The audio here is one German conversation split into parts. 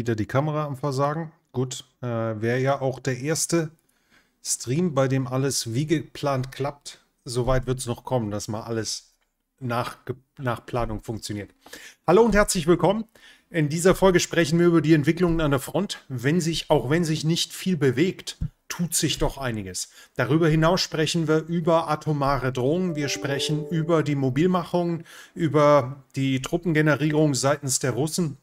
wieder die Kamera am Versagen. Gut, äh, wäre ja auch der erste Stream, bei dem alles wie geplant klappt. Soweit wird es noch kommen, dass mal alles nach, nach Planung funktioniert. Hallo und herzlich willkommen. In dieser Folge sprechen wir über die Entwicklungen an der Front. Wenn sich, auch wenn sich nicht viel bewegt, tut sich doch einiges. Darüber hinaus sprechen wir über atomare Drohungen, wir sprechen über die Mobilmachung, über die Truppengenerierung seitens der Russen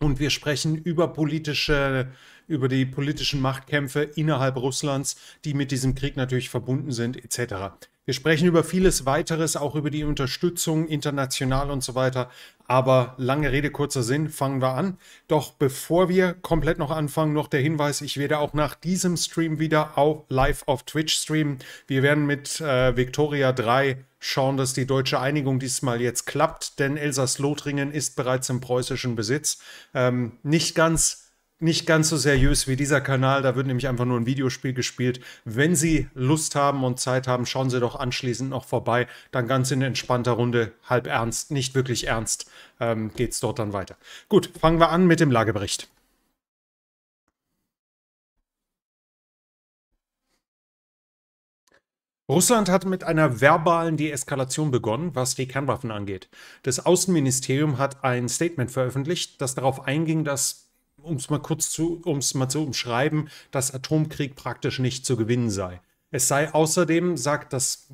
und wir sprechen über politische, über die politischen Machtkämpfe innerhalb Russlands, die mit diesem Krieg natürlich verbunden sind, etc. Wir sprechen über vieles weiteres, auch über die Unterstützung international und so weiter. Aber lange Rede, kurzer Sinn, fangen wir an. Doch bevor wir komplett noch anfangen, noch der Hinweis, ich werde auch nach diesem Stream wieder auf, live auf Twitch streamen. Wir werden mit äh, Victoria 3 schauen, dass die deutsche Einigung diesmal jetzt klappt, denn Elsass-Lothringen ist bereits im preußischen Besitz. Ähm, nicht ganz nicht ganz so seriös wie dieser Kanal. Da wird nämlich einfach nur ein Videospiel gespielt. Wenn Sie Lust haben und Zeit haben, schauen Sie doch anschließend noch vorbei. Dann ganz in entspannter Runde, halb ernst, nicht wirklich ernst, ähm, geht es dort dann weiter. Gut, fangen wir an mit dem Lagebericht. Russland hat mit einer verbalen Deeskalation begonnen, was die Kernwaffen angeht. Das Außenministerium hat ein Statement veröffentlicht, das darauf einging, dass um es mal kurz zu, um es mal zu umschreiben, dass Atomkrieg praktisch nicht zu gewinnen sei. Es sei außerdem, sagt das,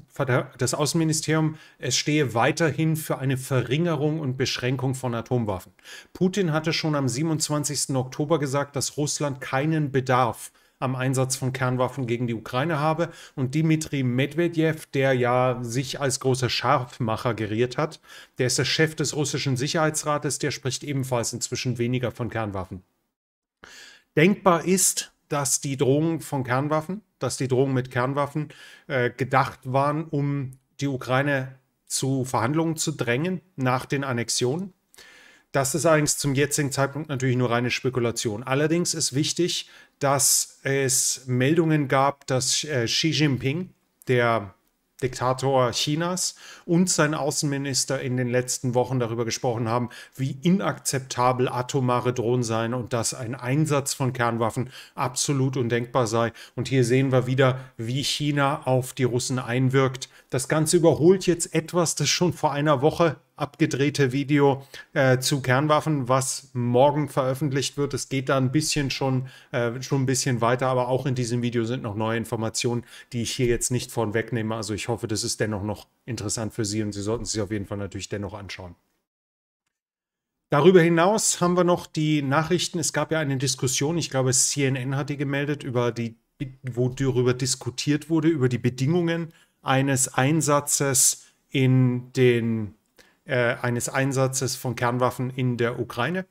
das Außenministerium, es stehe weiterhin für eine Verringerung und Beschränkung von Atomwaffen. Putin hatte schon am 27. Oktober gesagt, dass Russland keinen Bedarf am Einsatz von Kernwaffen gegen die Ukraine habe. Und Dmitri Medvedev, der ja sich als großer Scharfmacher geriert hat, der ist der Chef des russischen Sicherheitsrates, der spricht ebenfalls inzwischen weniger von Kernwaffen denkbar ist, dass die Drohungen von Kernwaffen, dass die Drohungen mit Kernwaffen äh, gedacht waren, um die Ukraine zu Verhandlungen zu drängen nach den Annexionen. Das ist allerdings zum jetzigen Zeitpunkt natürlich nur reine Spekulation. Allerdings ist wichtig, dass es Meldungen gab, dass äh, Xi Jinping, der Diktator Chinas und sein Außenminister in den letzten Wochen darüber gesprochen haben, wie inakzeptabel atomare Drohnen seien und dass ein Einsatz von Kernwaffen absolut undenkbar sei. Und hier sehen wir wieder, wie China auf die Russen einwirkt. Das Ganze überholt jetzt etwas, das schon vor einer Woche abgedrehte Video äh, zu Kernwaffen, was morgen veröffentlicht wird. Es geht da ein bisschen schon, äh, schon ein bisschen weiter, aber auch in diesem Video sind noch neue Informationen, die ich hier jetzt nicht von wegnehme. Also ich hoffe, das ist dennoch noch interessant für Sie und Sie sollten es sich auf jeden Fall natürlich dennoch anschauen. Darüber hinaus haben wir noch die Nachrichten. Es gab ja eine Diskussion, ich glaube, CNN hat die gemeldet, über die, wo darüber diskutiert wurde, über die Bedingungen eines Einsatzes in den äh, eines Einsatzes von Kernwaffen in der Ukraine.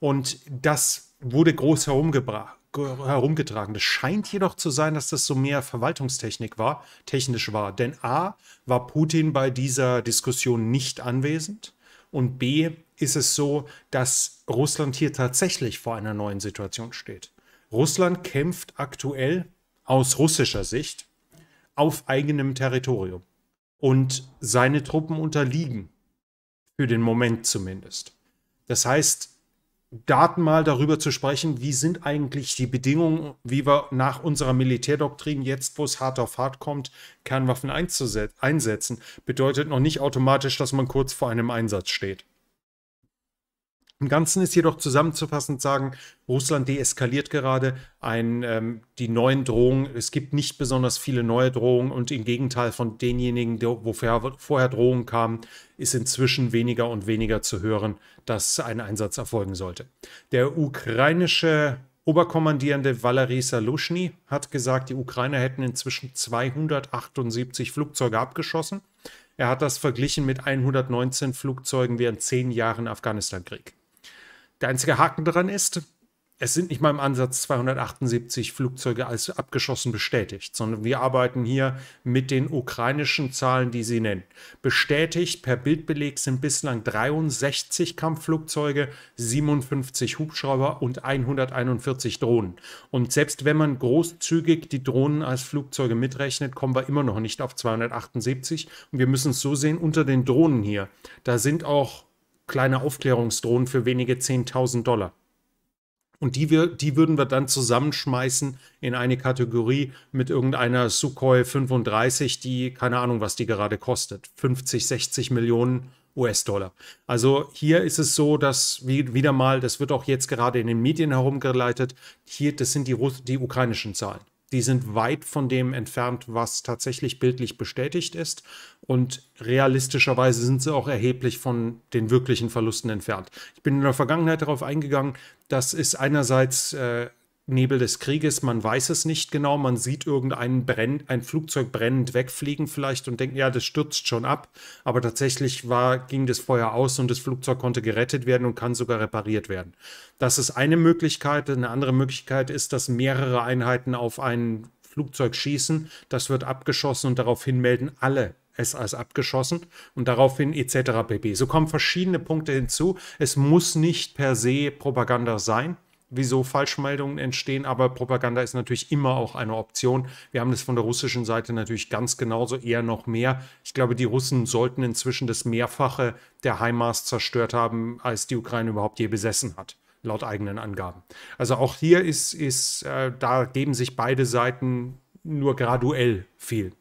Und das wurde groß herumgetragen. Es scheint jedoch zu sein, dass das so mehr Verwaltungstechnik war, technisch war. Denn A, war Putin bei dieser Diskussion nicht anwesend. Und B, ist es so, dass Russland hier tatsächlich vor einer neuen Situation steht. Russland kämpft aktuell aus russischer Sicht auf eigenem Territorium. Und seine Truppen unterliegen für den Moment zumindest. Das heißt, Daten mal darüber zu sprechen, wie sind eigentlich die Bedingungen, wie wir nach unserer Militärdoktrin jetzt, wo es hart auf hart kommt, Kernwaffen einzusetzen, bedeutet noch nicht automatisch, dass man kurz vor einem Einsatz steht. Im Ganzen ist jedoch zusammenzufassend sagen, Russland deeskaliert gerade ein, ähm, die neuen Drohungen. Es gibt nicht besonders viele neue Drohungen und im Gegenteil von denjenigen, wo vorher Drohungen kamen, ist inzwischen weniger und weniger zu hören, dass ein Einsatz erfolgen sollte. Der ukrainische Oberkommandierende Valery Salushny hat gesagt, die Ukrainer hätten inzwischen 278 Flugzeuge abgeschossen. Er hat das verglichen mit 119 Flugzeugen während zehn Jahren Afghanistan-Krieg. Der einzige Haken daran ist, es sind nicht mal im Ansatz 278 Flugzeuge als abgeschossen bestätigt, sondern wir arbeiten hier mit den ukrainischen Zahlen, die sie nennen. Bestätigt per Bildbeleg sind bislang 63 Kampfflugzeuge, 57 Hubschrauber und 141 Drohnen. Und selbst wenn man großzügig die Drohnen als Flugzeuge mitrechnet, kommen wir immer noch nicht auf 278. Und wir müssen es so sehen, unter den Drohnen hier, da sind auch kleine Aufklärungsdrohnen für wenige 10.000 Dollar. Und die, wir, die würden wir dann zusammenschmeißen in eine Kategorie mit irgendeiner Sukhoi 35, die, keine Ahnung, was die gerade kostet, 50, 60 Millionen US-Dollar. Also hier ist es so, dass wie, wieder mal, das wird auch jetzt gerade in den Medien herumgeleitet, hier, das sind die, die ukrainischen Zahlen die sind weit von dem entfernt, was tatsächlich bildlich bestätigt ist. Und realistischerweise sind sie auch erheblich von den wirklichen Verlusten entfernt. Ich bin in der Vergangenheit darauf eingegangen, dass es einerseits äh, Nebel des Krieges, man weiß es nicht genau, man sieht irgendein Brenn, ein Flugzeug brennend wegfliegen vielleicht und denkt, ja, das stürzt schon ab, aber tatsächlich war, ging das Feuer aus und das Flugzeug konnte gerettet werden und kann sogar repariert werden. Das ist eine Möglichkeit. Eine andere Möglichkeit ist, dass mehrere Einheiten auf ein Flugzeug schießen, das wird abgeschossen und daraufhin melden alle es als abgeschossen und daraufhin etc. pp. So kommen verschiedene Punkte hinzu. Es muss nicht per se Propaganda sein wieso Falschmeldungen entstehen, aber Propaganda ist natürlich immer auch eine Option. Wir haben das von der russischen Seite natürlich ganz genauso, eher noch mehr. Ich glaube, die Russen sollten inzwischen das Mehrfache der HIMARS zerstört haben, als die Ukraine überhaupt je besessen hat laut eigenen Angaben. Also auch hier ist, ist äh, da geben sich beide Seiten nur graduell viel.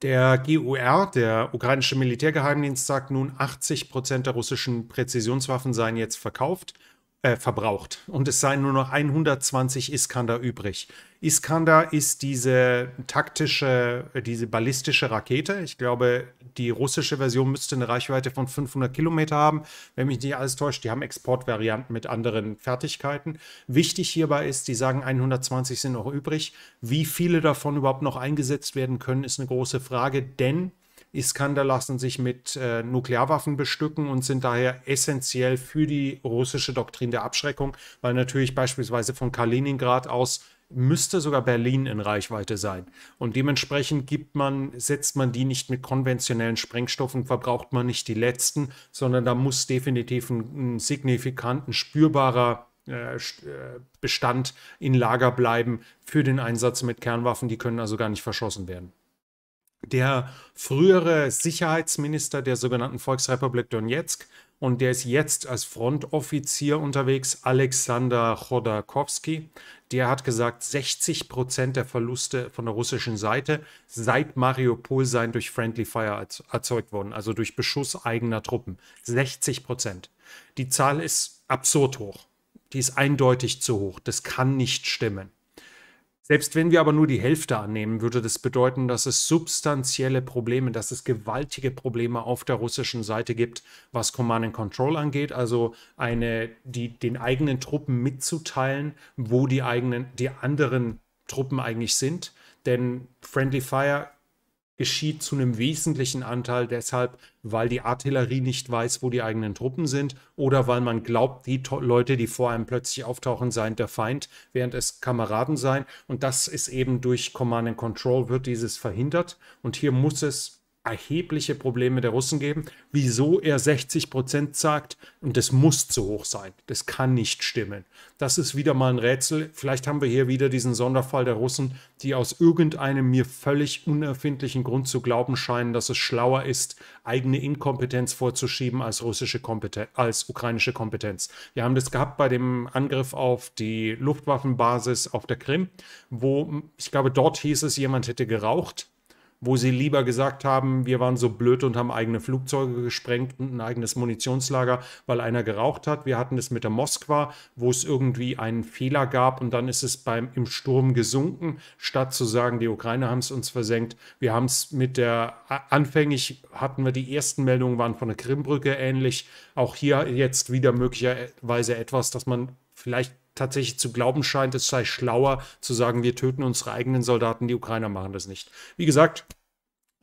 Der GUR, der ukrainische Militärgeheimdienst, sagt nun, 80 Prozent der russischen Präzisionswaffen seien jetzt verkauft äh, verbraucht und es seien nur noch 120 Iskander übrig. Iskander ist diese taktische, äh, diese ballistische Rakete. Ich glaube, die russische Version müsste eine Reichweite von 500 Kilometer haben, wenn mich nicht alles täuscht. Die haben Exportvarianten mit anderen Fertigkeiten. Wichtig hierbei ist, die sagen 120 sind noch übrig. Wie viele davon überhaupt noch eingesetzt werden können, ist eine große Frage, denn Iskander lassen sich mit äh, Nuklearwaffen bestücken und sind daher essentiell für die russische Doktrin der Abschreckung, weil natürlich beispielsweise von Kaliningrad aus müsste sogar Berlin in Reichweite sein. Und dementsprechend gibt man, setzt man die nicht mit konventionellen Sprengstoffen, verbraucht man nicht die letzten, sondern da muss definitiv ein, ein signifikanten, spürbarer äh, äh, Bestand in Lager bleiben für den Einsatz mit Kernwaffen. Die können also gar nicht verschossen werden der frühere Sicherheitsminister der sogenannten Volksrepublik Donetsk und der ist jetzt als Frontoffizier unterwegs, Alexander Chodorkowski. Der hat gesagt, 60 Prozent der Verluste von der russischen Seite seit Mariupol seien durch Friendly Fire erzeugt worden, also durch Beschuss eigener Truppen. 60 Prozent. Die Zahl ist absurd hoch. Die ist eindeutig zu hoch. Das kann nicht stimmen. Selbst wenn wir aber nur die Hälfte annehmen, würde das bedeuten, dass es substanzielle Probleme, dass es gewaltige Probleme auf der russischen Seite gibt, was Command and Control angeht, also eine, die, den eigenen Truppen mitzuteilen, wo die eigenen, die anderen Truppen eigentlich sind. Denn Friendly Fire geschieht zu einem wesentlichen Anteil deshalb, weil die Artillerie nicht weiß, wo die eigenen Truppen sind oder weil man glaubt, die Leute, die vor einem plötzlich auftauchen, seien der Feind, während es Kameraden seien. Und das ist eben durch Command and Control wird dieses verhindert. Und hier muss es erhebliche Probleme der Russen geben. Wieso er 60 Prozent sagt, und das muss zu hoch sein, das kann nicht stimmen. Das ist wieder mal ein Rätsel. Vielleicht haben wir hier wieder diesen Sonderfall der Russen, die aus irgendeinem mir völlig unerfindlichen Grund zu glauben scheinen, dass es schlauer ist, eigene Inkompetenz vorzuschieben als russische Kompetenz, als ukrainische Kompetenz. Wir haben das gehabt bei dem Angriff auf die Luftwaffenbasis auf der Krim, wo ich glaube, dort hieß es, jemand hätte geraucht wo sie lieber gesagt haben, wir waren so blöd und haben eigene Flugzeuge gesprengt und ein eigenes Munitionslager, weil einer geraucht hat. Wir hatten es mit der Moskwa, wo es irgendwie einen Fehler gab und dann ist es beim im Sturm gesunken, statt zu sagen, die Ukraine haben es uns versenkt. Wir haben es mit der anfänglich hatten wir die ersten Meldungen waren von der Krimbrücke ähnlich. Auch hier jetzt wieder möglicherweise etwas, dass man vielleicht tatsächlich zu glauben scheint, es sei schlauer zu sagen, wir töten unsere eigenen Soldaten, die Ukrainer machen das nicht. Wie gesagt,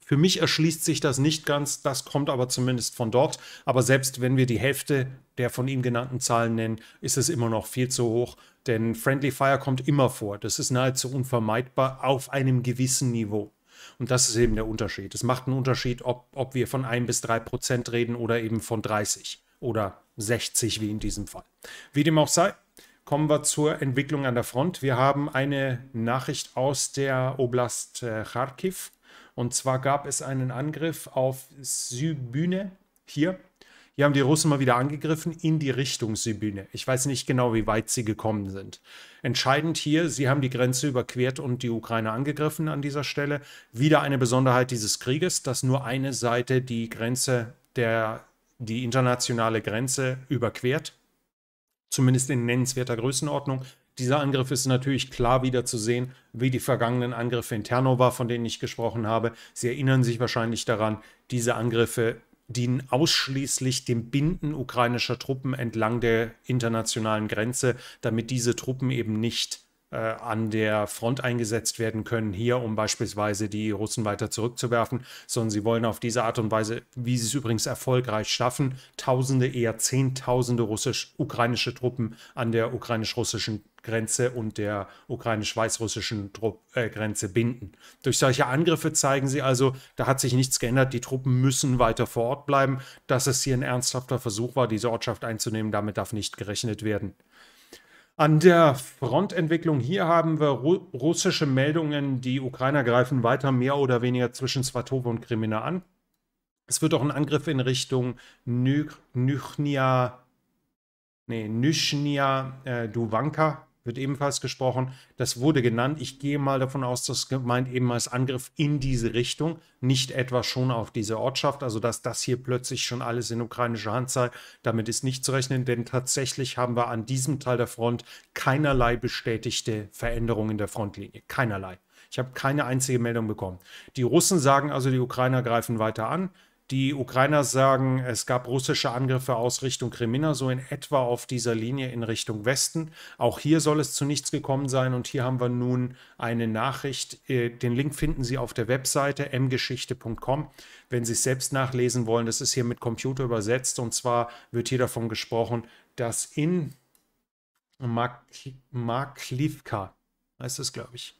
für mich erschließt sich das nicht ganz, das kommt aber zumindest von dort. Aber selbst wenn wir die Hälfte der von ihm genannten Zahlen nennen, ist es immer noch viel zu hoch, denn Friendly Fire kommt immer vor. Das ist nahezu unvermeidbar auf einem gewissen Niveau. Und das ist eben der Unterschied. Es macht einen Unterschied, ob, ob wir von 1 bis 3 Prozent reden oder eben von 30 oder 60 wie in diesem Fall. Wie dem auch sei, Kommen wir zur Entwicklung an der Front. Wir haben eine Nachricht aus der Oblast äh, Kharkiv. Und zwar gab es einen Angriff auf Südbühne hier. Hier haben die Russen mal wieder angegriffen in die Richtung Südbühne. Ich weiß nicht genau, wie weit sie gekommen sind. Entscheidend hier, sie haben die Grenze überquert und die Ukraine angegriffen an dieser Stelle. Wieder eine Besonderheit dieses Krieges, dass nur eine Seite die Grenze der die internationale Grenze überquert zumindest in nennenswerter Größenordnung. Dieser Angriff ist natürlich klar wieder zu sehen, wie die vergangenen Angriffe in Ternova, von denen ich gesprochen habe. Sie erinnern sich wahrscheinlich daran, diese Angriffe dienen ausschließlich dem Binden ukrainischer Truppen entlang der internationalen Grenze, damit diese Truppen eben nicht äh, an der Front eingesetzt werden können, hier, um beispielsweise die Russen weiter zurückzuwerfen, sondern sie wollen auf diese Art und Weise, wie sie es übrigens erfolgreich schaffen, tausende, eher zehntausende russisch-ukrainische Truppen an der ukrainisch-russischen Grenze und der ukrainisch-weißrussischen äh, Grenze binden. Durch solche Angriffe zeigen sie also, da hat sich nichts geändert, die Truppen müssen weiter vor Ort bleiben. Dass es hier ein ernsthafter Versuch war, diese Ortschaft einzunehmen, damit darf nicht gerechnet werden. An der Frontentwicklung hier haben wir ru russische Meldungen, die Ukrainer greifen weiter mehr oder weniger zwischen Svatovo und Krimina an. Es wird auch ein Angriff in Richtung Nychnia, nee, Nychnia äh, Duvanka wird ebenfalls gesprochen. Das wurde genannt. Ich gehe mal davon aus, dass gemeint eben als Angriff in diese Richtung, nicht etwa schon auf diese Ortschaft, also dass das hier plötzlich schon alles in ukrainischer Hand sei. Damit ist nicht zu rechnen, denn tatsächlich haben wir an diesem Teil der Front keinerlei bestätigte Veränderungen der Frontlinie. Keinerlei. Ich habe keine einzige Meldung bekommen. Die Russen sagen also, die Ukrainer greifen weiter an. Die Ukrainer sagen, es gab russische Angriffe aus Richtung Krimina, so in etwa auf dieser Linie in Richtung Westen. Auch hier soll es zu nichts gekommen sein und hier haben wir nun eine Nachricht. Äh, den Link finden Sie auf der Webseite mgeschichte.com, wenn Sie es selbst nachlesen wollen. Das ist hier mit Computer übersetzt und zwar wird hier davon gesprochen, dass in Maklivka, heißt es glaube ich,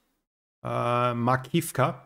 äh, Markivka,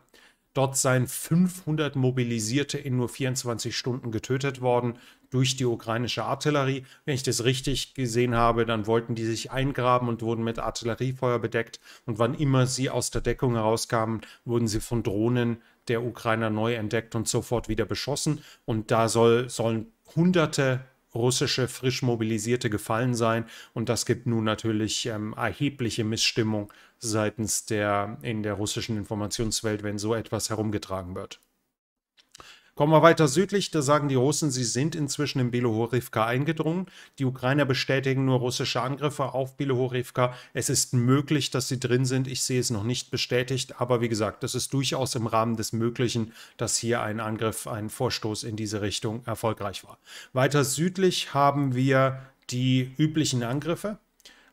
Dort seien 500 Mobilisierte in nur 24 Stunden getötet worden durch die ukrainische Artillerie. Wenn ich das richtig gesehen habe, dann wollten die sich eingraben und wurden mit Artilleriefeuer bedeckt. Und wann immer sie aus der Deckung herauskamen, wurden sie von Drohnen der Ukrainer neu entdeckt und sofort wieder beschossen. Und da soll, sollen Hunderte russische frisch mobilisierte gefallen sein. Und das gibt nun natürlich ähm, erhebliche Missstimmung seitens der in der russischen Informationswelt, wenn so etwas herumgetragen wird. Kommen wir weiter südlich, da sagen die Russen, sie sind inzwischen in Belohorivka eingedrungen. Die Ukrainer bestätigen nur russische Angriffe auf Belohorivka. Es ist möglich, dass sie drin sind. Ich sehe es noch nicht bestätigt, aber wie gesagt, das ist durchaus im Rahmen des Möglichen, dass hier ein Angriff, ein Vorstoß in diese Richtung erfolgreich war. Weiter südlich haben wir die üblichen Angriffe.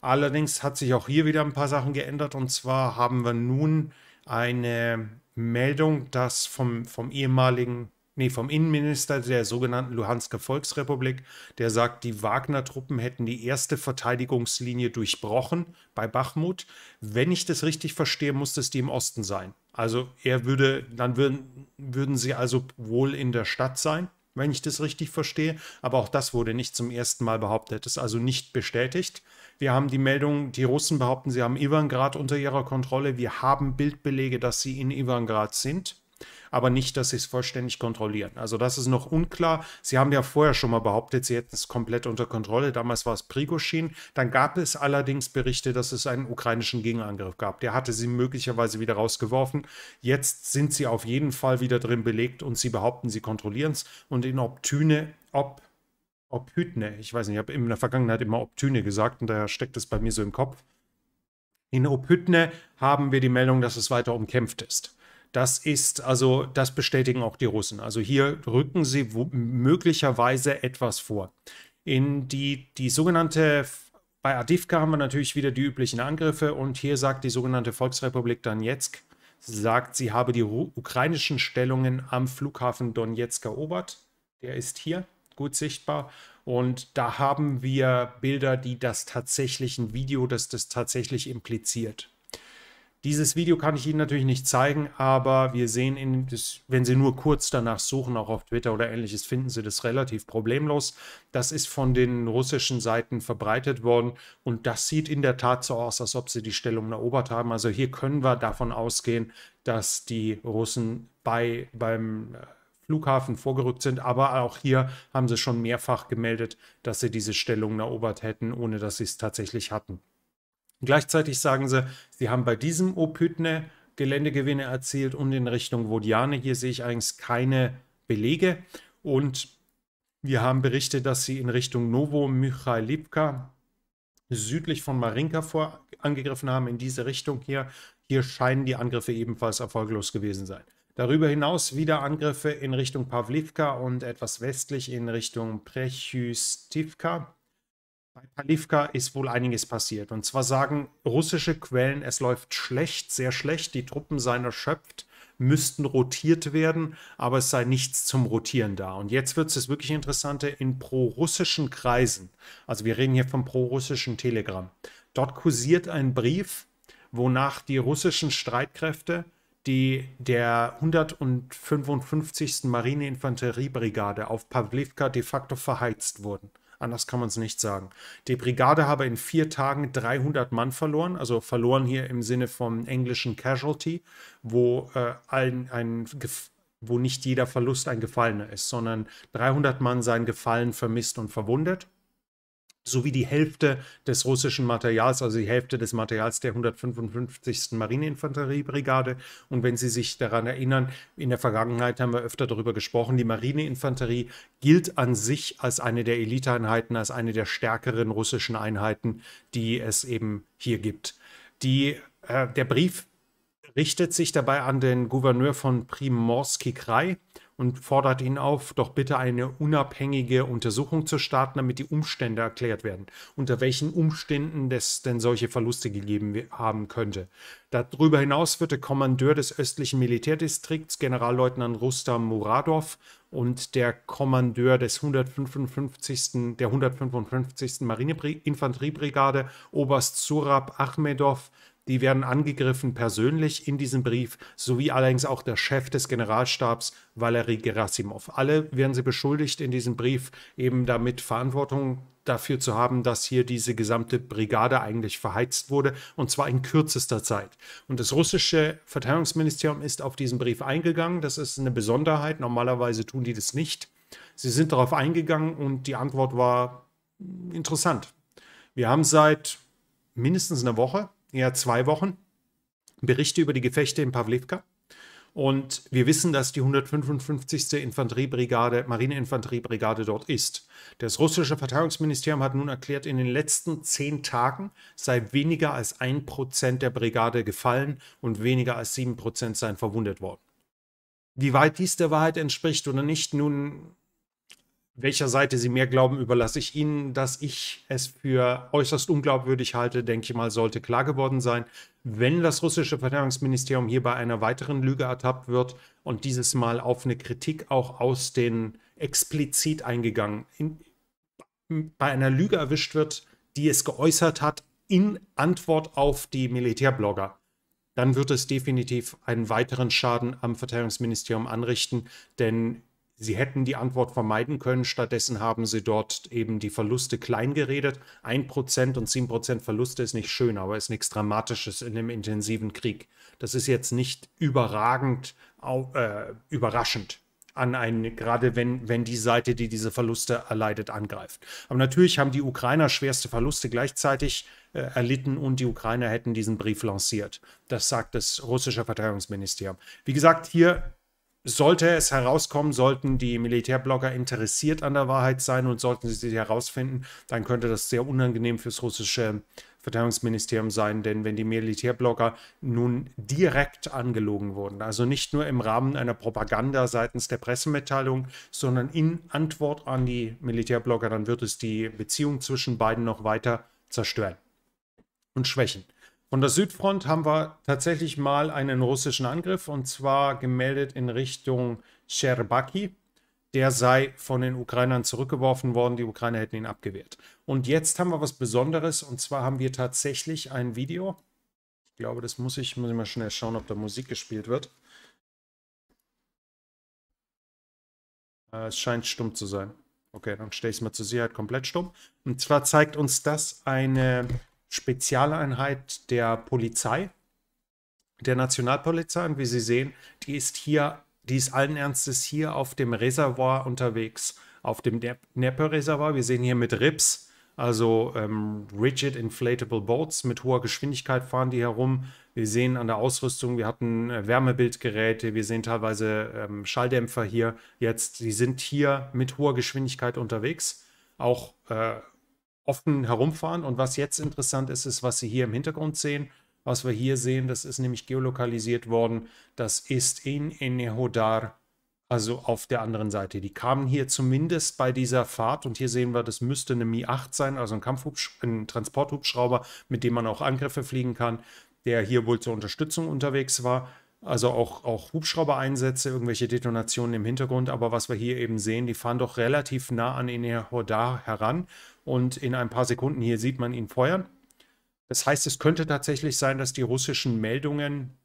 Allerdings hat sich auch hier wieder ein paar Sachen geändert. Und zwar haben wir nun eine Meldung, dass vom, vom ehemaligen, nee, vom Innenminister der sogenannten Luhansker Volksrepublik, der sagt, die Wagner-Truppen hätten die erste Verteidigungslinie durchbrochen bei Bachmut. Wenn ich das richtig verstehe, muss das die im Osten sein. Also er würde, dann würden, würden sie also wohl in der Stadt sein wenn ich das richtig verstehe. Aber auch das wurde nicht zum ersten Mal behauptet, ist also nicht bestätigt. Wir haben die Meldung, die Russen behaupten, sie haben Ivangrad unter ihrer Kontrolle. Wir haben Bildbelege, dass sie in Ivangrad sind aber nicht, dass sie es vollständig kontrollieren. Also das ist noch unklar. Sie haben ja vorher schon mal behauptet, sie hätten es komplett unter Kontrolle. Damals war es Prigoshin. Dann gab es allerdings Berichte, dass es einen ukrainischen Gegenangriff gab. Der hatte sie möglicherweise wieder rausgeworfen. Jetzt sind sie auf jeden Fall wieder drin belegt und sie behaupten, sie kontrollieren es. Und in Optüne, ob Obtüne, ich weiß nicht, ich habe in der Vergangenheit immer Obtüne gesagt und daher steckt es bei mir so im Kopf. In Obhütne haben wir die Meldung, dass es weiter umkämpft ist. Das ist also, das bestätigen auch die Russen. Also hier rücken sie möglicherweise etwas vor. In die, die sogenannte, bei Adivka haben wir natürlich wieder die üblichen Angriffe und hier sagt die sogenannte Volksrepublik Donetsk, sagt, sie habe die ukrainischen Stellungen am Flughafen Donetsk erobert. Der ist hier gut sichtbar. Und da haben wir Bilder, die das tatsächlich, ein Video, das das tatsächlich impliziert. Dieses Video kann ich Ihnen natürlich nicht zeigen, aber wir sehen, in, wenn Sie nur kurz danach suchen, auch auf Twitter oder ähnliches, finden Sie das relativ problemlos. Das ist von den russischen Seiten verbreitet worden und das sieht in der Tat so aus, als ob sie die Stellung erobert haben. Also hier können wir davon ausgehen, dass die Russen bei, beim äh, Flughafen vorgerückt sind. Aber auch hier haben sie schon mehrfach gemeldet, dass sie diese Stellung erobert hätten, ohne dass sie es tatsächlich hatten. Und gleichzeitig sagen sie, sie haben bei diesem Opütne Geländegewinne erzielt und in Richtung Vodiane. Hier sehe ich eigentlich keine Belege. Und wir haben Berichte, dass sie in Richtung Novo Michailivka südlich von Marinka vor angegriffen haben, in diese Richtung hier. Hier scheinen die Angriffe ebenfalls erfolglos gewesen sein. Darüber hinaus wieder Angriffe in Richtung Pavlivka und etwas westlich in Richtung Prechystivka. Bei Palivka ist wohl einiges passiert. Und zwar sagen russische Quellen, es läuft schlecht, sehr schlecht, die Truppen seien erschöpft, müssten rotiert werden, aber es sei nichts zum Rotieren da. Und jetzt wird es wirklich interessante in prorussischen Kreisen. Also wir reden hier vom prorussischen Telegram. Dort kursiert ein Brief, wonach die russischen Streitkräfte die der 155. Marineinfanteriebrigade auf Pavlivka de facto verheizt wurden. Anders kann man es nicht sagen. Die Brigade habe in vier Tagen 300 Mann verloren, also verloren hier im Sinne vom englischen Casualty, wo, äh, ein, ein, wo nicht jeder Verlust ein Gefallener ist, sondern 300 Mann seien gefallen, vermisst und verwundet sowie die Hälfte des russischen Materials, also die Hälfte des Materials der 155. Marineinfanteriebrigade. Und wenn Sie sich daran erinnern, in der Vergangenheit haben wir öfter darüber gesprochen, die Marineinfanterie gilt an sich als eine der Eliteeinheiten, als eine der stärkeren russischen Einheiten, die es eben hier gibt. Die, äh, der Brief richtet sich dabei an den Gouverneur von Primorsky Krai und fordert ihn auf, doch bitte eine unabhängige Untersuchung zu starten, damit die Umstände erklärt werden, unter welchen Umständen es denn solche Verluste gegeben haben könnte. Darüber hinaus wird der Kommandeur des östlichen Militärdistrikts, Generalleutnant Rustam Muradov, und der Kommandeur des 155. der 155. Marineinfanteriebrigade, Oberst Surab Achmedov, die werden angegriffen persönlich in diesem Brief, sowie allerdings auch der Chef des Generalstabs, Valery Gerasimov. Alle werden sie beschuldigt, in diesem Brief eben damit Verantwortung dafür zu haben, dass hier diese gesamte Brigade eigentlich verheizt wurde, und zwar in kürzester Zeit. Und das russische Verteidigungsministerium ist auf diesen Brief eingegangen. Das ist eine Besonderheit. Normalerweise tun die das nicht. Sie sind darauf eingegangen und die Antwort war interessant. Wir haben seit mindestens einer Woche eher zwei Wochen, Berichte über die Gefechte in Pavlivka. Und wir wissen, dass die 155. Infanteriebrigade, Marineinfanteriebrigade dort ist. Das russische Verteidigungsministerium hat nun erklärt, in den letzten zehn Tagen sei weniger als ein Prozent der Brigade gefallen und weniger als sieben Prozent seien verwundet worden. Wie weit dies der Wahrheit entspricht oder nicht, nun welcher Seite sie mehr glauben, überlasse ich Ihnen. Dass ich es für äußerst unglaubwürdig halte, denke ich mal, sollte klar geworden sein. Wenn das russische Verteidigungsministerium hier bei einer weiteren Lüge ertappt wird und dieses Mal auf eine Kritik auch aus den explizit eingegangen, in, bei einer Lüge erwischt wird, die es geäußert hat in Antwort auf die Militärblogger, dann wird es definitiv einen weiteren Schaden am Verteidigungsministerium anrichten, denn Sie hätten die Antwort vermeiden können. Stattdessen haben sie dort eben die Verluste klein geredet. 1% und 7% Verluste ist nicht schön, aber ist nichts Dramatisches in einem intensiven Krieg. Das ist jetzt nicht überragend, äh, überraschend an einen, gerade wenn, wenn die Seite, die diese Verluste erleidet, angreift. Aber natürlich haben die Ukrainer schwerste Verluste gleichzeitig äh, erlitten und die Ukrainer hätten diesen Brief lanciert. Das sagt das russische Verteidigungsministerium. Wie gesagt, hier sollte es herauskommen, sollten die Militärblogger interessiert an der Wahrheit sein und sollten sie sie herausfinden, dann könnte das sehr unangenehm fürs russische Verteidigungsministerium sein, denn wenn die Militärblogger nun direkt angelogen wurden, also nicht nur im Rahmen einer Propaganda seitens der Pressemitteilung, sondern in Antwort an die Militärblogger, dann wird es die Beziehung zwischen beiden noch weiter zerstören und schwächen. Von der Südfront haben wir tatsächlich mal einen russischen Angriff und zwar gemeldet in Richtung Scherbaki. Der sei von den Ukrainern zurückgeworfen worden, die Ukrainer hätten ihn abgewehrt. Und jetzt haben wir was Besonderes und zwar haben wir tatsächlich ein Video. Ich glaube, das muss ich, muss ich mal schnell schauen, ob da Musik gespielt wird. Äh, es scheint stumm zu sein. Okay, dann stelle ich es mal zur Sicherheit komplett stumm. Und zwar zeigt uns das eine Spezialeinheit der Polizei, der Nationalpolizei. Und wie Sie sehen, die ist hier, die ist allen Ernstes hier auf dem Reservoir unterwegs, auf dem Dnieper-Reservoir. Wir sehen hier mit RIPS, also ähm, Rigid Inflatable Boats mit hoher Geschwindigkeit fahren die herum. Wir sehen an der Ausrüstung, wir hatten äh, Wärmebildgeräte, wir sehen teilweise ähm, Schalldämpfer hier. Jetzt, die sind hier mit hoher Geschwindigkeit unterwegs. Auch äh, offen herumfahren. Und was jetzt interessant ist, ist, was Sie hier im Hintergrund sehen. Was wir hier sehen, das ist nämlich geolokalisiert worden. Das ist in Enehodar, also auf der anderen Seite. Die kamen hier zumindest bei dieser Fahrt und hier sehen wir, das müsste eine Mi-8 sein, also ein, Kampfhubsch ein Transporthubschrauber, mit dem man auch Angriffe fliegen kann, der hier wohl zur Unterstützung unterwegs war. Also auch, auch Hubschrauber-Einsätze, irgendwelche Detonationen im Hintergrund. Aber was wir hier eben sehen, die fahren doch relativ nah an Enehodar heran. Und in ein paar Sekunden hier sieht man ihn feuern. Das heißt, es könnte tatsächlich sein, dass die russischen Meldungen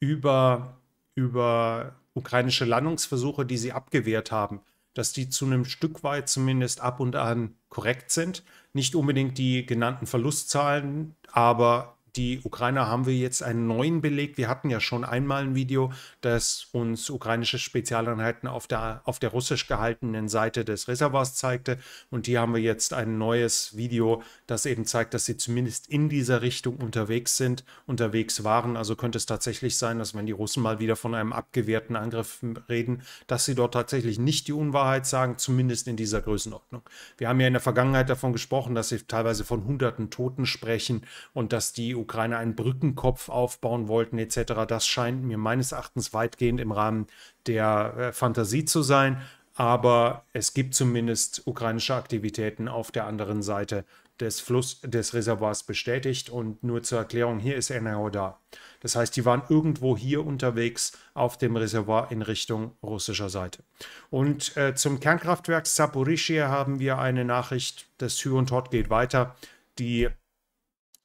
über, über ukrainische Landungsversuche, die sie abgewehrt haben, dass die zu einem Stück weit zumindest ab und an korrekt sind. Nicht unbedingt die genannten Verlustzahlen, aber die Ukrainer haben wir jetzt einen neuen Beleg. Wir hatten ja schon einmal ein Video, das uns ukrainische Spezialeinheiten auf der, auf der russisch gehaltenen Seite des Reservoirs zeigte. Und hier haben wir jetzt ein neues Video, das eben zeigt, dass sie zumindest in dieser Richtung unterwegs sind, unterwegs waren. Also könnte es tatsächlich sein, dass wenn die Russen mal wieder von einem abgewehrten Angriff reden, dass sie dort tatsächlich nicht die Unwahrheit sagen, zumindest in dieser Größenordnung. Wir haben ja in der Vergangenheit davon gesprochen, dass sie teilweise von hunderten Toten sprechen und dass die Ukraine einen Brückenkopf aufbauen wollten etc. Das scheint mir meines Erachtens weitgehend im Rahmen der äh, Fantasie zu sein. Aber es gibt zumindest ukrainische Aktivitäten auf der anderen Seite des Fluss des Reservoirs bestätigt. Und nur zur Erklärung, hier ist NRO da. Das heißt, die waren irgendwo hier unterwegs auf dem Reservoir in Richtung russischer Seite. Und äh, zum Kernkraftwerk Saporischia haben wir eine Nachricht, das Hü und Hot geht weiter. Die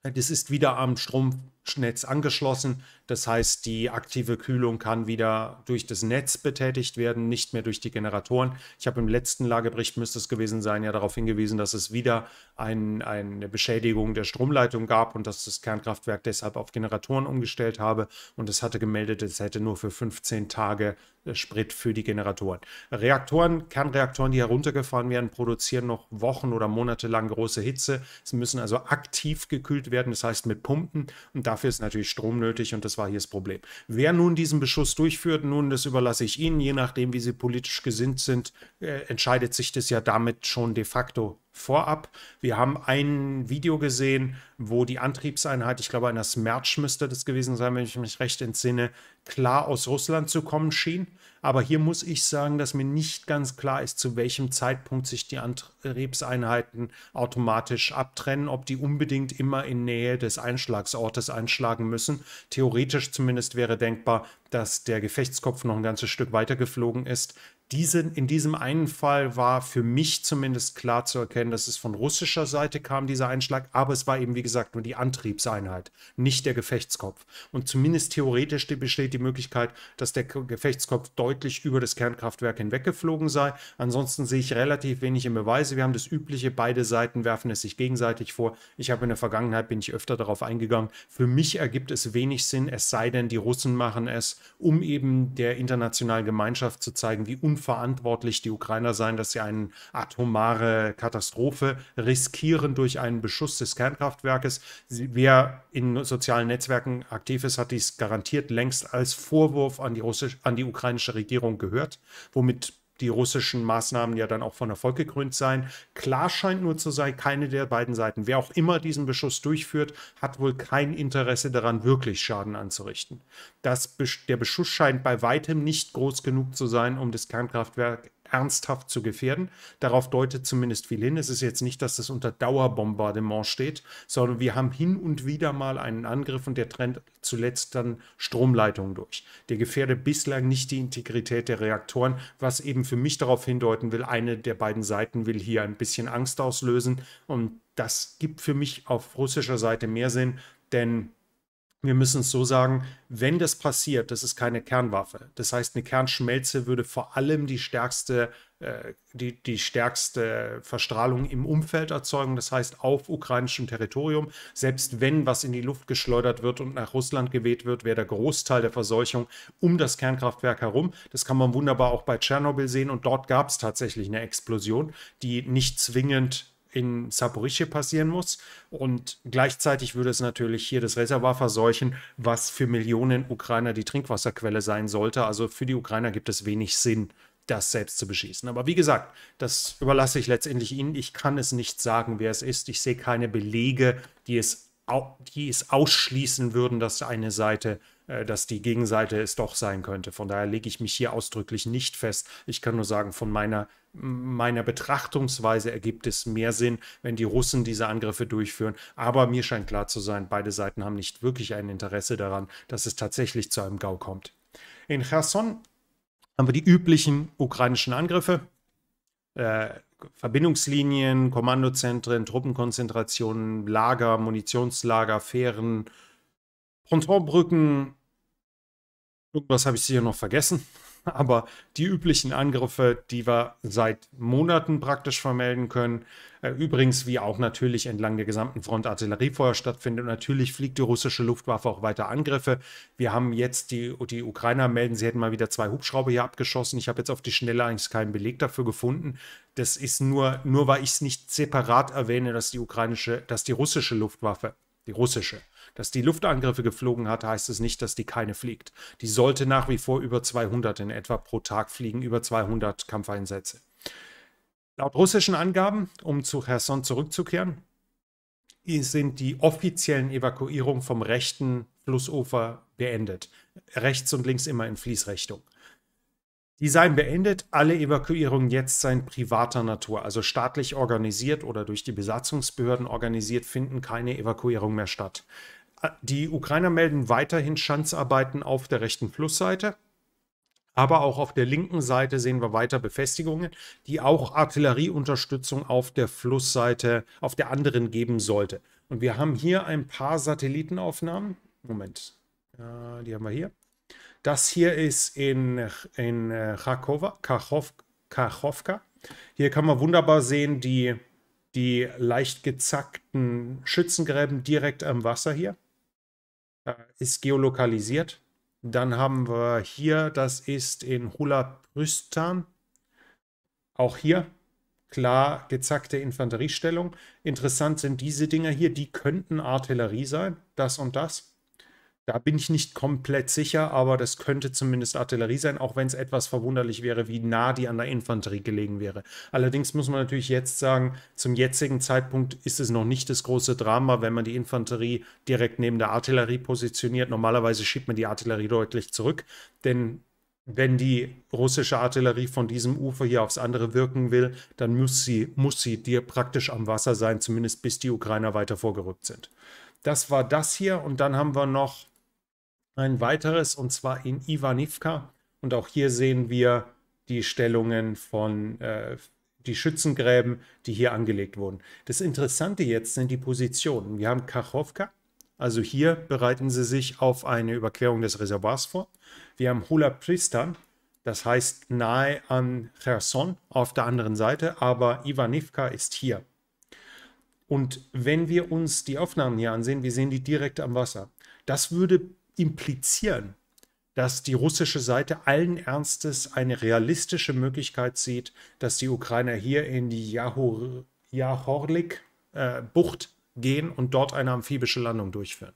das ist wieder am Strumpf Netz angeschlossen. Das heißt, die aktive Kühlung kann wieder durch das Netz betätigt werden, nicht mehr durch die Generatoren. Ich habe im letzten Lagebericht, müsste es gewesen sein, ja darauf hingewiesen, dass es wieder ein, eine Beschädigung der Stromleitung gab und dass das Kernkraftwerk deshalb auf Generatoren umgestellt habe. Und es hatte gemeldet, es hätte nur für 15 Tage äh, Sprit für die Generatoren. Reaktoren, Kernreaktoren, die heruntergefahren werden, produzieren noch Wochen oder Monate lang große Hitze. Sie müssen also aktiv gekühlt werden, das heißt mit Pumpen. Und dafür dafür ist natürlich Strom nötig und das war hier das Problem. Wer nun diesen Beschuss durchführt, nun, das überlasse ich Ihnen. Je nachdem, wie Sie politisch gesinnt sind, äh, entscheidet sich das ja damit schon de facto vorab. Wir haben ein Video gesehen, wo die Antriebseinheit, ich glaube einer Smerch müsste das gewesen sein, wenn ich mich recht entsinne, klar aus Russland zu kommen schien. Aber hier muss ich sagen, dass mir nicht ganz klar ist, zu welchem Zeitpunkt sich die Antriebseinheiten automatisch abtrennen, ob die unbedingt immer in Nähe des Einschlagsortes einschlagen müssen. Theoretisch zumindest wäre denkbar, dass der Gefechtskopf noch ein ganzes Stück weiter geflogen ist, diese, in diesem einen Fall war für mich zumindest klar zu erkennen, dass es von russischer Seite kam, dieser Einschlag, aber es war eben, wie gesagt, nur die Antriebseinheit, nicht der Gefechtskopf. Und zumindest theoretisch besteht die Möglichkeit, dass der Gefechtskopf deutlich über das Kernkraftwerk hinweggeflogen sei. Ansonsten sehe ich relativ wenig Beweise. Wir haben das Übliche, beide Seiten werfen es sich gegenseitig vor. Ich habe in der Vergangenheit, bin ich öfter darauf eingegangen, für mich ergibt es wenig Sinn, es sei denn, die Russen machen es, um eben der internationalen Gemeinschaft zu zeigen, wie unfassbar unverantwortlich die Ukrainer sein, dass sie eine atomare Katastrophe riskieren durch einen Beschuss des Kernkraftwerkes. Wer in sozialen Netzwerken aktiv ist, hat dies garantiert längst als Vorwurf an die, russisch, an die ukrainische Regierung gehört, womit die russischen Maßnahmen ja dann auch von Erfolg gekrönt sein. Klar scheint nur zu sein, keine der beiden Seiten, wer auch immer diesen Beschuss durchführt, hat wohl kein Interesse daran, wirklich Schaden anzurichten. Das, der Beschuss scheint bei weitem nicht groß genug zu sein, um das Kernkraftwerk ernsthaft zu gefährden. Darauf deutet zumindest viel hin. Es ist jetzt nicht, dass das unter Dauerbombardement steht, sondern wir haben hin und wieder mal einen Angriff und der trennt zuletzt dann Stromleitungen durch. Der gefährdet bislang nicht die Integrität der Reaktoren, was eben für mich darauf hindeuten will, eine der beiden Seiten will hier ein bisschen Angst auslösen und das gibt für mich auf russischer Seite mehr Sinn, denn wir müssen es so sagen, wenn das passiert, das ist keine Kernwaffe. Das heißt, eine Kernschmelze würde vor allem die stärkste, äh, die, die stärkste Verstrahlung im Umfeld erzeugen. Das heißt, auf ukrainischem Territorium, selbst wenn was in die Luft geschleudert wird und nach Russland geweht wird, wäre der Großteil der Verseuchung um das Kernkraftwerk herum. Das kann man wunderbar auch bei Tschernobyl sehen. Und dort gab es tatsächlich eine Explosion, die nicht zwingend in Saporischje passieren muss. Und gleichzeitig würde es natürlich hier das Reservoir verseuchen, was für Millionen Ukrainer die Trinkwasserquelle sein sollte. Also für die Ukrainer gibt es wenig Sinn, das selbst zu beschießen. Aber wie gesagt, das überlasse ich letztendlich Ihnen. Ich kann es nicht sagen, wer es ist. Ich sehe keine Belege, die es, die es ausschließen würden, dass eine Seite äh, dass die Gegenseite es doch sein könnte. Von daher lege ich mich hier ausdrücklich nicht fest. Ich kann nur sagen, von meiner meiner Betrachtungsweise ergibt es mehr Sinn, wenn die Russen diese Angriffe durchführen. Aber mir scheint klar zu sein, beide Seiten haben nicht wirklich ein Interesse daran, dass es tatsächlich zu einem GAU kommt. In Cherson haben wir die üblichen ukrainischen Angriffe. Äh, Verbindungslinien, Kommandozentren, Truppenkonzentrationen, Lager, Munitionslager, Fähren, Pontonbrücken. Irgendwas habe ich sicher noch vergessen. Aber die üblichen Angriffe, die wir seit Monaten praktisch vermelden können, äh, übrigens wie auch natürlich entlang der gesamten Front Artilleriefeuer stattfindet. natürlich fliegt die russische Luftwaffe auch weiter Angriffe. Wir haben jetzt die, die Ukrainer melden, sie hätten mal wieder zwei Hubschrauber hier abgeschossen. Ich habe jetzt auf die Schnelle eigentlich keinen Beleg dafür gefunden. Das ist nur, nur weil ich es nicht separat erwähne, dass die ukrainische, dass die russische Luftwaffe, die russische, dass die Luftangriffe geflogen hat, heißt es nicht, dass die keine fliegt. Die sollte nach wie vor über 200 in etwa pro Tag fliegen, über 200 Kampfeinsätze. Laut russischen Angaben, um zu Cherson zurückzukehren, sind die offiziellen Evakuierungen vom rechten Flussufer beendet. Rechts und links immer in Fließrichtung. Die seien beendet, alle Evakuierungen jetzt seien privater Natur, also staatlich organisiert oder durch die Besatzungsbehörden organisiert, finden keine Evakuierungen mehr statt. Die Ukrainer melden weiterhin Schanzarbeiten auf der rechten Flussseite. Aber auch auf der linken Seite sehen wir weiter Befestigungen, die auch Artillerieunterstützung auf der Flussseite, auf der anderen geben sollte. Und wir haben hier ein paar Satellitenaufnahmen. Moment, ja, äh, die haben wir hier. Das hier ist in, in äh, Kharkova, Kachow, Kachowka. Hier kann man wunderbar sehen die, die leicht gezackten Schützengräben direkt am Wasser hier äh, ist geolokalisiert. Dann haben wir hier, das ist in Hula Prüstan. Auch hier klar gezackte Infanteriestellung. Interessant sind diese Dinger hier, die könnten Artillerie sein, das und das. Da bin ich nicht komplett sicher, aber das könnte zumindest Artillerie sein, auch wenn es etwas verwunderlich wäre, wie nah die an der Infanterie gelegen wäre. Allerdings muss man natürlich jetzt sagen, zum jetzigen Zeitpunkt ist es noch nicht das große Drama, wenn man die Infanterie direkt neben der Artillerie positioniert. Normalerweise schiebt man die Artillerie deutlich zurück, denn wenn die russische Artillerie von diesem Ufer hier aufs andere wirken will, dann muss sie, muss sie dir praktisch am Wasser sein, zumindest bis die Ukrainer weiter vorgerückt sind. Das war das hier und dann haben wir noch ein weiteres und zwar in Ivanivka. Und auch hier sehen wir die Stellungen von äh, die Schützengräben, die hier angelegt wurden. Das Interessante jetzt sind die Positionen. Wir haben Kachowka, also hier bereiten sie sich auf eine Überquerung des Reservoirs vor. Wir haben Hula Pristan, das heißt nahe an Cherson auf der anderen Seite, aber Ivanivka ist hier. Und wenn wir uns die Aufnahmen hier ansehen, wir sehen die direkt am Wasser. Das würde implizieren, dass die russische Seite allen Ernstes eine realistische Möglichkeit sieht, dass die Ukrainer hier in die Jahorlik-Bucht äh, gehen und dort eine amphibische Landung durchführen.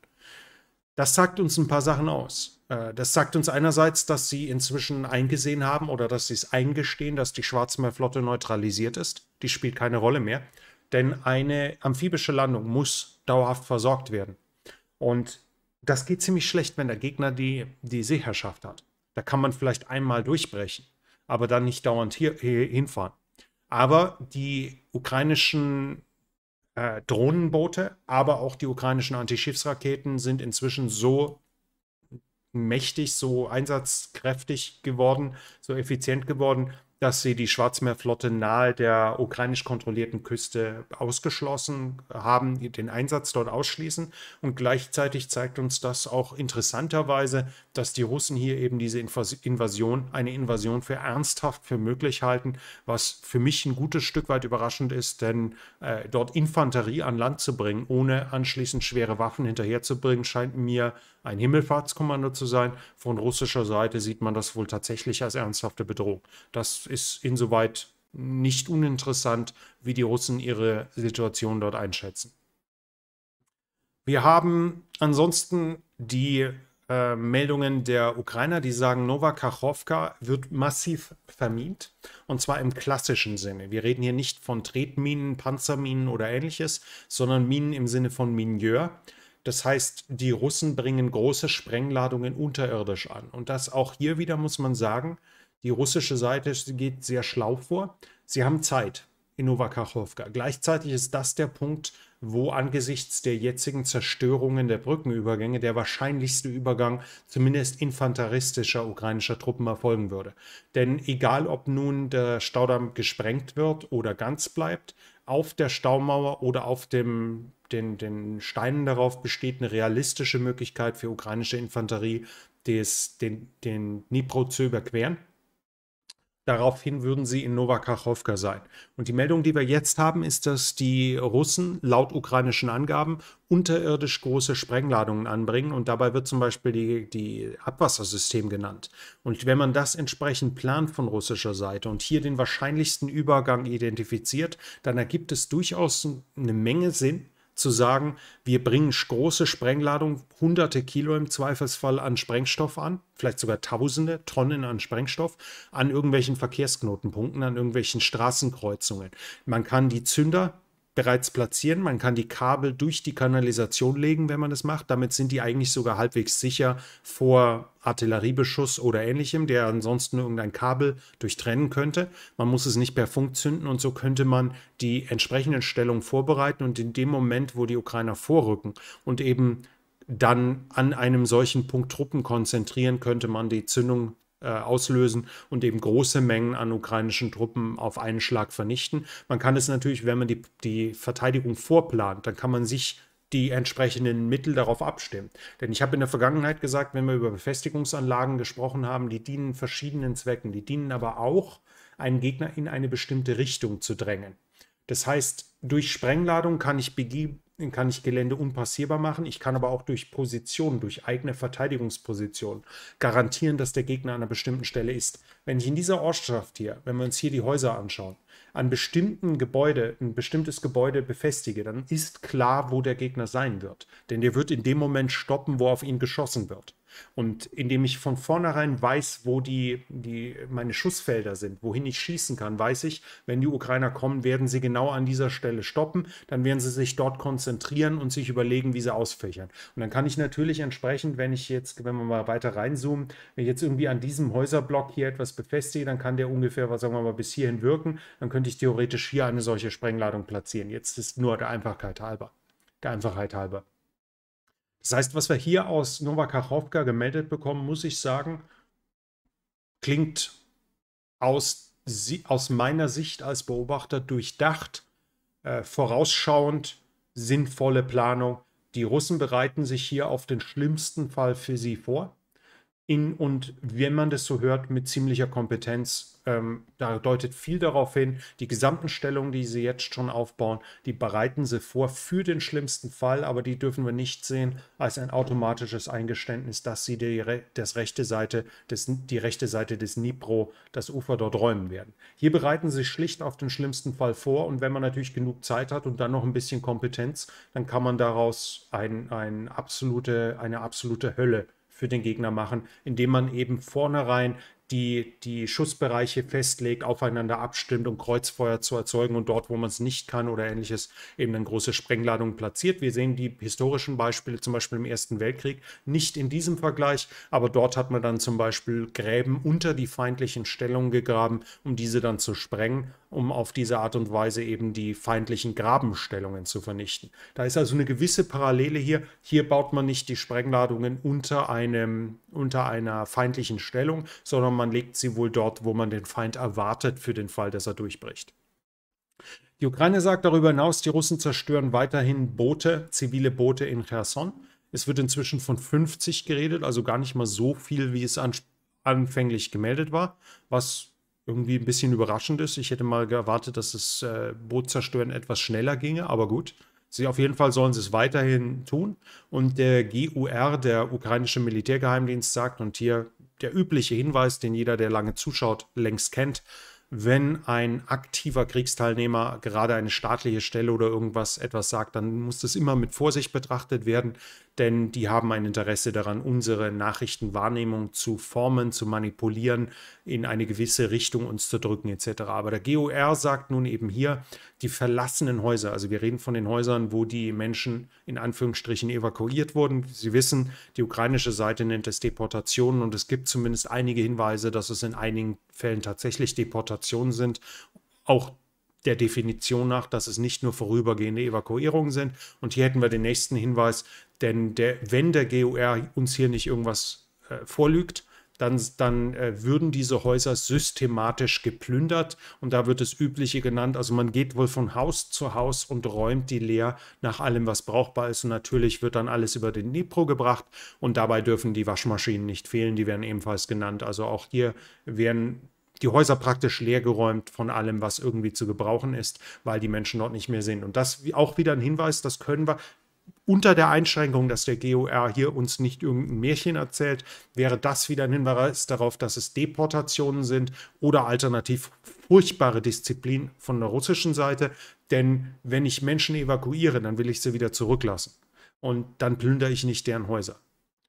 Das sagt uns ein paar Sachen aus. Äh, das sagt uns einerseits, dass sie inzwischen eingesehen haben oder dass sie es eingestehen, dass die Schwarzmeerflotte neutralisiert ist. Die spielt keine Rolle mehr, denn eine amphibische Landung muss dauerhaft versorgt werden. Und das geht ziemlich schlecht, wenn der Gegner die, die Seeherrschaft hat. Da kann man vielleicht einmal durchbrechen, aber dann nicht dauernd hier, hier hinfahren. Aber die ukrainischen äh, Drohnenboote, aber auch die ukrainischen Antischiffsraketen sind inzwischen so mächtig, so einsatzkräftig geworden, so effizient geworden, dass sie die Schwarzmeerflotte nahe der ukrainisch kontrollierten Küste ausgeschlossen haben, den Einsatz dort ausschließen. Und gleichzeitig zeigt uns das auch interessanterweise, dass die Russen hier eben diese Invasion, eine Invasion für ernsthaft für möglich halten, was für mich ein gutes Stück weit überraschend ist, denn äh, dort Infanterie an Land zu bringen, ohne anschließend schwere Waffen hinterherzubringen, scheint mir ein Himmelfahrtskommando zu sein. Von russischer Seite sieht man das wohl tatsächlich als ernsthafte Bedrohung. Das ist insoweit nicht uninteressant, wie die Russen ihre Situation dort einschätzen. Wir haben ansonsten die äh, Meldungen der Ukrainer, die sagen, Nova Kachowka wird massiv vermint und zwar im klassischen Sinne. Wir reden hier nicht von Tretminen, Panzerminen oder ähnliches, sondern Minen im Sinne von Mineur. Das heißt, die Russen bringen große Sprengladungen unterirdisch an. Und das auch hier wieder muss man sagen, die russische Seite geht sehr schlau vor. Sie haben Zeit in Novakachowka. Gleichzeitig ist das der Punkt, wo angesichts der jetzigen Zerstörungen der Brückenübergänge der wahrscheinlichste Übergang zumindest infanteristischer ukrainischer Truppen erfolgen würde. Denn egal ob nun der Staudamm gesprengt wird oder ganz bleibt, auf der Staumauer oder auf dem, den, den Steinen darauf besteht eine realistische Möglichkeit für ukrainische Infanterie, des, den, den Dnipro zu überqueren. Daraufhin würden sie in Novakachowka sein. Und die Meldung, die wir jetzt haben, ist, dass die Russen laut ukrainischen Angaben unterirdisch große Sprengladungen anbringen. Und dabei wird zum Beispiel die, die Abwassersystem genannt. Und wenn man das entsprechend plant von russischer Seite und hier den wahrscheinlichsten Übergang identifiziert, dann ergibt es durchaus eine Menge Sinn, zu sagen, wir bringen große Sprengladungen, hunderte Kilo im Zweifelsfall an Sprengstoff an, vielleicht sogar tausende Tonnen an Sprengstoff, an irgendwelchen Verkehrsknotenpunkten, an irgendwelchen Straßenkreuzungen. Man kann die Zünder bereits platzieren. Man kann die Kabel durch die Kanalisation legen, wenn man das macht. Damit sind die eigentlich sogar halbwegs sicher vor Artilleriebeschuss oder ähnlichem, der ansonsten irgendein Kabel durchtrennen könnte. Man muss es nicht per Funk zünden und so könnte man die entsprechenden Stellungen vorbereiten und in dem Moment, wo die Ukrainer vorrücken und eben dann an einem solchen Punkt Truppen konzentrieren, könnte man die Zündung äh, auslösen und eben große Mengen an ukrainischen Truppen auf einen Schlag vernichten. Man kann es natürlich, wenn man die, die Verteidigung vorplant, dann kann man sich die entsprechenden Mittel darauf abstimmen. Denn ich habe in der Vergangenheit gesagt, wenn wir über Befestigungsanlagen gesprochen haben, die dienen verschiedenen Zwecken. Die dienen aber auch, einen Gegner in eine bestimmte Richtung zu drängen. Das heißt, durch Sprengladung kann ich dann kann ich Gelände unpassierbar machen. Ich kann aber auch durch Position, durch eigene Verteidigungsposition garantieren, dass der Gegner an einer bestimmten Stelle ist. Wenn ich in dieser Ortschaft hier, wenn wir uns hier die Häuser anschauen, an bestimmten Gebäude, ein bestimmtes Gebäude befestige, dann ist klar, wo der Gegner sein wird. Denn der wird in dem Moment stoppen, wo auf ihn geschossen wird. Und indem ich von vornherein weiß, wo die, die, meine Schussfelder sind, wohin ich schießen kann, weiß ich, wenn die Ukrainer kommen, werden sie genau an dieser Stelle stoppen. Dann werden sie sich dort konzentrieren und sich überlegen, wie sie ausfächern. Und dann kann ich natürlich entsprechend, wenn ich jetzt, wenn wir mal weiter reinzoomen, wenn ich jetzt irgendwie an diesem Häuserblock hier etwas befestige, dann kann der ungefähr, was sagen wir mal, bis hierhin wirken. Dann könnte ich theoretisch hier eine solche Sprengladung platzieren. Jetzt ist nur der Einfachheit halber. Der Einfachheit halber. Das heißt, was wir hier aus Nova Kachowka gemeldet bekommen, muss ich sagen, klingt aus, aus meiner Sicht als Beobachter durchdacht, äh, vorausschauend, sinnvolle Planung. Die Russen bereiten sich hier auf den schlimmsten Fall für sie vor in und wenn man das so hört, mit ziemlicher Kompetenz. Ähm, da deutet viel darauf hin. Die gesamten Stellungen, die sie jetzt schon aufbauen, die bereiten sie vor für den schlimmsten Fall, aber die dürfen wir nicht sehen als ein automatisches Eingeständnis, dass sie die, das rechte Seite des, die rechte Seite des Nipro, das Ufer dort räumen werden. Hier bereiten sie schlicht auf den schlimmsten Fall vor und wenn man natürlich genug Zeit hat und dann noch ein bisschen Kompetenz, dann kann man daraus ein, ein absolute, eine absolute Hölle für den Gegner machen, indem man eben vornherein die, die Schussbereiche festlegt, aufeinander abstimmt, um Kreuzfeuer zu erzeugen und dort, wo man es nicht kann oder ähnliches, eben dann große Sprengladungen platziert. Wir sehen die historischen Beispiele zum Beispiel im Ersten Weltkrieg nicht in diesem Vergleich, aber dort hat man dann zum Beispiel Gräben unter die feindlichen Stellungen gegraben, um diese dann zu sprengen um auf diese Art und Weise eben die feindlichen Grabenstellungen zu vernichten. Da ist also eine gewisse Parallele hier. Hier baut man nicht die Sprengladungen unter, einem, unter einer feindlichen Stellung, sondern man legt sie wohl dort, wo man den Feind erwartet, für den Fall, dass er durchbricht. Die Ukraine sagt darüber hinaus, die Russen zerstören weiterhin Boote, zivile Boote in Cherson. Es wird inzwischen von 50 geredet, also gar nicht mal so viel, wie es anfänglich gemeldet war, was irgendwie ein bisschen überraschend ist. Ich hätte mal erwartet, dass das äh, Boot zerstören etwas schneller ginge, aber gut. Sie auf jeden Fall sollen sie es weiterhin tun. Und der GUR, der ukrainische Militärgeheimdienst, sagt, und hier der übliche Hinweis, den jeder, der lange zuschaut, längst kennt, wenn ein aktiver Kriegsteilnehmer gerade eine staatliche Stelle oder irgendwas etwas sagt, dann muss das immer mit Vorsicht betrachtet werden denn die haben ein Interesse daran, unsere Nachrichtenwahrnehmung zu formen, zu manipulieren, in eine gewisse Richtung uns zu drücken etc. Aber der GOR sagt nun eben hier, die verlassenen Häuser, also wir reden von den Häusern, wo die Menschen in Anführungsstrichen evakuiert wurden. Sie wissen, die ukrainische Seite nennt es Deportationen und es gibt zumindest einige Hinweise, dass es in einigen Fällen tatsächlich Deportationen sind. Auch der Definition nach, dass es nicht nur vorübergehende Evakuierungen sind. Und hier hätten wir den nächsten Hinweis, denn der, wenn der GUR uns hier nicht irgendwas äh, vorlügt, dann, dann äh, würden diese Häuser systematisch geplündert und da wird das Übliche genannt. Also man geht wohl von Haus zu Haus und räumt die leer nach allem, was brauchbar ist. Und natürlich wird dann alles über den Dnipro gebracht und dabei dürfen die Waschmaschinen nicht fehlen, die werden ebenfalls genannt. Also auch hier werden die Häuser praktisch leergeräumt von allem, was irgendwie zu gebrauchen ist, weil die Menschen dort nicht mehr sind. Und das auch wieder ein Hinweis, das können wir unter der Einschränkung, dass der GOR hier uns nicht irgendein Märchen erzählt, wäre das wieder ein Hinweis darauf, dass es Deportationen sind oder alternativ furchtbare Disziplin von der russischen Seite. Denn wenn ich Menschen evakuiere, dann will ich sie wieder zurücklassen. Und dann plündere ich nicht deren Häuser,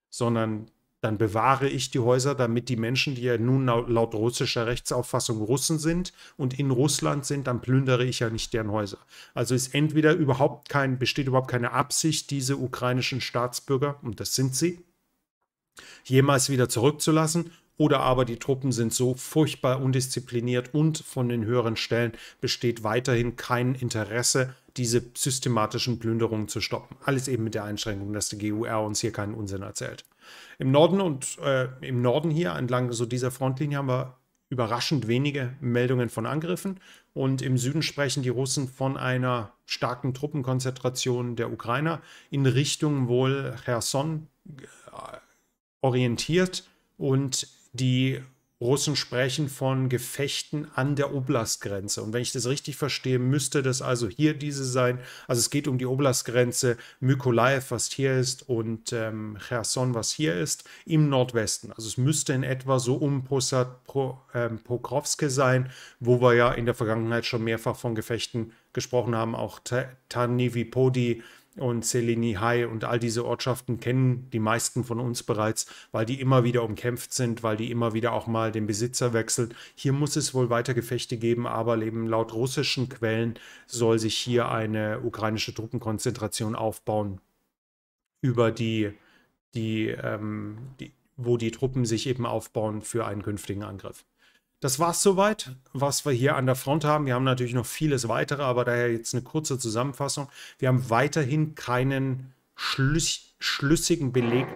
sondern dann bewahre ich die Häuser, damit die Menschen, die ja nun laut russischer Rechtsauffassung Russen sind und in Russland sind, dann plündere ich ja nicht deren Häuser. Also ist entweder überhaupt kein, besteht überhaupt keine Absicht, diese ukrainischen Staatsbürger, und das sind sie, jemals wieder zurückzulassen, oder aber die Truppen sind so furchtbar undiszipliniert und von den höheren Stellen besteht weiterhin kein Interesse, diese systematischen Plünderungen zu stoppen. Alles eben mit der Einschränkung, dass die GUR uns hier keinen Unsinn erzählt. Im Norden und äh, im Norden hier entlang so dieser Frontlinie haben wir überraschend wenige Meldungen von Angriffen. Und im Süden sprechen die Russen von einer starken Truppenkonzentration der Ukrainer in Richtung wohl Cherson äh, orientiert. Und die Russen sprechen von Gefechten an der Oblastgrenze. Und wenn ich das richtig verstehe, müsste das also hier diese sein. Also es geht um die Oblastgrenze Mykolaev, was hier ist, und ähm, Cherson, was hier ist, im Nordwesten. Also es müsste in etwa so um Posad Pro, ähm, Pokrovske sein, wo wir ja in der Vergangenheit schon mehrfach von Gefechten gesprochen haben. Auch Tanivipodi und Seleni Hai und all diese Ortschaften kennen die meisten von uns bereits, weil die immer wieder umkämpft sind, weil die immer wieder auch mal den Besitzer wechseln. Hier muss es wohl weiter Gefechte geben, aber eben laut russischen Quellen soll sich hier eine ukrainische Truppenkonzentration aufbauen, über die, die, ähm, die wo die Truppen sich eben aufbauen für einen künftigen Angriff. Das war's soweit, was wir hier an der Front haben. Wir haben natürlich noch vieles weitere, aber daher jetzt eine kurze Zusammenfassung. Wir haben weiterhin keinen schlüss schlüssigen Beleg.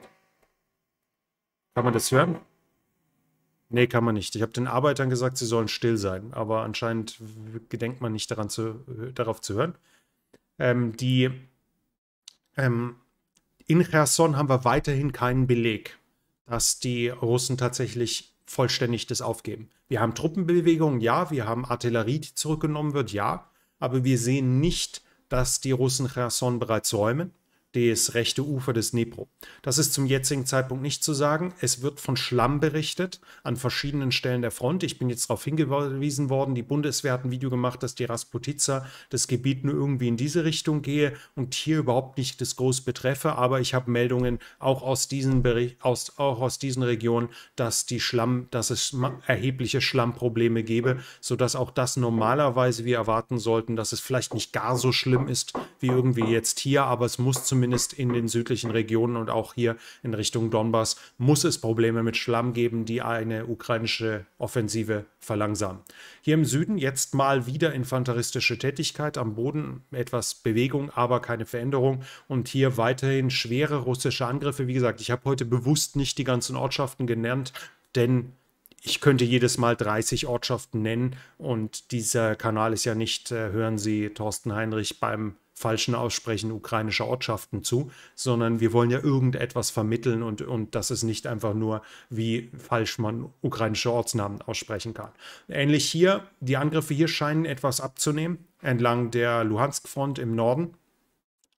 Kann man das hören? Nee, kann man nicht. Ich habe den Arbeitern gesagt, sie sollen still sein, aber anscheinend gedenkt man nicht daran zu, äh, darauf zu hören. Ähm, die ähm, in Cherson haben wir weiterhin keinen Beleg, dass die Russen tatsächlich vollständig das aufgeben. Wir haben Truppenbewegungen, ja, wir haben Artillerie, die zurückgenommen wird, ja, aber wir sehen nicht, dass die Russen Cherson bereits räumen das rechte Ufer des Dnipro. Das ist zum jetzigen Zeitpunkt nicht zu sagen. Es wird von Schlamm berichtet an verschiedenen Stellen der Front. Ich bin jetzt darauf hingewiesen worden, die Bundeswehr hat ein Video gemacht, dass die Rasputiza das Gebiet nur irgendwie in diese Richtung gehe und hier überhaupt nicht das groß betreffe. Aber ich habe Meldungen auch aus diesen, aus, auch aus diesen Regionen, dass, die Schlamm, dass es erhebliche Schlammprobleme gebe, sodass auch das normalerweise wir erwarten sollten, dass es vielleicht nicht gar so schlimm ist wie irgendwie jetzt hier, aber es muss zum zumindest in den südlichen Regionen und auch hier in Richtung Donbass muss es Probleme mit Schlamm geben, die eine ukrainische Offensive verlangsamen. Hier im Süden jetzt mal wieder infanteristische Tätigkeit am Boden, etwas Bewegung, aber keine Veränderung und hier weiterhin schwere russische Angriffe. Wie gesagt, ich habe heute bewusst nicht die ganzen Ortschaften genannt, denn ich könnte jedes Mal 30 Ortschaften nennen und dieser Kanal ist ja nicht, äh, hören Sie Thorsten Heinrich beim falschen Aussprechen ukrainischer Ortschaften zu, sondern wir wollen ja irgendetwas vermitteln und, und das ist nicht einfach nur, wie falsch man ukrainische Ortsnamen aussprechen kann. Ähnlich hier, die Angriffe hier scheinen etwas abzunehmen, entlang der Luhansk-Front im Norden.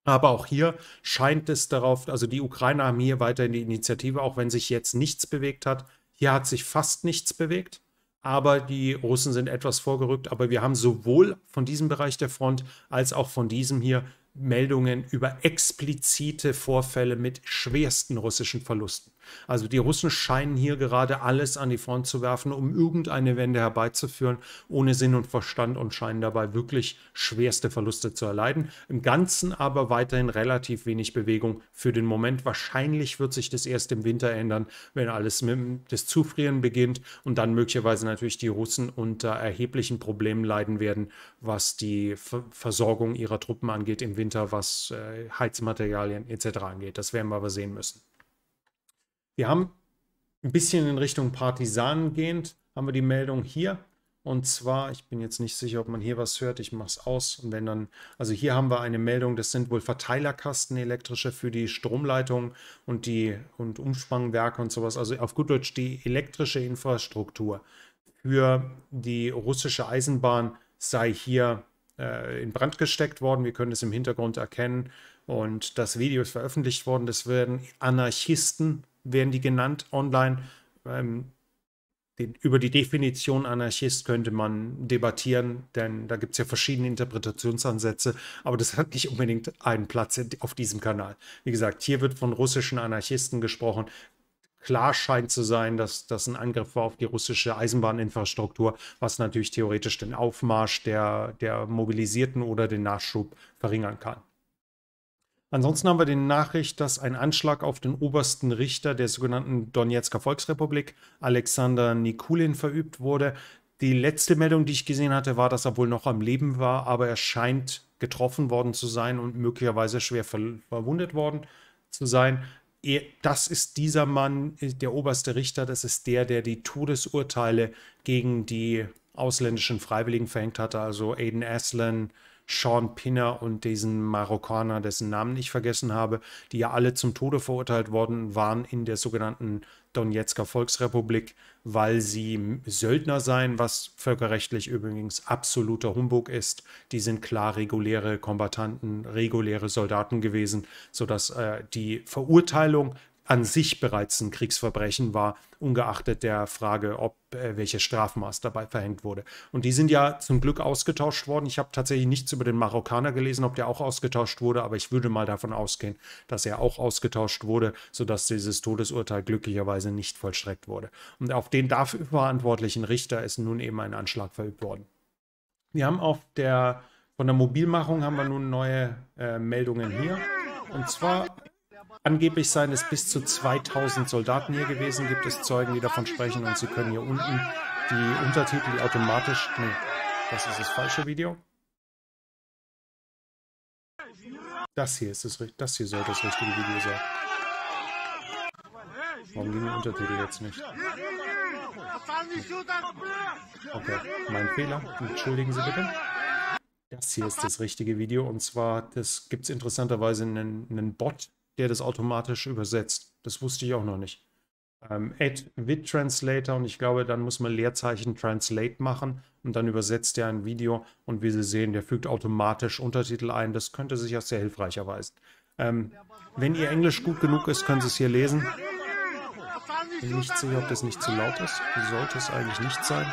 Aber auch hier scheint es darauf, also die Ukrainer haben hier weiterhin die Initiative, auch wenn sich jetzt nichts bewegt hat. Hier hat sich fast nichts bewegt aber die Russen sind etwas vorgerückt. Aber wir haben sowohl von diesem Bereich der Front als auch von diesem hier Meldungen über explizite Vorfälle mit schwersten russischen Verlusten. Also die Russen scheinen hier gerade alles an die Front zu werfen, um irgendeine Wende herbeizuführen, ohne Sinn und Verstand und scheinen dabei wirklich schwerste Verluste zu erleiden. Im Ganzen aber weiterhin relativ wenig Bewegung für den Moment. Wahrscheinlich wird sich das erst im Winter ändern, wenn alles mit dem Zufrieren beginnt und dann möglicherweise natürlich die Russen unter erheblichen Problemen leiden werden, was die Versorgung ihrer Truppen angeht im Winter. Winter, was äh, Heizmaterialien etc. angeht. Das werden wir aber sehen müssen. Wir haben ein bisschen in Richtung Partisanen gehend, haben wir die Meldung hier. Und zwar, ich bin jetzt nicht sicher, ob man hier was hört, ich mache es aus. Und wenn dann, also hier haben wir eine Meldung, das sind wohl Verteilerkasten elektrische für die Stromleitung und die und Umspannwerke und sowas. Also auf gut Deutsch die elektrische Infrastruktur für die russische Eisenbahn sei hier äh, in Brand gesteckt worden. Wir können es im Hintergrund erkennen. Und das Video ist veröffentlicht worden. Das werden Anarchisten, werden die genannt online. Ähm, den, über die Definition Anarchist könnte man debattieren, denn da gibt es ja verschiedene Interpretationsansätze, aber das hat nicht unbedingt einen Platz auf diesem Kanal. Wie gesagt, hier wird von russischen Anarchisten gesprochen klar scheint zu sein, dass das ein Angriff war auf die russische Eisenbahninfrastruktur, was natürlich theoretisch den Aufmarsch der, der Mobilisierten oder den Nachschub verringern kann. Ansonsten haben wir die Nachricht, dass ein Anschlag auf den obersten Richter der sogenannten Donetsker Volksrepublik, Alexander Nikulin, verübt wurde. Die letzte Meldung, die ich gesehen hatte, war, dass er wohl noch am Leben war, aber er scheint getroffen worden zu sein und möglicherweise schwer verwundet worden zu sein. Eh, das ist dieser Mann, äh, der oberste Richter, das ist der, der die Todesurteile gegen die ausländischen Freiwilligen verhängt hatte, also Aiden Aslan, Sean Pinner und diesen Marokkaner, dessen Namen ich vergessen habe, die ja alle zum Tode verurteilt worden waren in der sogenannten Donetsker Volksrepublik, weil sie Söldner seien, was völkerrechtlich übrigens absoluter Humbug ist. Die sind klar reguläre Kombattanten, reguläre Soldaten gewesen, sodass äh, die Verurteilung an sich bereits ein Kriegsverbrechen war, ungeachtet der Frage, ob äh, welches Strafmaß dabei verhängt wurde. Und die sind ja zum Glück ausgetauscht worden. Ich habe tatsächlich nichts über den Marokkaner gelesen, ob der auch ausgetauscht wurde, aber ich würde mal davon ausgehen, dass er auch ausgetauscht wurde, sodass dieses Todesurteil glücklicherweise nicht vollstreckt wurde. Und auf den dafür verantwortlichen Richter ist nun eben ein Anschlag verübt worden. Wir haben auf der von der Mobilmachung haben wir nun neue äh, Meldungen hier. Und zwar Angeblich seien es bis zu 2000 Soldaten hier gewesen, gibt es Zeugen, die davon sprechen und Sie können hier unten die Untertitel, die automatisch... Nee, das ist das falsche Video. Das hier ist das, das hier soll das richtige Video sein. Warum gehen die Untertitel jetzt nicht? Okay, mein Fehler. Entschuldigen Sie bitte. Das hier ist das richtige Video und zwar, das gibt es interessanterweise einen, einen Bot, der das automatisch übersetzt. Das wusste ich auch noch nicht. Ähm, add with Translator und ich glaube, dann muss man Leerzeichen Translate machen und dann übersetzt er ein Video und wie Sie sehen, der fügt automatisch Untertitel ein. Das könnte sich als sehr hilfreich erweisen. Ähm, wenn Ihr Englisch gut genug ist, können Sie es hier lesen. Ich bin nicht sicher, ob das nicht zu laut ist. Sollte es eigentlich nicht sein.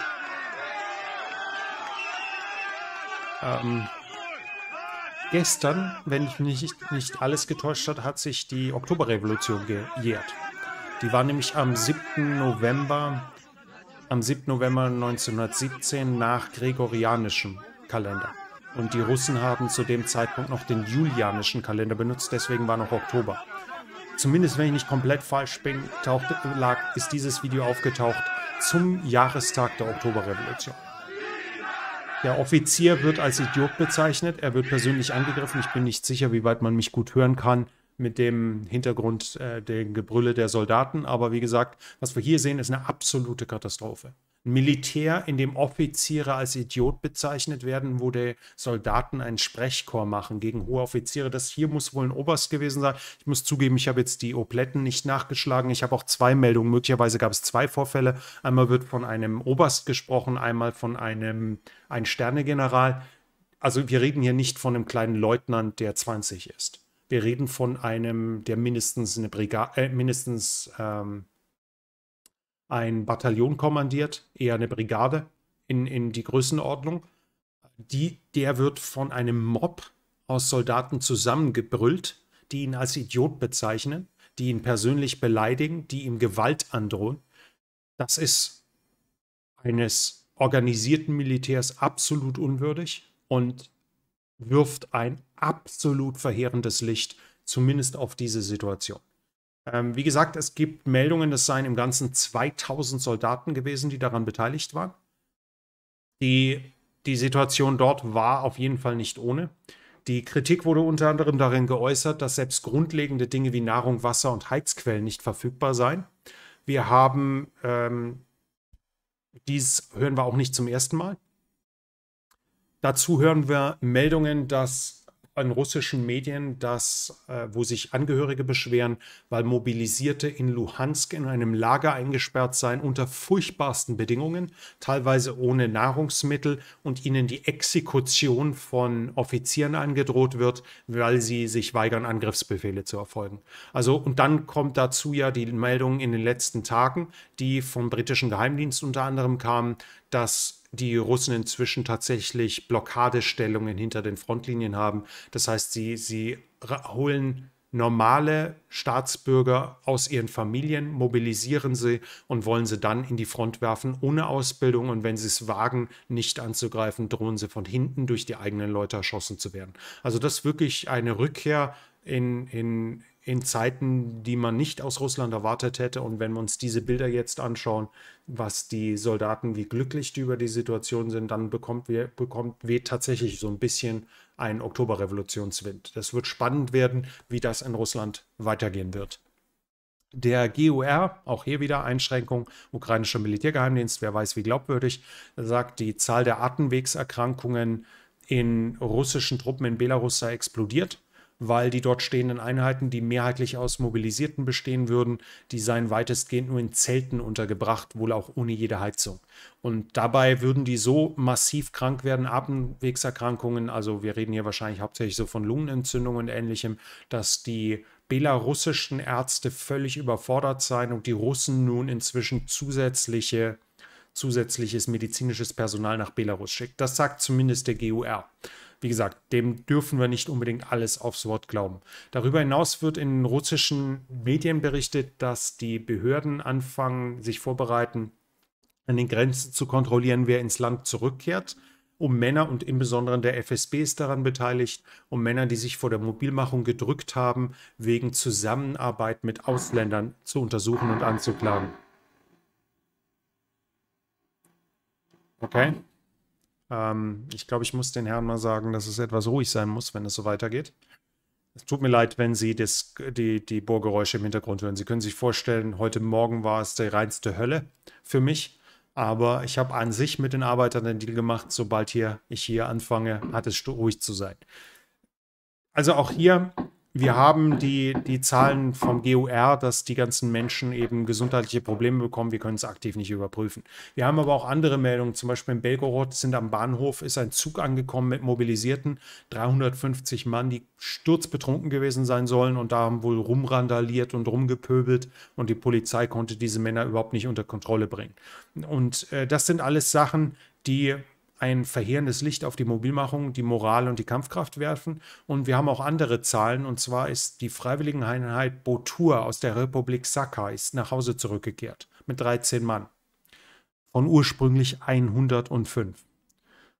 Ähm, Gestern, wenn ich mich nicht, nicht alles getäuscht hat, hat sich die Oktoberrevolution gejährt. Die war nämlich am 7. November, am 7. November 1917 nach gregorianischem Kalender. Und die Russen haben zu dem Zeitpunkt noch den julianischen Kalender benutzt, deswegen war noch Oktober. Zumindest wenn ich nicht komplett falsch bin, taucht, lag, ist dieses Video aufgetaucht zum Jahrestag der Oktoberrevolution. Der Offizier wird als Idiot bezeichnet. Er wird persönlich angegriffen. Ich bin nicht sicher, wie weit man mich gut hören kann mit dem Hintergrund äh, der Gebrülle der Soldaten. Aber wie gesagt, was wir hier sehen, ist eine absolute Katastrophe. Militär, in dem Offiziere als Idiot bezeichnet werden, wo die Soldaten einen Sprechchor machen gegen hohe Offiziere. Das hier muss wohl ein Oberst gewesen sein. Ich muss zugeben, ich habe jetzt die Obletten nicht nachgeschlagen. Ich habe auch zwei Meldungen. Möglicherweise gab es zwei Vorfälle. Einmal wird von einem Oberst gesprochen, einmal von einem Ein-Sterne-General. Also wir reden hier nicht von einem kleinen Leutnant, der 20 ist. Wir reden von einem, der mindestens eine Brigade, äh, mindestens ähm, ein Bataillon kommandiert, eher eine Brigade in, in die Größenordnung. Die, der wird von einem Mob aus Soldaten zusammengebrüllt, die ihn als Idiot bezeichnen, die ihn persönlich beleidigen, die ihm Gewalt androhen. Das ist eines organisierten Militärs absolut unwürdig und wirft ein absolut verheerendes Licht, zumindest auf diese Situation. Ähm, wie gesagt, es gibt Meldungen, es seien im Ganzen 2000 Soldaten gewesen, die daran beteiligt waren. Die, die Situation dort war auf jeden Fall nicht ohne. Die Kritik wurde unter anderem darin geäußert, dass selbst grundlegende Dinge wie Nahrung, Wasser und Heizquellen nicht verfügbar seien. Wir haben, ähm, dies hören wir auch nicht zum ersten Mal. Dazu hören wir Meldungen, dass in russischen Medien, dass, äh, wo sich Angehörige beschweren, weil Mobilisierte in Luhansk in einem Lager eingesperrt seien unter furchtbarsten Bedingungen, teilweise ohne Nahrungsmittel und ihnen die Exekution von Offizieren angedroht wird, weil sie sich weigern, Angriffsbefehle zu erfolgen. Also, und dann kommt dazu ja die Meldung in den letzten Tagen, die vom britischen Geheimdienst unter anderem kam, dass die Russen inzwischen tatsächlich Blockadestellungen hinter den Frontlinien haben. Das heißt, sie, sie holen normale Staatsbürger aus ihren Familien, mobilisieren sie und wollen sie dann in die Front werfen, ohne Ausbildung. Und wenn sie es wagen, nicht anzugreifen, drohen sie von hinten durch die eigenen Leute erschossen zu werden. Also das ist wirklich eine Rückkehr in, in in Zeiten, die man nicht aus Russland erwartet hätte. Und wenn wir uns diese Bilder jetzt anschauen, was die Soldaten, wie glücklich die über die Situation sind, dann bekommt, wir, bekommt weht tatsächlich so ein bisschen ein Oktoberrevolutionswind. Das wird spannend werden, wie das in Russland weitergehen wird. Der GUR, auch hier wieder Einschränkung, ukrainischer Militärgeheimdienst, wer weiß wie glaubwürdig, sagt, die Zahl der Atemwegserkrankungen in russischen Truppen in Belarus sei explodiert weil die dort stehenden Einheiten, die mehrheitlich aus Mobilisierten bestehen würden, die seien weitestgehend nur in Zelten untergebracht, wohl auch ohne jede Heizung. Und dabei würden die so massiv krank werden, Atemwegserkrankungen, also wir reden hier wahrscheinlich hauptsächlich so von Lungenentzündungen und ähnlichem, dass die belarussischen Ärzte völlig überfordert seien und die Russen nun inzwischen zusätzliche zusätzliches medizinisches Personal nach Belarus schickt. Das sagt zumindest der GUR. Wie gesagt, dem dürfen wir nicht unbedingt alles aufs Wort glauben. Darüber hinaus wird in russischen Medien berichtet, dass die Behörden anfangen, sich vorbereiten, an den Grenzen zu kontrollieren, wer ins Land zurückkehrt um Männer und im Besonderen der FSB ist daran beteiligt, um Männer, die sich vor der Mobilmachung gedrückt haben, wegen Zusammenarbeit mit Ausländern zu untersuchen und anzuklagen. Okay. Ähm, ich glaube, ich muss den Herren mal sagen, dass es etwas ruhig sein muss, wenn es so weitergeht. Es tut mir leid, wenn Sie das, die, die Bohrgeräusche im Hintergrund hören. Sie können sich vorstellen, heute Morgen war es die reinste Hölle für mich. Aber ich habe an sich mit den Arbeitern den Deal gemacht, sobald hier, ich hier anfange, hat es ruhig zu sein. Also auch hier wir haben die, die Zahlen vom GUR, dass die ganzen Menschen eben gesundheitliche Probleme bekommen. Wir können es aktiv nicht überprüfen. Wir haben aber auch andere Meldungen. Zum Beispiel in Belgorod sind am Bahnhof ist ein Zug angekommen mit mobilisierten 350 Mann, die sturzbetrunken gewesen sein sollen und da haben wohl rumrandaliert und rumgepöbelt und die Polizei konnte diese Männer überhaupt nicht unter Kontrolle bringen. Und äh, das sind alles Sachen, die ein verheerendes Licht auf die Mobilmachung, die Moral und die Kampfkraft werfen. Und wir haben auch andere Zahlen. Und zwar ist die Freiwilligeneinheit Botur aus der Republik Sakha ist nach Hause zurückgekehrt mit 13 Mann von ursprünglich 105.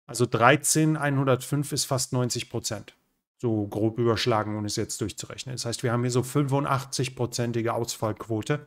Also 13, 105 ist fast 90 Prozent. So grob überschlagen, ohne es jetzt durchzurechnen. Das heißt, wir haben hier so 85-prozentige Ausfallquote.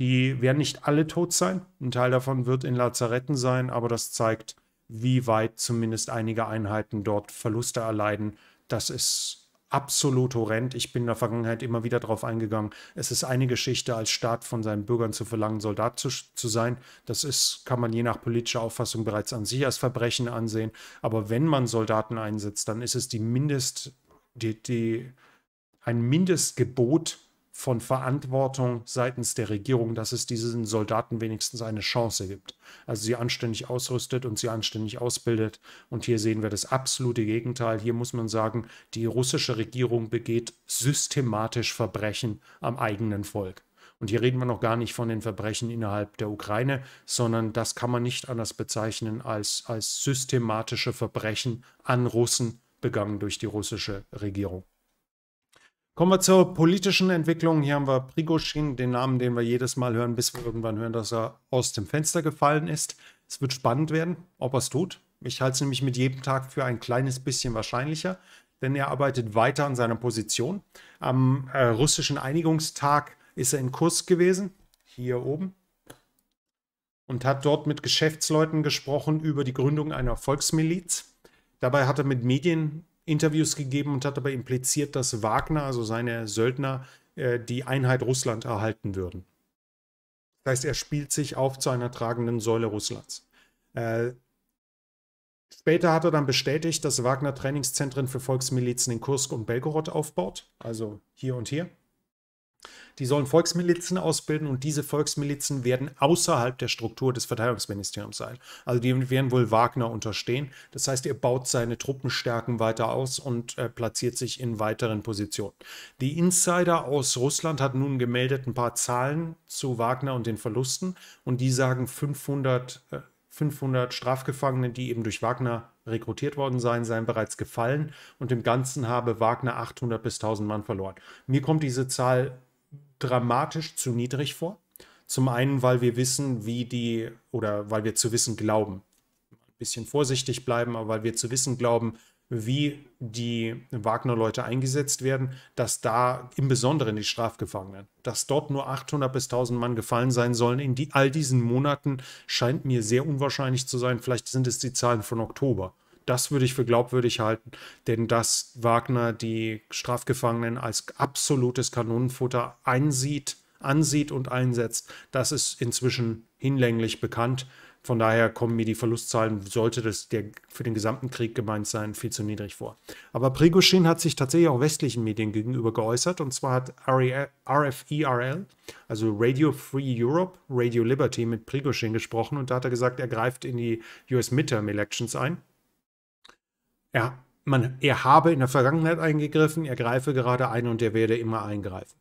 Die werden nicht alle tot sein. Ein Teil davon wird in Lazaretten sein, aber das zeigt, wie weit zumindest einige Einheiten dort Verluste erleiden. Das ist absolut horrend. Ich bin in der Vergangenheit immer wieder darauf eingegangen. Es ist eine Geschichte, als Staat von seinen Bürgern zu verlangen, Soldat zu, zu sein. Das ist, kann man je nach politischer Auffassung bereits an sich als Verbrechen ansehen. Aber wenn man Soldaten einsetzt, dann ist es die Mindest, die, die, ein Mindestgebot von Verantwortung seitens der Regierung, dass es diesen Soldaten wenigstens eine Chance gibt. Also sie anständig ausrüstet und sie anständig ausbildet. Und hier sehen wir das absolute Gegenteil. Hier muss man sagen, die russische Regierung begeht systematisch Verbrechen am eigenen Volk. Und hier reden wir noch gar nicht von den Verbrechen innerhalb der Ukraine, sondern das kann man nicht anders bezeichnen als, als systematische Verbrechen an Russen begangen durch die russische Regierung. Kommen wir zur politischen Entwicklung. Hier haben wir Prigoshin, den Namen, den wir jedes Mal hören, bis wir irgendwann hören, dass er aus dem Fenster gefallen ist. Es wird spannend werden, ob er es tut. Ich halte es nämlich mit jedem Tag für ein kleines bisschen wahrscheinlicher, denn er arbeitet weiter an seiner Position. Am äh, russischen Einigungstag ist er in Kurs gewesen, hier oben, und hat dort mit Geschäftsleuten gesprochen über die Gründung einer Volksmiliz. Dabei hat er mit Medien Interviews gegeben und hat dabei impliziert, dass Wagner, also seine Söldner, äh, die Einheit Russland erhalten würden. Das heißt, er spielt sich auf zu einer tragenden Säule Russlands. Äh, später hat er dann bestätigt, dass Wagner Trainingszentren für Volksmilizen in Kursk und Belgorod aufbaut, also hier und hier. Die sollen Volksmilizen ausbilden und diese Volksmilizen werden außerhalb der Struktur des Verteidigungsministeriums sein. Also die werden wohl Wagner unterstehen. Das heißt, er baut seine Truppenstärken weiter aus und äh, platziert sich in weiteren Positionen. Die Insider aus Russland hat nun gemeldet ein paar Zahlen zu Wagner und den Verlusten und die sagen 500, äh, 500 Strafgefangene, die eben durch Wagner rekrutiert worden seien, seien bereits gefallen und im Ganzen habe Wagner 800 bis 1000 Mann verloren. Mir kommt diese Zahl dramatisch zu niedrig vor. Zum einen, weil wir wissen, wie die, oder weil wir zu wissen glauben. Ein bisschen vorsichtig bleiben, aber weil wir zu wissen glauben, wie die Wagner-Leute eingesetzt werden, dass da im Besonderen die Strafgefangenen, dass dort nur 800 bis 1000 Mann gefallen sein sollen in die, all diesen Monaten, scheint mir sehr unwahrscheinlich zu sein. Vielleicht sind es die Zahlen von Oktober das würde ich für glaubwürdig halten, denn dass Wagner die Strafgefangenen als absolutes Kanonenfutter einsieht, ansieht und einsetzt, das ist inzwischen hinlänglich bekannt. Von daher kommen mir die Verlustzahlen, sollte das der, für den gesamten Krieg gemeint sein, viel zu niedrig vor. Aber Prigozhin hat sich tatsächlich auch westlichen Medien gegenüber geäußert. Und zwar hat RFERL, e also Radio Free Europe, Radio Liberty, mit Prigozhin gesprochen. Und da hat er gesagt, er greift in die US Midterm Elections ein. Er, man, er habe in der Vergangenheit eingegriffen, er greife gerade ein und er werde immer eingreifen.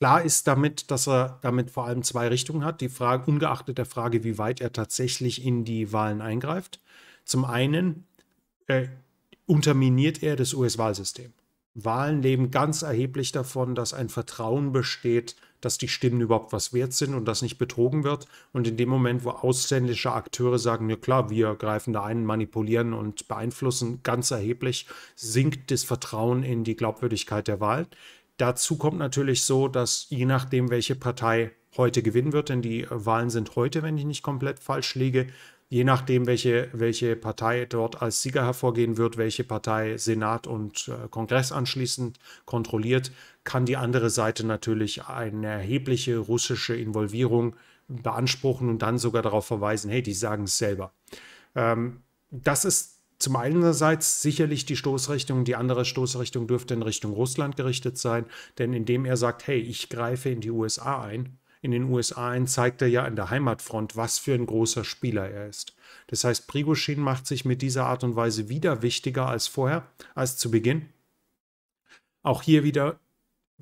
Klar ist damit, dass er damit vor allem zwei Richtungen hat. Die Frage, ungeachtet der Frage, wie weit er tatsächlich in die Wahlen eingreift. Zum einen äh, unterminiert er das US-Wahlsystem. Wahlen leben ganz erheblich davon, dass ein Vertrauen besteht, dass die Stimmen überhaupt was wert sind und dass nicht betrogen wird. Und in dem Moment, wo ausländische Akteure sagen, ja klar, wir greifen da ein, manipulieren und beeinflussen ganz erheblich, sinkt das Vertrauen in die Glaubwürdigkeit der Wahl. Dazu kommt natürlich so, dass je nachdem, welche Partei heute gewinnen wird, denn die äh, Wahlen sind heute, wenn ich nicht komplett falsch liege, je nachdem, welche, welche Partei dort als Sieger hervorgehen wird, welche Partei Senat und äh, Kongress anschließend kontrolliert, kann die andere Seite natürlich eine erhebliche russische Involvierung beanspruchen und dann sogar darauf verweisen, hey, die sagen es selber. Ähm, das ist zum einerseits sicherlich die Stoßrichtung, die andere Stoßrichtung dürfte in Richtung Russland gerichtet sein, denn indem er sagt, hey, ich greife in die USA ein, in den USA ein, zeigt er ja an der Heimatfront, was für ein großer Spieler er ist. Das heißt, Prigoshin macht sich mit dieser Art und Weise wieder wichtiger als vorher, als zu Beginn. Auch hier wieder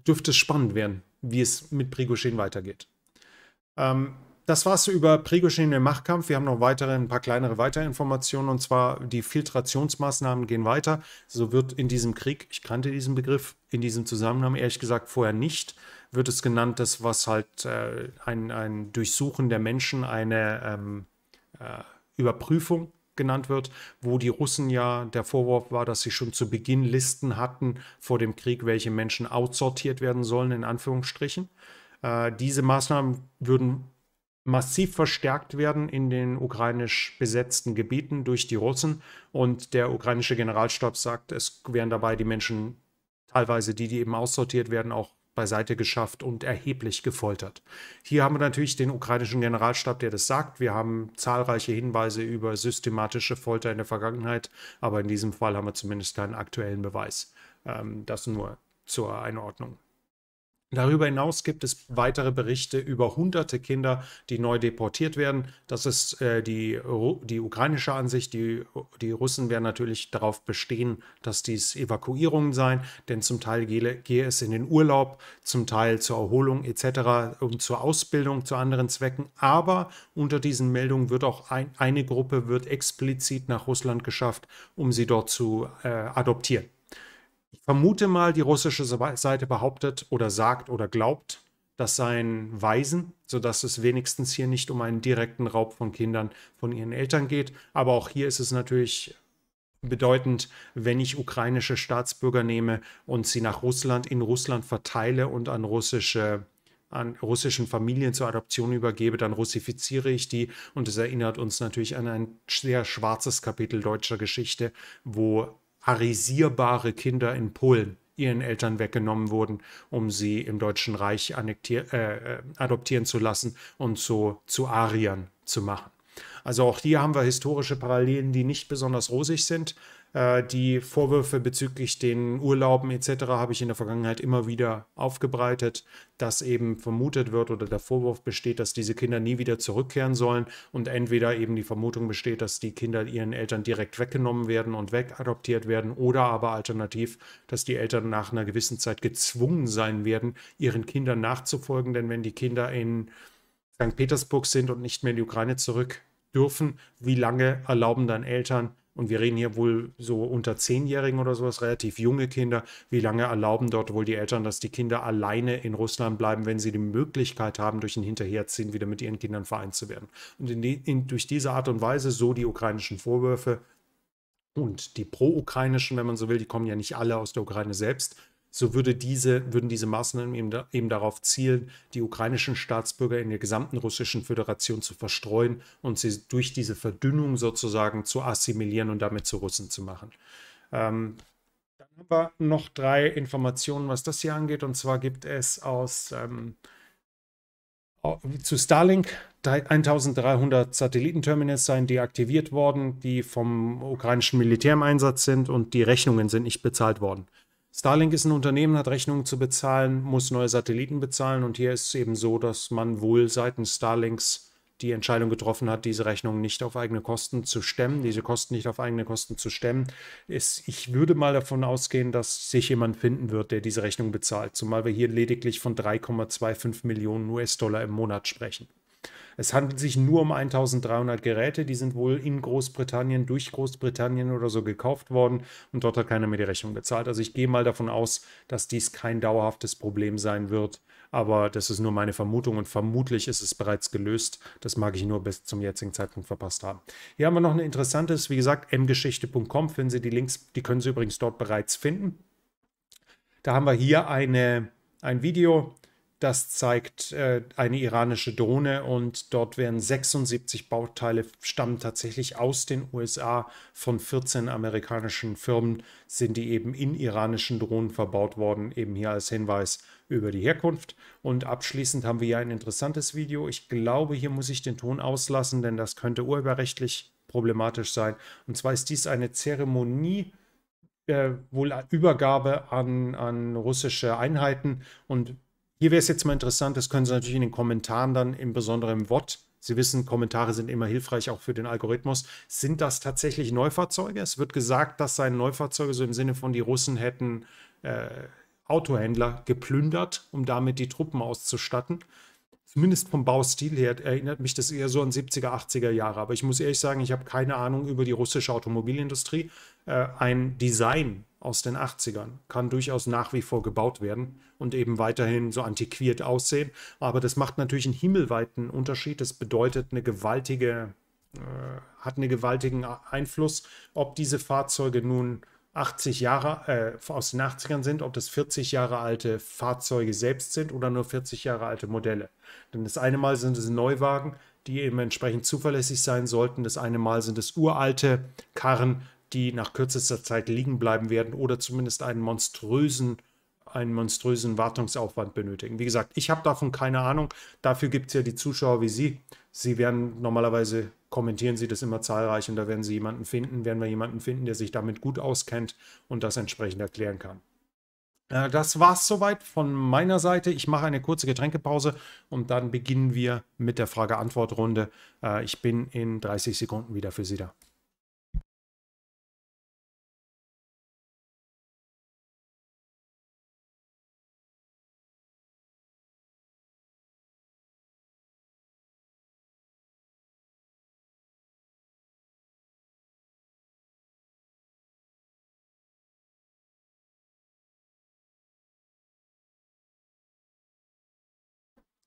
dürfte es spannend werden, wie es mit Prigoshin weitergeht. Ähm, das war's über Prigoshin im Machtkampf. Wir haben noch weitere, ein paar kleinere Weiterinformationen und zwar die Filtrationsmaßnahmen gehen weiter. So wird in diesem Krieg, ich kannte diesen Begriff in diesem Zusammenhang ehrlich gesagt vorher nicht, wird es genannt, das was halt äh, ein, ein Durchsuchen der Menschen, eine ähm, äh, Überprüfung genannt wird, wo die Russen ja der Vorwurf war, dass sie schon zu Beginn Listen hatten vor dem Krieg, welche Menschen outsortiert werden sollen, in Anführungsstrichen. Äh, diese Maßnahmen würden massiv verstärkt werden in den ukrainisch besetzten Gebieten durch die Russen. Und der ukrainische Generalstab sagt, es wären dabei die Menschen teilweise, die, die eben aussortiert werden, auch beiseite geschafft und erheblich gefoltert. Hier haben wir natürlich den ukrainischen Generalstab, der das sagt. Wir haben zahlreiche Hinweise über systematische Folter in der Vergangenheit, aber in diesem Fall haben wir zumindest keinen aktuellen Beweis. Ähm, das nur zur Einordnung. Darüber hinaus gibt es weitere Berichte über hunderte Kinder, die neu deportiert werden. Das ist äh, die, die ukrainische Ansicht. Die, die Russen werden natürlich darauf bestehen, dass dies Evakuierungen seien, denn zum Teil gehe, gehe es in den Urlaub, zum Teil zur Erholung etc. und zur Ausbildung, zu anderen Zwecken. Aber unter diesen Meldungen wird auch ein, eine Gruppe wird explizit nach Russland geschafft, um sie dort zu äh, adoptieren vermute mal, die russische Seite behauptet oder sagt oder glaubt, das seien Waisen, sodass es wenigstens hier nicht um einen direkten Raub von Kindern von ihren Eltern geht. Aber auch hier ist es natürlich bedeutend, wenn ich ukrainische Staatsbürger nehme und sie nach Russland, in Russland verteile und an russische an russischen Familien zur Adoption übergebe, dann russifiziere ich die. Und es erinnert uns natürlich an ein sehr schwarzes Kapitel deutscher Geschichte, wo arisierbare Kinder in Polen ihren Eltern weggenommen wurden, um sie im Deutschen Reich äh, äh, adoptieren zu lassen und so zu Ariern zu machen. Also auch hier haben wir historische Parallelen, die nicht besonders rosig sind, äh, die Vorwürfe bezüglich den Urlauben etc. habe ich in der Vergangenheit immer wieder aufgebreitet, dass eben vermutet wird oder der Vorwurf besteht, dass diese Kinder nie wieder zurückkehren sollen und entweder eben die Vermutung besteht, dass die Kinder ihren Eltern direkt weggenommen werden und wegadoptiert werden oder aber alternativ, dass die Eltern nach einer gewissen Zeit gezwungen sein werden, ihren Kindern nachzufolgen, denn wenn die Kinder in St. Petersburg sind und nicht mehr in die Ukraine zurück dürfen, wie lange erlauben dann Eltern und wir reden hier wohl so unter Zehnjährigen oder sowas, relativ junge Kinder, wie lange erlauben dort wohl die Eltern, dass die Kinder alleine in Russland bleiben, wenn sie die Möglichkeit haben, durch ein Hinterherziehen wieder mit ihren Kindern vereint zu werden. Und in die, in, durch diese Art und Weise, so die ukrainischen Vorwürfe und die pro-ukrainischen, wenn man so will, die kommen ja nicht alle aus der Ukraine selbst, so würde diese, würden diese Maßnahmen eben, da, eben darauf zielen, die ukrainischen Staatsbürger in der gesamten russischen Föderation zu verstreuen und sie durch diese Verdünnung sozusagen zu assimilieren und damit zu Russen zu machen. Ähm, dann haben wir noch drei Informationen, was das hier angeht. Und zwar gibt es aus ähm, zu Starlink. 1300 Satellitenterminals seien deaktiviert worden, die vom ukrainischen Militär im Einsatz sind und die Rechnungen sind nicht bezahlt worden. Starlink ist ein Unternehmen, hat Rechnungen zu bezahlen, muss neue Satelliten bezahlen und hier ist es eben so, dass man wohl seitens Starlinks die Entscheidung getroffen hat, diese Rechnung nicht auf eigene Kosten zu stemmen, diese Kosten nicht auf eigene Kosten zu stemmen, ist, ich würde mal davon ausgehen, dass sich jemand finden wird, der diese Rechnung bezahlt, zumal wir hier lediglich von 3,25 Millionen US-Dollar im Monat sprechen. Es handelt sich nur um 1300 Geräte, die sind wohl in Großbritannien, durch Großbritannien oder so gekauft worden und dort hat keiner mehr die Rechnung bezahlt. Also ich gehe mal davon aus, dass dies kein dauerhaftes Problem sein wird, aber das ist nur meine Vermutung und vermutlich ist es bereits gelöst. Das mag ich nur bis zum jetzigen Zeitpunkt verpasst haben. Hier haben wir noch ein interessantes, wie gesagt, mgeschichte.com finden Sie die Links, die können Sie übrigens dort bereits finden. Da haben wir hier eine, ein Video, das zeigt äh, eine iranische Drohne und dort werden 76 Bauteile stammen tatsächlich aus den USA. Von 14 amerikanischen Firmen sind die eben in iranischen Drohnen verbaut worden, eben hier als Hinweis über die Herkunft. Und abschließend haben wir ja ein interessantes Video. Ich glaube, hier muss ich den Ton auslassen, denn das könnte urheberrechtlich problematisch sein. Und zwar ist dies eine Zeremonie äh, wohl Übergabe an, an russische Einheiten und hier wäre es jetzt mal interessant, das können Sie natürlich in den Kommentaren dann im Besonderen Wort. Sie wissen, Kommentare sind immer hilfreich, auch für den Algorithmus. Sind das tatsächlich Neufahrzeuge? Es wird gesagt, das seien Neufahrzeuge, so im Sinne von, die Russen hätten äh, Autohändler geplündert, um damit die Truppen auszustatten zumindest vom Baustil her, erinnert mich das eher so an 70er, 80er Jahre. Aber ich muss ehrlich sagen, ich habe keine Ahnung über die russische Automobilindustrie. Äh, ein Design aus den 80ern kann durchaus nach wie vor gebaut werden und eben weiterhin so antiquiert aussehen. Aber das macht natürlich einen himmelweiten Unterschied. Das bedeutet eine gewaltige, äh, hat einen gewaltigen Einfluss, ob diese Fahrzeuge nun 80 Jahre äh, aus den 80ern sind, ob das 40 Jahre alte Fahrzeuge selbst sind oder nur 40 Jahre alte Modelle. Denn das eine Mal sind es Neuwagen, die eben entsprechend zuverlässig sein sollten. Das eine Mal sind es uralte Karren, die nach kürzester Zeit liegen bleiben werden oder zumindest einen monströsen einen monströsen Wartungsaufwand benötigen. Wie gesagt, ich habe davon keine Ahnung. Dafür gibt es ja die Zuschauer wie Sie. Sie werden normalerweise kommentieren Sie das immer zahlreich und da werden Sie jemanden finden, werden wir jemanden finden, der sich damit gut auskennt und das entsprechend erklären kann. Äh, das war's soweit von meiner Seite. Ich mache eine kurze Getränkepause und dann beginnen wir mit der Frage-Antwort-Runde. Äh, ich bin in 30 Sekunden wieder für Sie da.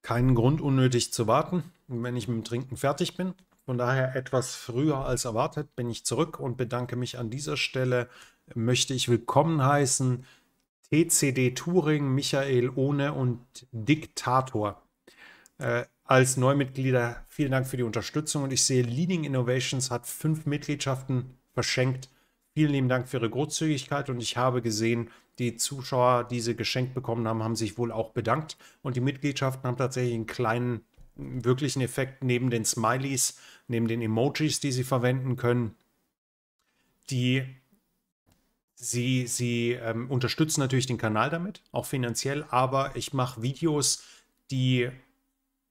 keinen Grund, unnötig zu warten, wenn ich mit dem Trinken fertig bin. Von daher etwas früher als erwartet bin ich zurück und bedanke mich an dieser Stelle. Möchte ich willkommen heißen TCD Touring, Michael Ohne und Diktator. Äh, als Neumitglieder vielen Dank für die Unterstützung und ich sehe, Leading Innovations hat fünf Mitgliedschaften verschenkt. Vielen lieben Dank für Ihre Großzügigkeit und ich habe gesehen, die Zuschauer, die sie geschenkt bekommen haben, haben sich wohl auch bedankt und die Mitgliedschaften haben tatsächlich einen kleinen wirklichen Effekt neben den Smileys, neben den Emojis, die sie verwenden können. Die sie sie ähm, unterstützen natürlich den Kanal damit, auch finanziell, aber ich mache Videos, die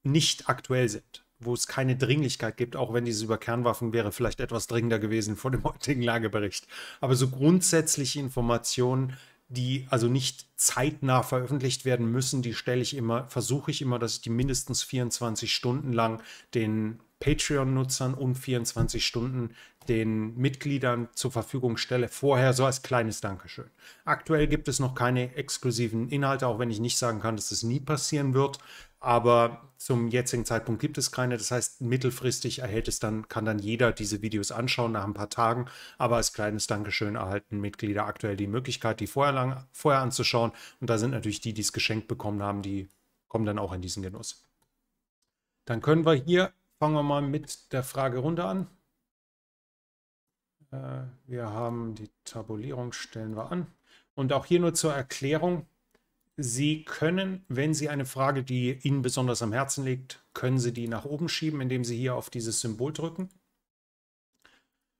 nicht aktuell sind wo es keine Dringlichkeit gibt, auch wenn dieses über Kernwaffen wäre vielleicht etwas dringender gewesen vor dem heutigen Lagebericht. Aber so grundsätzliche Informationen, die also nicht zeitnah veröffentlicht werden müssen, die stelle ich immer, versuche ich immer, dass ich die mindestens 24 Stunden lang den Patreon-Nutzern und 24 Stunden den Mitgliedern zur Verfügung stelle. Vorher so als kleines Dankeschön. Aktuell gibt es noch keine exklusiven Inhalte, auch wenn ich nicht sagen kann, dass das nie passieren wird aber zum jetzigen Zeitpunkt gibt es keine. Das heißt, mittelfristig erhält es dann, kann dann jeder diese Videos anschauen nach ein paar Tagen, aber als kleines Dankeschön erhalten Mitglieder aktuell die Möglichkeit, die vorher, lang, vorher anzuschauen. Und da sind natürlich die, die es geschenkt bekommen haben, die kommen dann auch in diesen Genuss. Dann können wir hier, fangen wir mal mit der Fragerunde an. Äh, wir haben die Tabulierung, stellen wir an. Und auch hier nur zur Erklärung, Sie können, wenn Sie eine Frage, die Ihnen besonders am Herzen liegt, können Sie die nach oben schieben, indem Sie hier auf dieses Symbol drücken.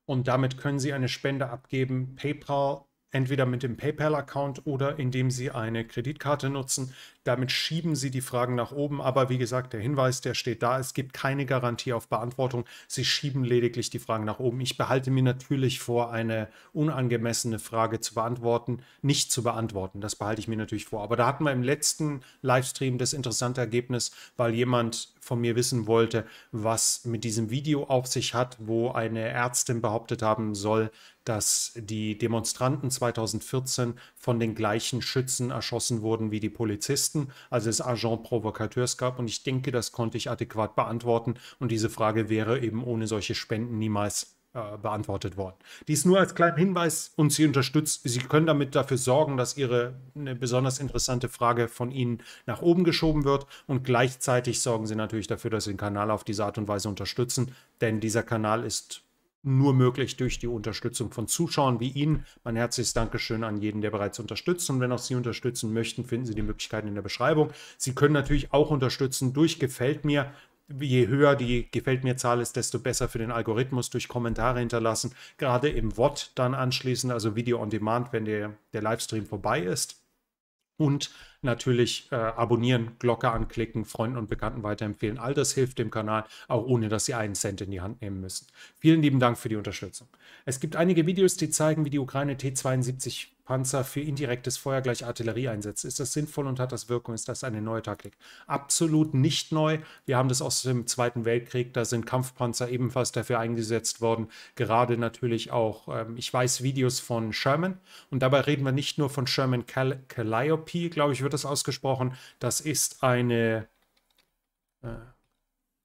Und damit können Sie eine Spende abgeben. PayPal entweder mit dem PayPal-Account oder indem Sie eine Kreditkarte nutzen. Damit schieben Sie die Fragen nach oben, aber wie gesagt, der Hinweis, der steht da, es gibt keine Garantie auf Beantwortung. Sie schieben lediglich die Fragen nach oben. Ich behalte mir natürlich vor, eine unangemessene Frage zu beantworten, nicht zu beantworten. Das behalte ich mir natürlich vor. Aber da hatten wir im letzten Livestream das interessante Ergebnis, weil jemand von mir wissen wollte, was mit diesem Video auf sich hat, wo eine Ärztin behauptet haben soll, dass die Demonstranten 2014 von den gleichen Schützen erschossen wurden wie die Polizisten, also es Agent Provocateurs gab. Und ich denke, das konnte ich adäquat beantworten. Und diese Frage wäre eben ohne solche Spenden niemals äh, beantwortet worden. Dies nur als kleinen Hinweis und sie unterstützt, sie können damit dafür sorgen, dass ihre eine besonders interessante Frage von ihnen nach oben geschoben wird und gleichzeitig sorgen sie natürlich dafür, dass sie den Kanal auf diese Art und Weise unterstützen, denn dieser Kanal ist nur möglich durch die Unterstützung von Zuschauern wie Ihnen. Mein herzliches Dankeschön an jeden, der bereits unterstützt. Und wenn auch Sie unterstützen möchten, finden Sie die Möglichkeiten in der Beschreibung. Sie können natürlich auch unterstützen durch Gefällt mir. Je höher die Gefällt mir Zahl ist, desto besser für den Algorithmus durch Kommentare hinterlassen. Gerade im WOT dann anschließend, also Video on Demand, wenn der, der Livestream vorbei ist. Und natürlich äh, abonnieren, Glocke anklicken, Freunden und Bekannten weiterempfehlen. All das hilft dem Kanal, auch ohne dass Sie einen Cent in die Hand nehmen müssen. Vielen lieben Dank für die Unterstützung. Es gibt einige Videos, die zeigen, wie die Ukraine T-72 Panzer für indirektes Feuer gleich Artillerie einsetzt. Ist das sinnvoll und hat das Wirkung? Ist das eine neue Taktik? Absolut nicht neu. Wir haben das aus dem Zweiten Weltkrieg. Da sind Kampfpanzer ebenfalls dafür eingesetzt worden. Gerade natürlich auch, ähm, ich weiß, Videos von Sherman. Und dabei reden wir nicht nur von Sherman Cal Calliope, glaube ich, wird das ausgesprochen. Das ist eine. Äh,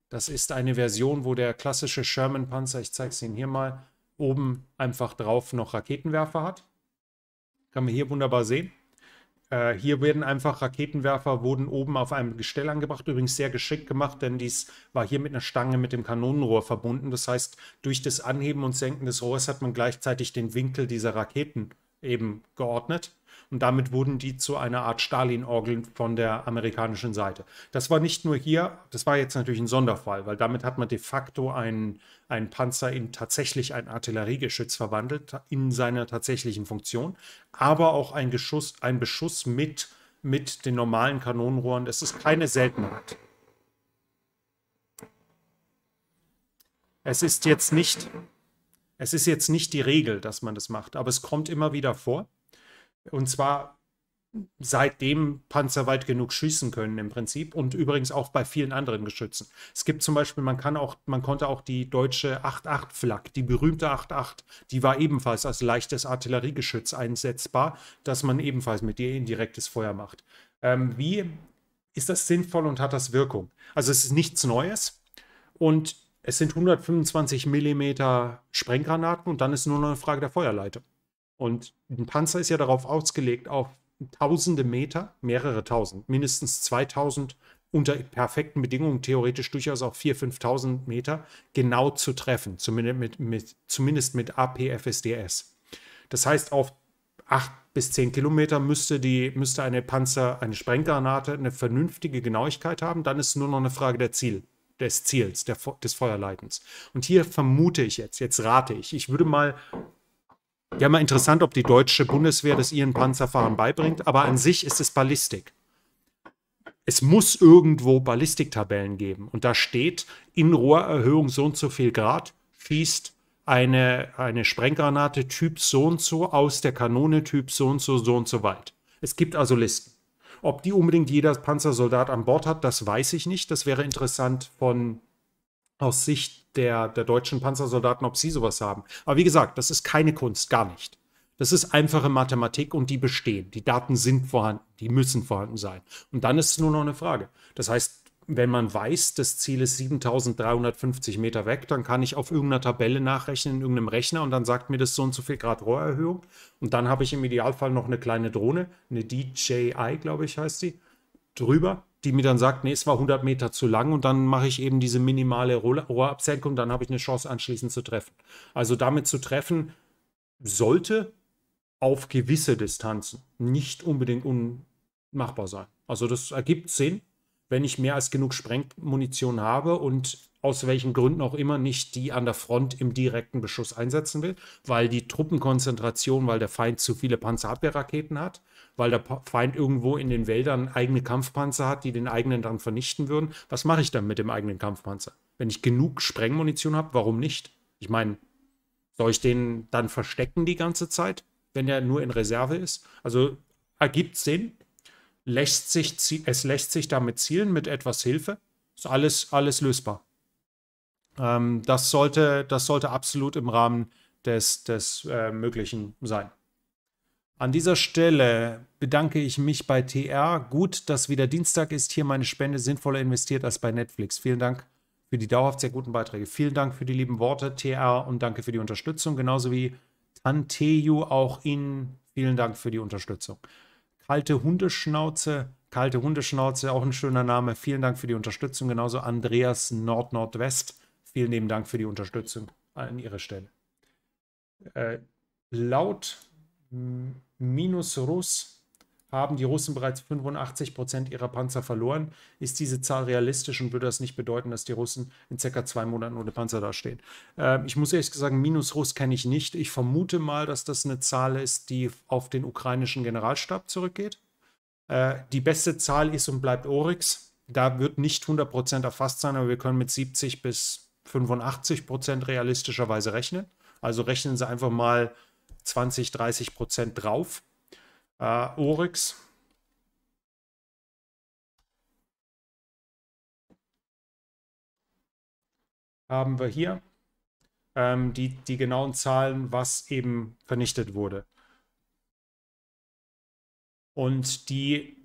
das ist eine Version, wo der klassische Sherman-Panzer, ich zeige es Ihnen hier mal, oben einfach drauf noch Raketenwerfer hat. Kann man hier wunderbar sehen. Äh, hier werden einfach Raketenwerfer, wurden oben auf einem Gestell angebracht. Übrigens sehr geschickt gemacht, denn dies war hier mit einer Stange mit dem Kanonenrohr verbunden. Das heißt, durch das Anheben und Senken des Rohrs hat man gleichzeitig den Winkel dieser Raketen eben geordnet. Und damit wurden die zu einer Art Stalin-Orgeln von der amerikanischen Seite. Das war nicht nur hier, das war jetzt natürlich ein Sonderfall, weil damit hat man de facto einen, einen Panzer in tatsächlich ein Artilleriegeschütz verwandelt, in seiner tatsächlichen Funktion, aber auch ein, Geschuss, ein Beschuss mit, mit den normalen Kanonenrohren. Das ist keine Seltenheit. Es ist jetzt nicht, es ist jetzt nicht die Regel, dass man das macht, aber es kommt immer wieder vor. Und zwar seitdem Panzer weit genug schießen können im Prinzip und übrigens auch bei vielen anderen Geschützen. Es gibt zum Beispiel, man kann auch, man konnte auch die deutsche 8.8 Flak, die berühmte 8.8, die war ebenfalls als leichtes Artilleriegeschütz einsetzbar, dass man ebenfalls mit ihr indirektes Feuer macht. Ähm, wie ist das sinnvoll und hat das Wirkung? Also es ist nichts Neues und es sind 125 mm Sprenggranaten und dann ist nur noch eine Frage der Feuerleitung. Und ein Panzer ist ja darauf ausgelegt, auf tausende Meter, mehrere tausend, mindestens 2000 unter perfekten Bedingungen, theoretisch durchaus auch 4.000, 5.000 Meter, genau zu treffen, zumindest mit, mit, zumindest mit APFSDS. Das heißt, auf 8 bis 10 Kilometer müsste, die, müsste eine Panzer, eine Sprenggranate eine vernünftige Genauigkeit haben. Dann ist nur noch eine Frage der Ziel, des Ziels, der, des Feuerleitens. Und hier vermute ich jetzt, jetzt rate ich, ich würde mal ja, mal interessant, ob die deutsche Bundeswehr das ihren Panzerfahren beibringt, aber an sich ist es Ballistik. Es muss irgendwo Ballistiktabellen geben und da steht in Rohrerhöhung so und so viel Grad, schießt eine, eine Sprenggranate Typ so und so aus der Kanone Typ so und so, so und so weit. Es gibt also Listen. Ob die unbedingt jeder Panzersoldat an Bord hat, das weiß ich nicht. Das wäre interessant von aus Sicht der, der deutschen Panzersoldaten, ob sie sowas haben. Aber wie gesagt, das ist keine Kunst, gar nicht. Das ist einfache Mathematik und die bestehen. Die Daten sind vorhanden, die müssen vorhanden sein. Und dann ist es nur noch eine Frage. Das heißt, wenn man weiß, das Ziel ist 7350 Meter weg, dann kann ich auf irgendeiner Tabelle nachrechnen, in irgendeinem Rechner und dann sagt mir das so und so viel Grad Rohrerhöhung. Und dann habe ich im Idealfall noch eine kleine Drohne, eine DJI, glaube ich, heißt sie, drüber die mir dann sagt, nee, es war 100 Meter zu lang und dann mache ich eben diese minimale Rohrabsenkung, dann habe ich eine Chance anschließend zu treffen. Also damit zu treffen sollte auf gewisse Distanzen nicht unbedingt unmachbar sein. Also das ergibt Sinn, wenn ich mehr als genug Sprengmunition habe und aus welchen Gründen auch immer nicht die an der Front im direkten Beschuss einsetzen will, weil die Truppenkonzentration, weil der Feind zu viele Panzerabwehrraketen hat weil der Feind irgendwo in den Wäldern eigene Kampfpanzer hat, die den eigenen dann vernichten würden. Was mache ich dann mit dem eigenen Kampfpanzer? Wenn ich genug Sprengmunition habe, warum nicht? Ich meine, soll ich den dann verstecken die ganze Zeit, wenn er nur in Reserve ist? Also ergibt Sinn. Lässt sich, es lässt sich damit zielen mit etwas Hilfe. Ist alles, alles lösbar. Ähm, das, sollte, das sollte absolut im Rahmen des, des äh, Möglichen sein. An dieser Stelle bedanke ich mich bei TR. Gut, dass wieder Dienstag ist. Hier meine Spende sinnvoller investiert als bei Netflix. Vielen Dank für die dauerhaft sehr guten Beiträge. Vielen Dank für die lieben Worte, TR, und danke für die Unterstützung. Genauso wie Tanteju, auch Ihnen vielen Dank für die Unterstützung. Kalte Hundeschnauze, kalte Hundeschnauze, auch ein schöner Name. Vielen Dank für die Unterstützung. Genauso Andreas Nordnordwest. Vielen lieben Dank für die Unterstützung an Ihre Stelle. Äh, laut hm, minus Russ haben die Russen bereits 85 Prozent ihrer Panzer verloren. Ist diese Zahl realistisch und würde das nicht bedeuten, dass die Russen in circa zwei Monaten ohne Panzer dastehen? Ähm, ich muss ehrlich sagen, minus Russ kenne ich nicht. Ich vermute mal, dass das eine Zahl ist, die auf den ukrainischen Generalstab zurückgeht. Äh, die beste Zahl ist und bleibt Oryx. Da wird nicht 100 Prozent erfasst sein, aber wir können mit 70 bis 85 Prozent realistischerweise rechnen. Also rechnen Sie einfach mal 20, 30 Prozent drauf. Äh, Oryx. Haben wir hier ähm, die, die genauen Zahlen, was eben vernichtet wurde. Und die,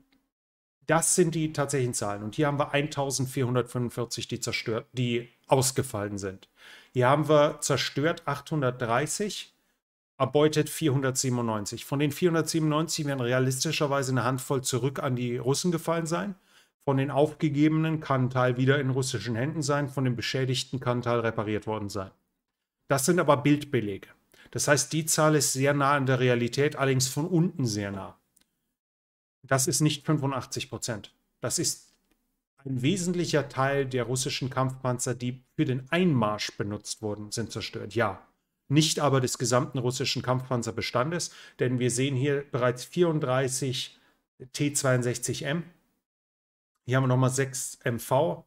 das sind die tatsächlichen Zahlen. Und hier haben wir 1445, die zerstört, die ausgefallen sind. Hier haben wir zerstört 830 erbeutet 497. Von den 497 werden realistischerweise eine Handvoll zurück an die Russen gefallen sein. Von den aufgegebenen kann ein Teil wieder in russischen Händen sein, von den beschädigten kann ein Teil repariert worden sein. Das sind aber Bildbelege. Das heißt, die Zahl ist sehr nah an der Realität, allerdings von unten sehr nah. Das ist nicht 85 Prozent. Das ist ein wesentlicher Teil der russischen Kampfpanzer, die für den Einmarsch benutzt wurden, sind zerstört. Ja, nicht aber des gesamten russischen Kampfpanzerbestandes, denn wir sehen hier bereits 34 T-62M. Hier haben wir nochmal 6 MV.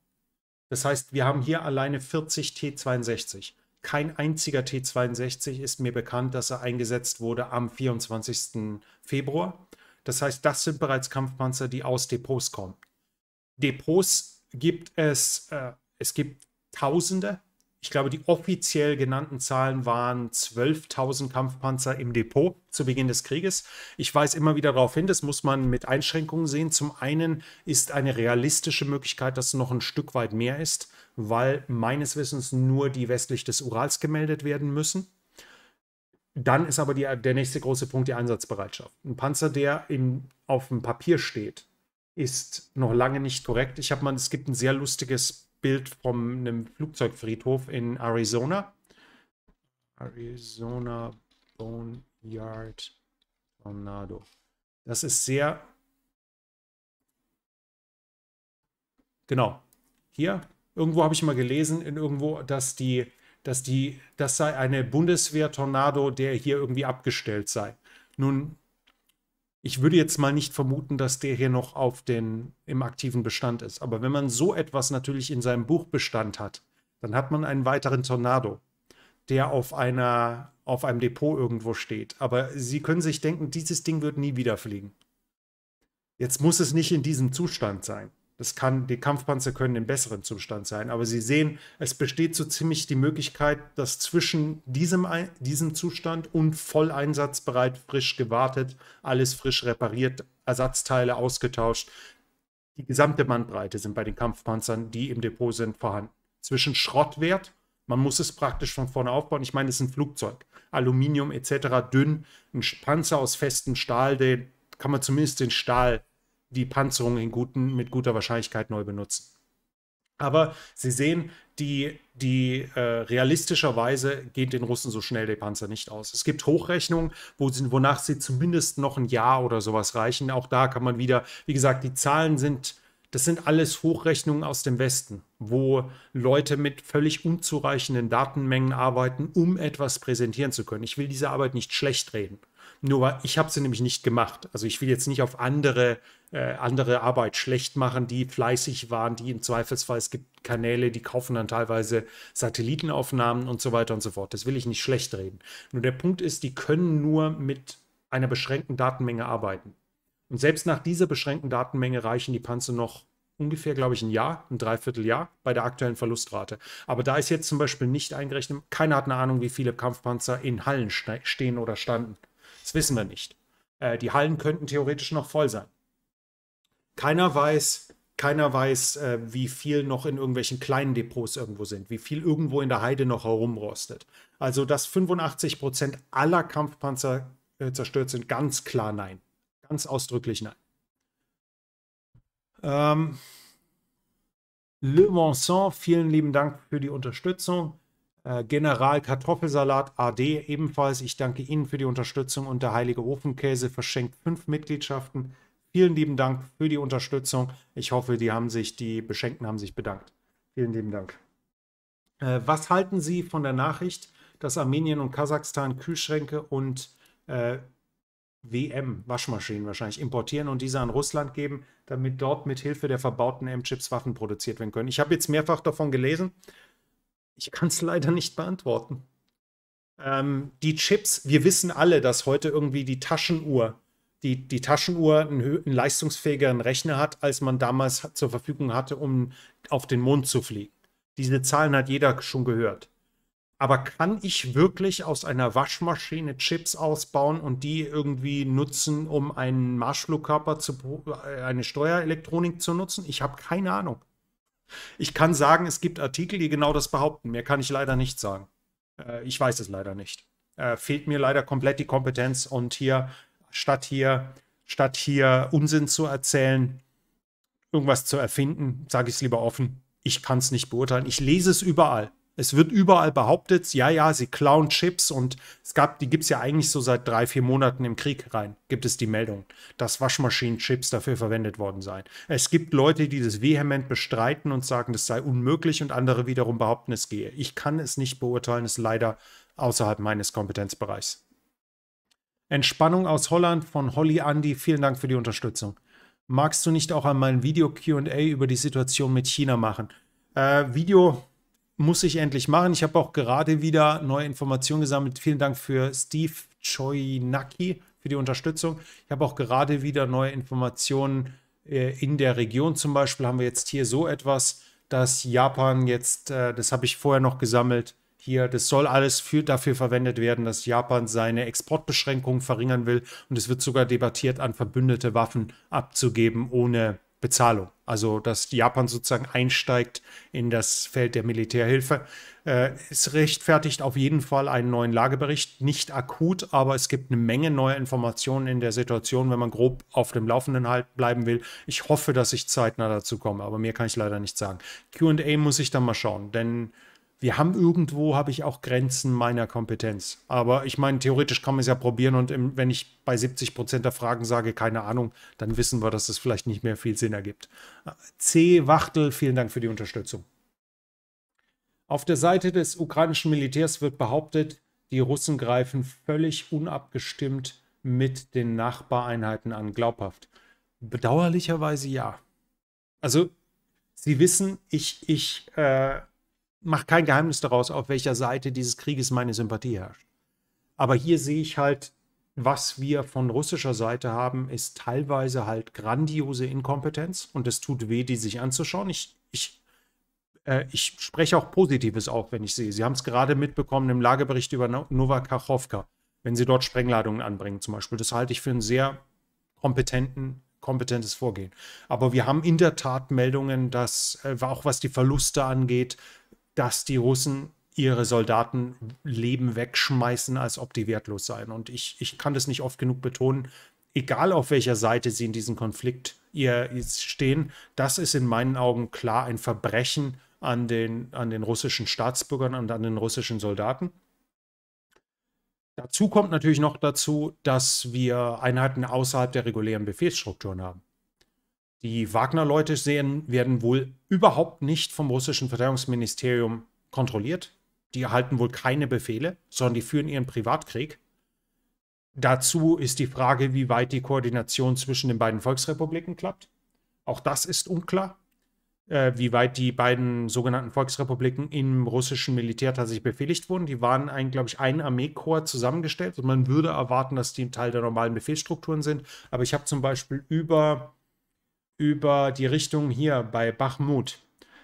Das heißt, wir haben hier alleine 40 T-62. Kein einziger T-62 ist mir bekannt, dass er eingesetzt wurde am 24. Februar. Das heißt, das sind bereits Kampfpanzer, die aus Depots kommen. Depots gibt es, äh, es gibt Tausende, ich glaube, die offiziell genannten Zahlen waren 12.000 Kampfpanzer im Depot zu Beginn des Krieges. Ich weise immer wieder darauf hin, das muss man mit Einschränkungen sehen. Zum einen ist eine realistische Möglichkeit, dass es noch ein Stück weit mehr ist, weil meines Wissens nur die westlich des Urals gemeldet werden müssen. Dann ist aber die, der nächste große Punkt die Einsatzbereitschaft. Ein Panzer, der in, auf dem Papier steht, ist noch lange nicht korrekt. Ich habe mal, es gibt ein sehr lustiges Bild von einem Flugzeugfriedhof in Arizona. Arizona Boneyard Tornado. Das ist sehr. Genau. Hier, irgendwo habe ich mal gelesen, in irgendwo, dass die, dass die, das sei eine Bundeswehr-Tornado, der hier irgendwie abgestellt sei. Nun ich würde jetzt mal nicht vermuten, dass der hier noch auf den, im aktiven Bestand ist. Aber wenn man so etwas natürlich in seinem Buchbestand hat, dann hat man einen weiteren Tornado, der auf einer, auf einem Depot irgendwo steht. Aber Sie können sich denken, dieses Ding wird nie wieder fliegen. Jetzt muss es nicht in diesem Zustand sein. Das kann, die Kampfpanzer können im besseren Zustand sein, aber Sie sehen, es besteht so ziemlich die Möglichkeit, dass zwischen diesem, diesem Zustand und voll einsatzbereit, frisch gewartet, alles frisch repariert, Ersatzteile ausgetauscht, die gesamte Bandbreite sind bei den Kampfpanzern, die im Depot sind, vorhanden. Zwischen Schrottwert, man muss es praktisch von vorne aufbauen. Ich meine, es ist ein Flugzeug, Aluminium etc., dünn, ein Panzer aus festem Stahl, den kann man zumindest den Stahl die Panzerung guten, mit guter Wahrscheinlichkeit neu benutzen. Aber Sie sehen, die, die äh, realistischerweise geht den Russen so schnell der Panzer nicht aus. Es gibt Hochrechnungen, wo sie, wonach sie zumindest noch ein Jahr oder sowas reichen. Auch da kann man wieder, wie gesagt, die Zahlen sind, das sind alles Hochrechnungen aus dem Westen, wo Leute mit völlig unzureichenden Datenmengen arbeiten, um etwas präsentieren zu können. Ich will diese Arbeit nicht schlecht reden. Nur ich habe sie nämlich nicht gemacht. Also ich will jetzt nicht auf andere, äh, andere Arbeit schlecht machen, die fleißig waren, die im Zweifelsfall, es gibt Kanäle, die kaufen dann teilweise Satellitenaufnahmen und so weiter und so fort. Das will ich nicht schlecht reden. Nur der Punkt ist, die können nur mit einer beschränkten Datenmenge arbeiten. Und selbst nach dieser beschränkten Datenmenge reichen die Panzer noch ungefähr, glaube ich, ein Jahr, ein Dreivierteljahr bei der aktuellen Verlustrate. Aber da ist jetzt zum Beispiel nicht eingerechnet, keiner hat eine Ahnung, wie viele Kampfpanzer in Hallen stehen oder standen wissen wir nicht. Äh, die Hallen könnten theoretisch noch voll sein. Keiner weiß, keiner weiß, äh, wie viel noch in irgendwelchen kleinen Depots irgendwo sind, wie viel irgendwo in der Heide noch herumrostet. Also, dass 85 Prozent aller Kampfpanzer äh, zerstört sind, ganz klar nein. Ganz ausdrücklich nein. Ähm, Le Vincent, vielen lieben Dank für die Unterstützung. Äh, General Kartoffelsalat AD ebenfalls. Ich danke Ihnen für die Unterstützung und der Heilige Ofenkäse verschenkt fünf Mitgliedschaften. Vielen lieben Dank für die Unterstützung. Ich hoffe, die haben sich, die Beschenkten haben sich bedankt. Vielen lieben Dank. Äh, was halten Sie von der Nachricht, dass Armenien und Kasachstan Kühlschränke und äh, WM, Waschmaschinen wahrscheinlich, importieren und diese an Russland geben, damit dort mit Hilfe der verbauten M-Chips Waffen produziert werden können? Ich habe jetzt mehrfach davon gelesen ich kann es leider nicht beantworten. Ähm, die Chips, wir wissen alle, dass heute irgendwie die Taschenuhr, die, die Taschenuhr einen, einen leistungsfähigeren Rechner hat, als man damals zur Verfügung hatte, um auf den Mond zu fliegen. Diese Zahlen hat jeder schon gehört. Aber kann ich wirklich aus einer Waschmaschine Chips ausbauen und die irgendwie nutzen, um einen Marschflugkörper zu äh, eine Steuerelektronik zu nutzen? Ich habe keine Ahnung. Ich kann sagen, es gibt Artikel, die genau das behaupten. Mehr kann ich leider nicht sagen. Äh, ich weiß es leider nicht. Äh, fehlt mir leider komplett die Kompetenz und hier, statt hier, statt hier Unsinn zu erzählen, irgendwas zu erfinden, sage ich es lieber offen. Ich kann es nicht beurteilen. Ich lese es überall. Es wird überall behauptet, ja, ja, sie klauen Chips und es gab, die gibt es ja eigentlich so seit drei, vier Monaten im Krieg rein, gibt es die Meldung, dass Waschmaschinenchips dafür verwendet worden seien. Es gibt Leute, die das vehement bestreiten und sagen, das sei unmöglich und andere wiederum behaupten, es gehe. Ich kann es nicht beurteilen, ist leider außerhalb meines Kompetenzbereichs. Entspannung aus Holland von Holly Andy, vielen Dank für die Unterstützung. Magst du nicht auch einmal ein Video QA über die Situation mit China machen? Äh, Video muss ich endlich machen. Ich habe auch gerade wieder neue Informationen gesammelt. Vielen Dank für Steve Choinaki für die Unterstützung. Ich habe auch gerade wieder neue Informationen äh, in der Region. Zum Beispiel haben wir jetzt hier so etwas, dass Japan jetzt, äh, das habe ich vorher noch gesammelt, hier, das soll alles für, dafür verwendet werden, dass Japan seine Exportbeschränkungen verringern will. Und es wird sogar debattiert, an verbündete Waffen abzugeben, ohne Bezahlung. Also, dass Japan sozusagen einsteigt in das Feld der Militärhilfe. Äh, es rechtfertigt auf jeden Fall einen neuen Lagebericht. Nicht akut, aber es gibt eine Menge neuer Informationen in der Situation, wenn man grob auf dem Laufenden halt bleiben will. Ich hoffe, dass ich zeitnah dazu komme, aber mehr kann ich leider nicht sagen. QA muss ich dann mal schauen, denn wir haben irgendwo, habe ich auch Grenzen meiner Kompetenz. Aber ich meine, theoretisch kann man es ja probieren und im, wenn ich bei 70 Prozent der Fragen sage, keine Ahnung, dann wissen wir, dass es das vielleicht nicht mehr viel Sinn ergibt. C. Wachtel, vielen Dank für die Unterstützung. Auf der Seite des ukrainischen Militärs wird behauptet, die Russen greifen völlig unabgestimmt mit den Nachbareinheiten an. Glaubhaft. Bedauerlicherweise ja. Also, Sie wissen, ich, ich, äh, mache kein Geheimnis daraus, auf welcher Seite dieses Krieges meine Sympathie herrscht. Aber hier sehe ich halt, was wir von russischer Seite haben, ist teilweise halt grandiose Inkompetenz und es tut weh, die sich anzuschauen. Ich, ich, äh, ich spreche auch Positives auf, wenn ich sehe. Sie haben es gerade mitbekommen im Lagebericht über Novakachowka, wenn sie dort Sprengladungen anbringen zum Beispiel. Das halte ich für ein sehr kompetenten kompetentes Vorgehen. Aber wir haben in der Tat Meldungen, dass äh, auch was die Verluste angeht, dass die Russen ihre Soldaten Leben wegschmeißen, als ob die wertlos seien. Und ich, ich kann das nicht oft genug betonen, egal auf welcher Seite sie in diesem Konflikt ihr, stehen, das ist in meinen Augen klar ein Verbrechen an den, an den russischen Staatsbürgern und an den russischen Soldaten. Dazu kommt natürlich noch dazu, dass wir Einheiten außerhalb der regulären Befehlsstrukturen haben. Die Wagner-Leute sehen, werden wohl überhaupt nicht vom russischen Verteidigungsministerium kontrolliert. Die erhalten wohl keine Befehle, sondern die führen ihren Privatkrieg. Dazu ist die Frage, wie weit die Koordination zwischen den beiden Volksrepubliken klappt. Auch das ist unklar, äh, wie weit die beiden sogenannten Volksrepubliken im russischen Militär tatsächlich befehligt wurden. Die waren, ein, glaube ich, ein Armeekorps zusammengestellt und also man würde erwarten, dass die ein Teil der normalen Befehlsstrukturen sind. Aber ich habe zum Beispiel über über die Richtung hier bei Bachmut.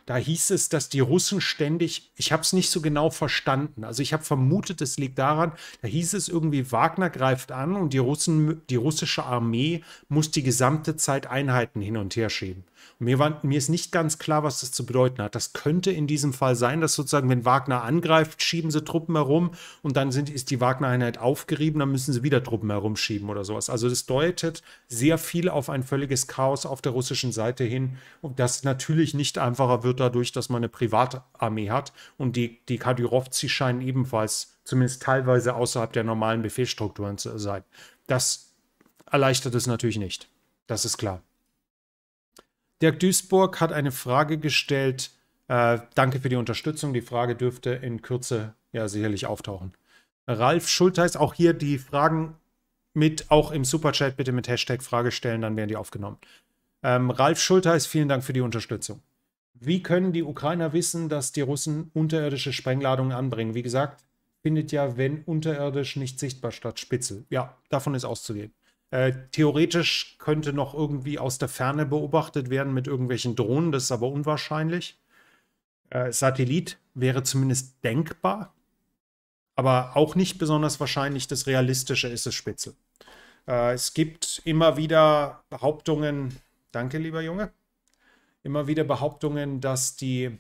Da hieß es, dass die Russen ständig, ich habe es nicht so genau verstanden, also ich habe vermutet, es liegt daran, da hieß es irgendwie, Wagner greift an und die, Russen, die russische Armee muss die gesamte Zeit Einheiten hin und her schieben. Und mir, war, mir ist nicht ganz klar, was das zu bedeuten hat. Das könnte in diesem Fall sein, dass sozusagen, wenn Wagner angreift, schieben sie Truppen herum und dann sind, ist die Wagner-Einheit aufgerieben, dann müssen sie wieder Truppen herumschieben oder sowas. Also das deutet sehr viel auf ein völliges Chaos auf der russischen Seite hin, und das natürlich nicht einfacher wird dadurch, dass man eine Privatarmee hat und die, die Kadyrovzi scheinen ebenfalls zumindest teilweise außerhalb der normalen Befehlsstrukturen zu sein. Das erleichtert es natürlich nicht. Das ist klar. Dirk Duisburg hat eine Frage gestellt. Äh, danke für die Unterstützung. Die Frage dürfte in Kürze ja sicherlich auftauchen. Ralf Schulteis, auch hier die Fragen mit, auch im Superchat bitte mit Hashtag Frage stellen, dann werden die aufgenommen. Ähm, Ralf Schulteis, vielen Dank für die Unterstützung. Wie können die Ukrainer wissen, dass die Russen unterirdische Sprengladungen anbringen? Wie gesagt, findet ja, wenn unterirdisch, nicht sichtbar statt Spitzel. Ja, davon ist auszugehen. Äh, theoretisch könnte noch irgendwie aus der Ferne beobachtet werden mit irgendwelchen Drohnen, das ist aber unwahrscheinlich. Äh, Satellit wäre zumindest denkbar, aber auch nicht besonders wahrscheinlich. Das Realistische ist es Spitzel. Äh, es gibt immer wieder Behauptungen, danke lieber Junge, immer wieder Behauptungen, dass die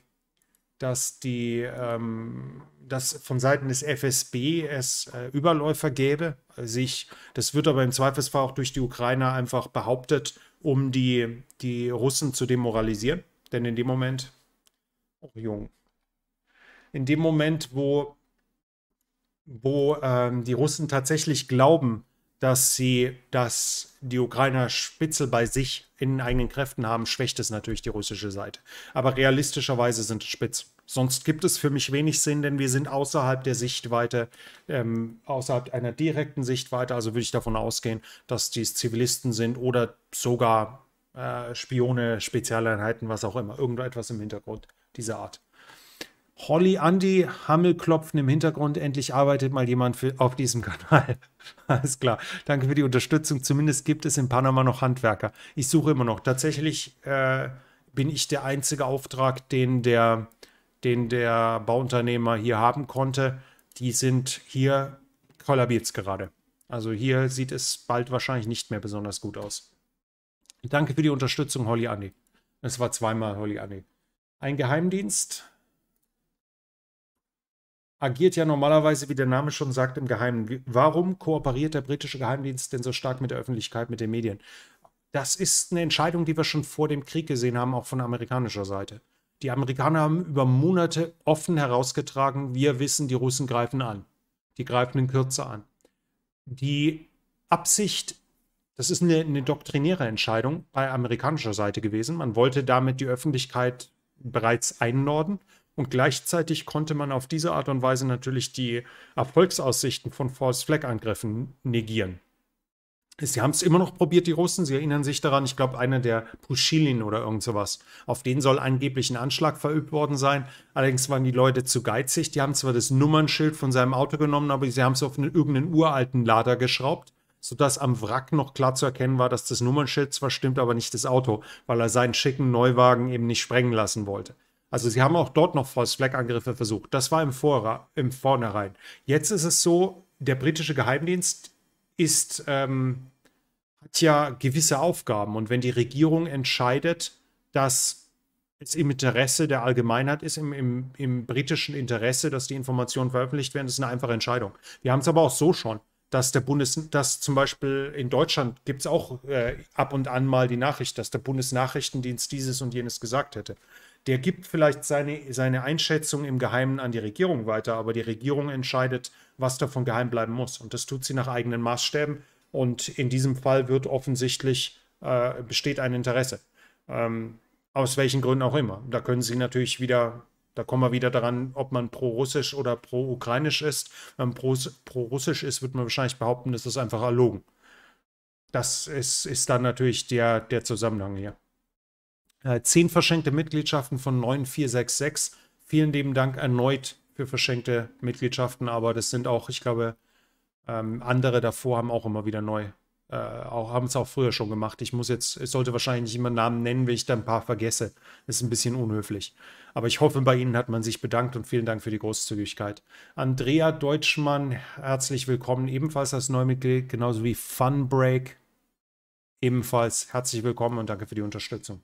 dass die, ähm, dass von Seiten des FSB es äh, Überläufer gäbe. Äh, sich, das wird aber im Zweifelsfall auch durch die Ukrainer einfach behauptet, um die, die Russen zu demoralisieren. Denn in dem Moment, oh Jung, in dem Moment, wo, wo ähm, die Russen tatsächlich glauben, dass sie, dass die Ukrainer Spitzel bei sich in eigenen Kräften haben, schwächt es natürlich die russische Seite. Aber realistischerweise sind es Spitz. Sonst gibt es für mich wenig Sinn, denn wir sind außerhalb der Sichtweite, ähm, außerhalb einer direkten Sichtweite. Also würde ich davon ausgehen, dass dies Zivilisten sind oder sogar äh, Spione, Spezialeinheiten, was auch immer, irgendetwas im Hintergrund dieser Art. Holly, Andy, Hammelklopfen im Hintergrund. Endlich arbeitet mal jemand für, auf diesem Kanal. Alles klar. Danke für die Unterstützung. Zumindest gibt es in Panama noch Handwerker. Ich suche immer noch. Tatsächlich äh, bin ich der einzige Auftrag, den der, den der Bauunternehmer hier haben konnte. Die sind hier, kollabiert es gerade. Also hier sieht es bald wahrscheinlich nicht mehr besonders gut aus. Danke für die Unterstützung, Holly Andy. Es war zweimal Holly Andy. Ein Geheimdienst agiert ja normalerweise, wie der Name schon sagt, im Geheimen. Warum kooperiert der britische Geheimdienst denn so stark mit der Öffentlichkeit, mit den Medien? Das ist eine Entscheidung, die wir schon vor dem Krieg gesehen haben, auch von amerikanischer Seite. Die Amerikaner haben über Monate offen herausgetragen, wir wissen, die Russen greifen an. Die greifen in Kürze an. Die Absicht, das ist eine, eine doktrinäre Entscheidung bei amerikanischer Seite gewesen. Man wollte damit die Öffentlichkeit bereits einnorden und gleichzeitig konnte man auf diese Art und Weise natürlich die Erfolgsaussichten von False Flag Angriffen negieren. Sie haben es immer noch probiert, die Russen. Sie erinnern sich daran, ich glaube, einer der Puschilin oder irgend sowas. Auf den soll angeblich ein Anschlag verübt worden sein. Allerdings waren die Leute zu geizig. Die haben zwar das Nummernschild von seinem Auto genommen, aber sie haben es auf einen, irgendeinen uralten Lader geschraubt, sodass am Wrack noch klar zu erkennen war, dass das Nummernschild zwar stimmt, aber nicht das Auto, weil er seinen schicken Neuwagen eben nicht sprengen lassen wollte. Also sie haben auch dort noch False-Flag-Angriffe versucht. Das war im, Vorra im Vornherein. Jetzt ist es so, der britische Geheimdienst ist, ähm, hat ja gewisse Aufgaben. Und wenn die Regierung entscheidet, dass es im Interesse der Allgemeinheit ist, im, im, im britischen Interesse, dass die Informationen veröffentlicht werden, ist eine einfache Entscheidung. Wir haben es aber auch so schon dass der Bundes, dass zum Beispiel in Deutschland gibt es auch äh, ab und an mal die Nachricht, dass der Bundesnachrichtendienst dieses und jenes gesagt hätte der gibt vielleicht seine, seine Einschätzung im Geheimen an die Regierung weiter, aber die Regierung entscheidet, was davon geheim bleiben muss. Und das tut sie nach eigenen Maßstäben. Und in diesem Fall wird offensichtlich äh, besteht ein Interesse. Ähm, aus welchen Gründen auch immer. Da können sie natürlich wieder, da kommen wir wieder daran, ob man pro-russisch oder pro-ukrainisch ist. Wenn man pro-russisch ist, wird man wahrscheinlich behaupten, das ist einfach erlogen. Das ist, ist dann natürlich der, der Zusammenhang hier. 10 äh, verschenkte Mitgliedschaften von 9466. Vielen lieben Dank erneut für verschenkte Mitgliedschaften, aber das sind auch, ich glaube, ähm, andere davor haben auch immer wieder neu, äh, auch, haben es auch früher schon gemacht. Ich muss jetzt, ich sollte wahrscheinlich nicht immer Namen nennen, wenn ich da ein paar vergesse. Das ist ein bisschen unhöflich. Aber ich hoffe, bei Ihnen hat man sich bedankt und vielen Dank für die Großzügigkeit. Andrea Deutschmann, herzlich willkommen, ebenfalls als Neumitglied, genauso wie Funbreak, ebenfalls herzlich willkommen und danke für die Unterstützung.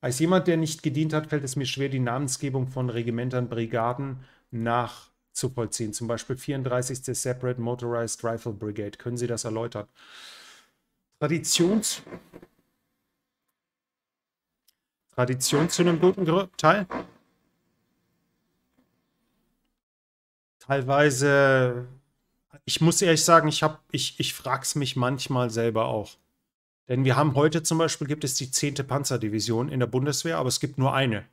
Als jemand, der nicht gedient hat, fällt es mir schwer, die Namensgebung von Regimentern, Brigaden nachzuvollziehen. Zum Beispiel 34. Separate Motorized Rifle Brigade. Können Sie das erläutern? Traditions... Tradition zu einem guten Teil. Teilweise, ich muss ehrlich sagen, ich, ich, ich frage es mich manchmal selber auch. Denn wir haben heute zum Beispiel, gibt es die 10. Panzerdivision in der Bundeswehr, aber es gibt nur eine.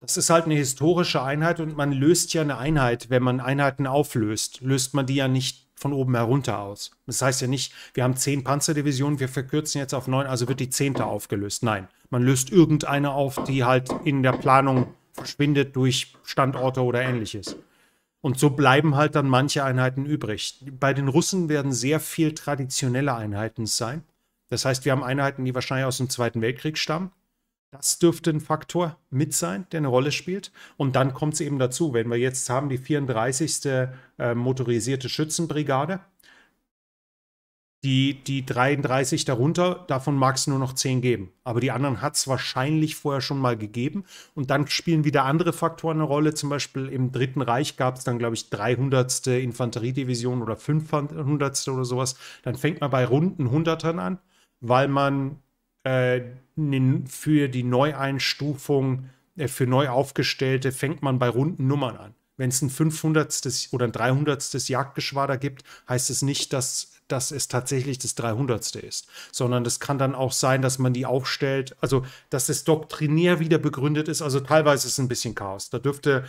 Das ist halt eine historische Einheit und man löst ja eine Einheit, wenn man Einheiten auflöst, löst man die ja nicht von oben herunter aus. Das heißt ja nicht, wir haben zehn Panzerdivisionen, wir verkürzen jetzt auf neun, also wird die 10. aufgelöst. Nein, man löst irgendeine auf, die halt in der Planung verschwindet durch Standorte oder ähnliches. Und so bleiben halt dann manche Einheiten übrig. Bei den Russen werden sehr viel traditionelle Einheiten sein. Das heißt, wir haben Einheiten, die wahrscheinlich aus dem Zweiten Weltkrieg stammen. Das dürfte ein Faktor mit sein, der eine Rolle spielt. Und dann kommt es eben dazu, wenn wir jetzt haben die 34. Äh, motorisierte Schützenbrigade, die, die 33 darunter, davon mag es nur noch 10 geben. Aber die anderen hat es wahrscheinlich vorher schon mal gegeben. Und dann spielen wieder andere Faktoren eine Rolle. Zum Beispiel im Dritten Reich gab es dann, glaube ich, 300. Infanteriedivision oder 500. oder sowas. Dann fängt man bei runden Hundertern an weil man äh, ne, für die Neueinstufung, äh, für Neuaufgestellte, fängt man bei runden Nummern an. Wenn es ein 500. oder ein 300. Jagdgeschwader gibt, heißt es nicht, dass, dass es tatsächlich das 300. ist, sondern das kann dann auch sein, dass man die aufstellt, also dass es doktrinär wieder begründet ist. Also teilweise ist es ein bisschen Chaos. Da dürfte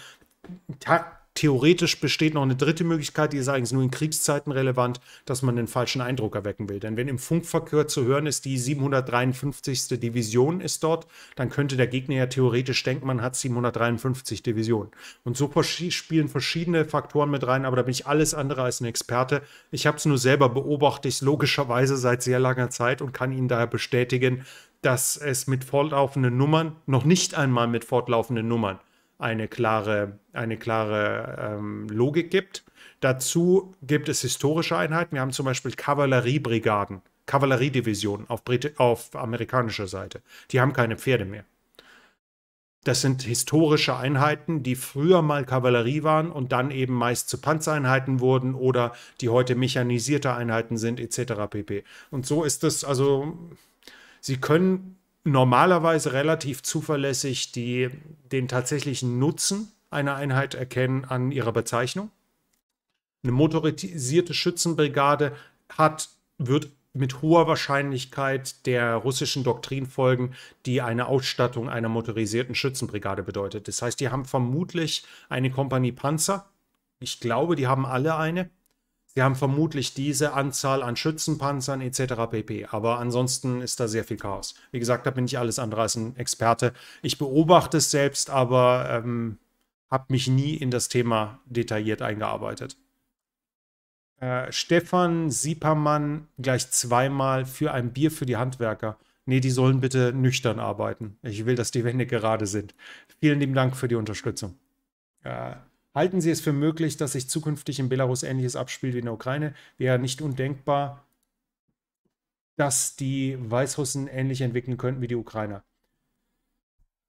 Theoretisch besteht noch eine dritte Möglichkeit, die ist eigentlich nur in Kriegszeiten relevant, dass man den falschen Eindruck erwecken will. Denn wenn im Funkverkehr zu hören ist, die 753. Division ist dort, dann könnte der Gegner ja theoretisch denken, man hat 753 Divisionen. Und so spielen verschiedene Faktoren mit rein, aber da bin ich alles andere als ein Experte. Ich habe es nur selber beobachtet, logischerweise seit sehr langer Zeit und kann Ihnen daher bestätigen, dass es mit fortlaufenden Nummern, noch nicht einmal mit fortlaufenden Nummern, eine klare, eine klare ähm, Logik gibt. Dazu gibt es historische Einheiten. Wir haben zum Beispiel Kavalleriebrigaden, Kavalleriedivisionen auf, auf amerikanischer Seite. Die haben keine Pferde mehr. Das sind historische Einheiten, die früher mal Kavallerie waren und dann eben meist zu Panzereinheiten wurden oder die heute mechanisierte Einheiten sind, etc. pp. Und so ist es, also sie können normalerweise relativ zuverlässig die, den tatsächlichen Nutzen einer Einheit erkennen an ihrer Bezeichnung. Eine motorisierte Schützenbrigade hat, wird mit hoher Wahrscheinlichkeit der russischen Doktrin folgen, die eine Ausstattung einer motorisierten Schützenbrigade bedeutet. Das heißt, die haben vermutlich eine Kompanie Panzer. Ich glaube, die haben alle eine. Sie haben vermutlich diese Anzahl an Schützenpanzern etc. pp. Aber ansonsten ist da sehr viel Chaos. Wie gesagt, da bin ich alles andere als ein Experte. Ich beobachte es selbst, aber ähm, habe mich nie in das Thema detailliert eingearbeitet. Äh, Stefan Siepermann gleich zweimal für ein Bier für die Handwerker. Nee, die sollen bitte nüchtern arbeiten. Ich will, dass die Wände gerade sind. Vielen lieben Dank für die Unterstützung. Äh, Halten Sie es für möglich, dass sich zukünftig in Belarus ähnliches abspielt wie in der Ukraine? Wäre nicht undenkbar, dass die Weißrussen ähnlich entwickeln könnten wie die Ukrainer.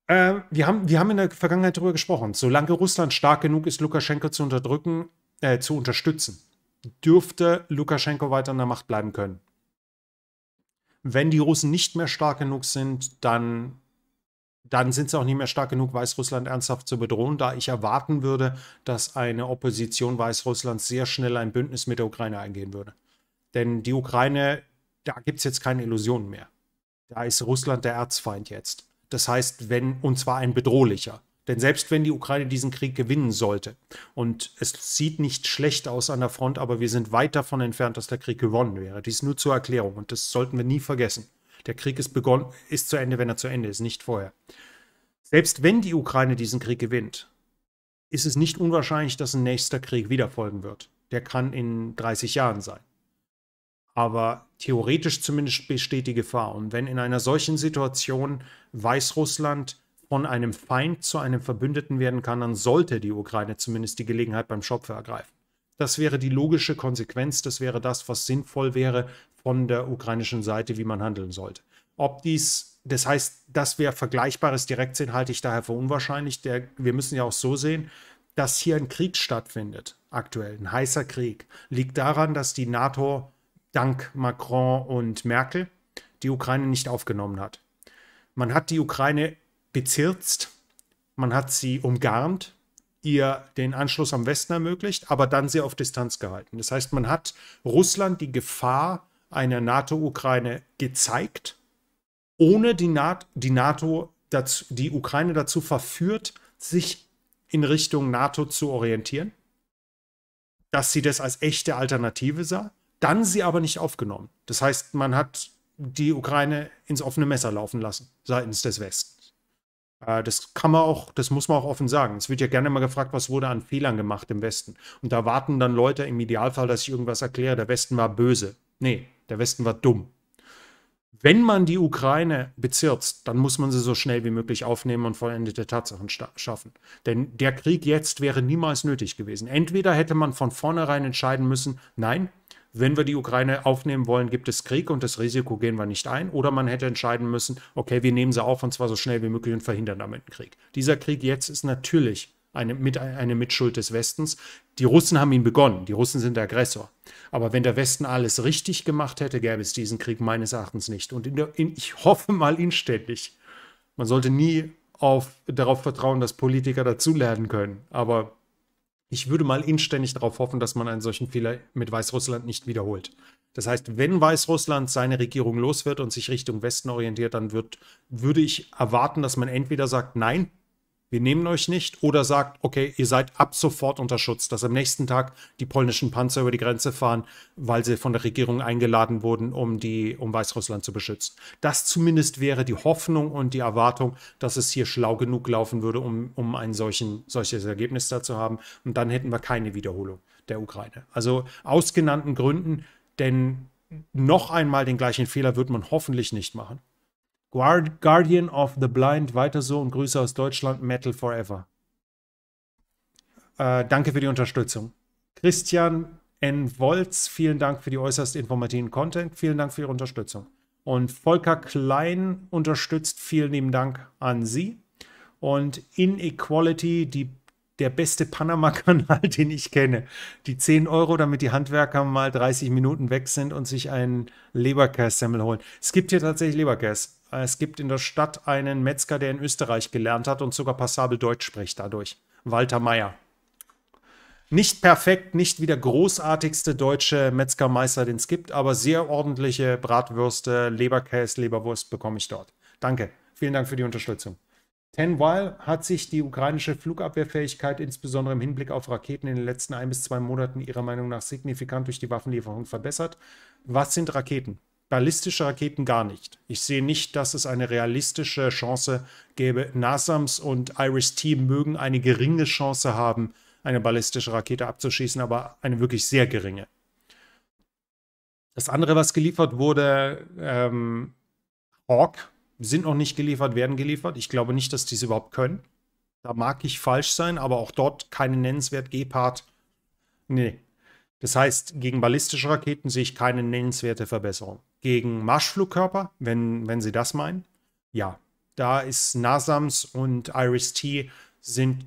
Äh, wir, haben, wir haben in der Vergangenheit darüber gesprochen. Solange Russland stark genug ist, Lukaschenko zu unterdrücken, äh, zu unterstützen, dürfte Lukaschenko weiter an der Macht bleiben können. Wenn die Russen nicht mehr stark genug sind, dann dann sind sie auch nicht mehr stark genug, Weißrussland ernsthaft zu bedrohen, da ich erwarten würde, dass eine Opposition Weißrusslands sehr schnell ein Bündnis mit der Ukraine eingehen würde. Denn die Ukraine, da gibt es jetzt keine Illusionen mehr. Da ist Russland der Erzfeind jetzt. Das heißt, wenn, und zwar ein bedrohlicher. Denn selbst wenn die Ukraine diesen Krieg gewinnen sollte, und es sieht nicht schlecht aus an der Front, aber wir sind weit davon entfernt, dass der Krieg gewonnen wäre. Dies nur zur Erklärung und das sollten wir nie vergessen. Der Krieg ist, begonnen, ist zu Ende, wenn er zu Ende ist, nicht vorher. Selbst wenn die Ukraine diesen Krieg gewinnt, ist es nicht unwahrscheinlich, dass ein nächster Krieg wieder folgen wird. Der kann in 30 Jahren sein. Aber theoretisch zumindest besteht die Gefahr. Und wenn in einer solchen Situation Weißrussland von einem Feind zu einem Verbündeten werden kann, dann sollte die Ukraine zumindest die Gelegenheit beim Schopfe ergreifen. Das wäre die logische Konsequenz, das wäre das, was sinnvoll wäre, von der ukrainischen Seite, wie man handeln sollte. Ob dies, das heißt, dass wir Vergleichbares direkt sehen, halte ich daher für unwahrscheinlich. Der, wir müssen ja auch so sehen, dass hier ein Krieg stattfindet, aktuell, ein heißer Krieg. Liegt daran, dass die NATO dank Macron und Merkel die Ukraine nicht aufgenommen hat. Man hat die Ukraine bezirzt, man hat sie umgarnt, ihr den Anschluss am Westen ermöglicht, aber dann sie auf Distanz gehalten. Das heißt, man hat Russland die Gefahr einer NATO-Ukraine gezeigt, ohne die, NATO, die, NATO dazu, die Ukraine dazu verführt, sich in Richtung NATO zu orientieren, dass sie das als echte Alternative sah, dann sie aber nicht aufgenommen. Das heißt, man hat die Ukraine ins offene Messer laufen lassen seitens des Westens. Äh, das kann man auch, das muss man auch offen sagen. Es wird ja gerne mal gefragt, was wurde an Fehlern gemacht im Westen. Und da warten dann Leute im Idealfall, dass ich irgendwas erkläre, der Westen war böse. Nee, der Westen war dumm. Wenn man die Ukraine bezirzt, dann muss man sie so schnell wie möglich aufnehmen und vollendete Tatsachen schaffen. Denn der Krieg jetzt wäre niemals nötig gewesen. Entweder hätte man von vornherein entscheiden müssen, nein, wenn wir die Ukraine aufnehmen wollen, gibt es Krieg und das Risiko gehen wir nicht ein. Oder man hätte entscheiden müssen, okay, wir nehmen sie auf und zwar so schnell wie möglich und verhindern damit einen Krieg. Dieser Krieg jetzt ist natürlich eine, mit, eine Mitschuld des Westens. Die Russen haben ihn begonnen, die Russen sind der Aggressor. Aber wenn der Westen alles richtig gemacht hätte, gäbe es diesen Krieg meines Erachtens nicht. Und in der, in, ich hoffe mal inständig, man sollte nie auf, darauf vertrauen, dass Politiker dazulernen können. Aber ich würde mal inständig darauf hoffen, dass man einen solchen Fehler mit Weißrussland nicht wiederholt. Das heißt, wenn Weißrussland seine Regierung los wird und sich Richtung Westen orientiert, dann wird, würde ich erwarten, dass man entweder sagt, nein, wir nehmen euch nicht oder sagt, okay, ihr seid ab sofort unter Schutz, dass am nächsten Tag die polnischen Panzer über die Grenze fahren, weil sie von der Regierung eingeladen wurden, um die, um Weißrussland zu beschützen. Das zumindest wäre die Hoffnung und die Erwartung, dass es hier schlau genug laufen würde, um, um ein solchen, solches Ergebnis da zu haben. Und dann hätten wir keine Wiederholung der Ukraine. Also aus genannten Gründen, denn noch einmal den gleichen Fehler wird man hoffentlich nicht machen. Guard Guardian of the Blind, weiter so und Grüße aus Deutschland, Metal Forever. Äh, danke für die Unterstützung. Christian N. Wolz, vielen Dank für die äußerst informativen Content, vielen Dank für Ihre Unterstützung. Und Volker Klein unterstützt, vielen lieben Dank an Sie. Und Inequality, die, der beste Panama-Kanal, den ich kenne. Die 10 Euro, damit die Handwerker mal 30 Minuten weg sind und sich einen Leberkässemmel holen. Es gibt hier tatsächlich Leberkäs. Es gibt in der Stadt einen Metzger, der in Österreich gelernt hat und sogar passabel Deutsch spricht dadurch. Walter Meyer. Nicht perfekt, nicht wie der großartigste deutsche Metzgermeister, den es gibt, aber sehr ordentliche Bratwürste, Leberkäse, Leberwurst bekomme ich dort. Danke. Vielen Dank für die Unterstützung. Tenwile hat sich die ukrainische Flugabwehrfähigkeit insbesondere im Hinblick auf Raketen in den letzten ein bis zwei Monaten ihrer Meinung nach signifikant durch die Waffenlieferung verbessert. Was sind Raketen? ballistische Raketen gar nicht. Ich sehe nicht, dass es eine realistische Chance gäbe. NASAMS und iris Team mögen eine geringe Chance haben, eine ballistische Rakete abzuschießen, aber eine wirklich sehr geringe. Das andere, was geliefert wurde, ähm, Hawk, sind noch nicht geliefert, werden geliefert. Ich glaube nicht, dass diese überhaupt können. Da mag ich falsch sein, aber auch dort keine nennenswert Gepard. Nee. Das heißt, gegen ballistische Raketen sehe ich keine nennenswerte Verbesserung gegen Marschflugkörper, wenn, wenn Sie das meinen. Ja, da ist NASAMS und IRIS-T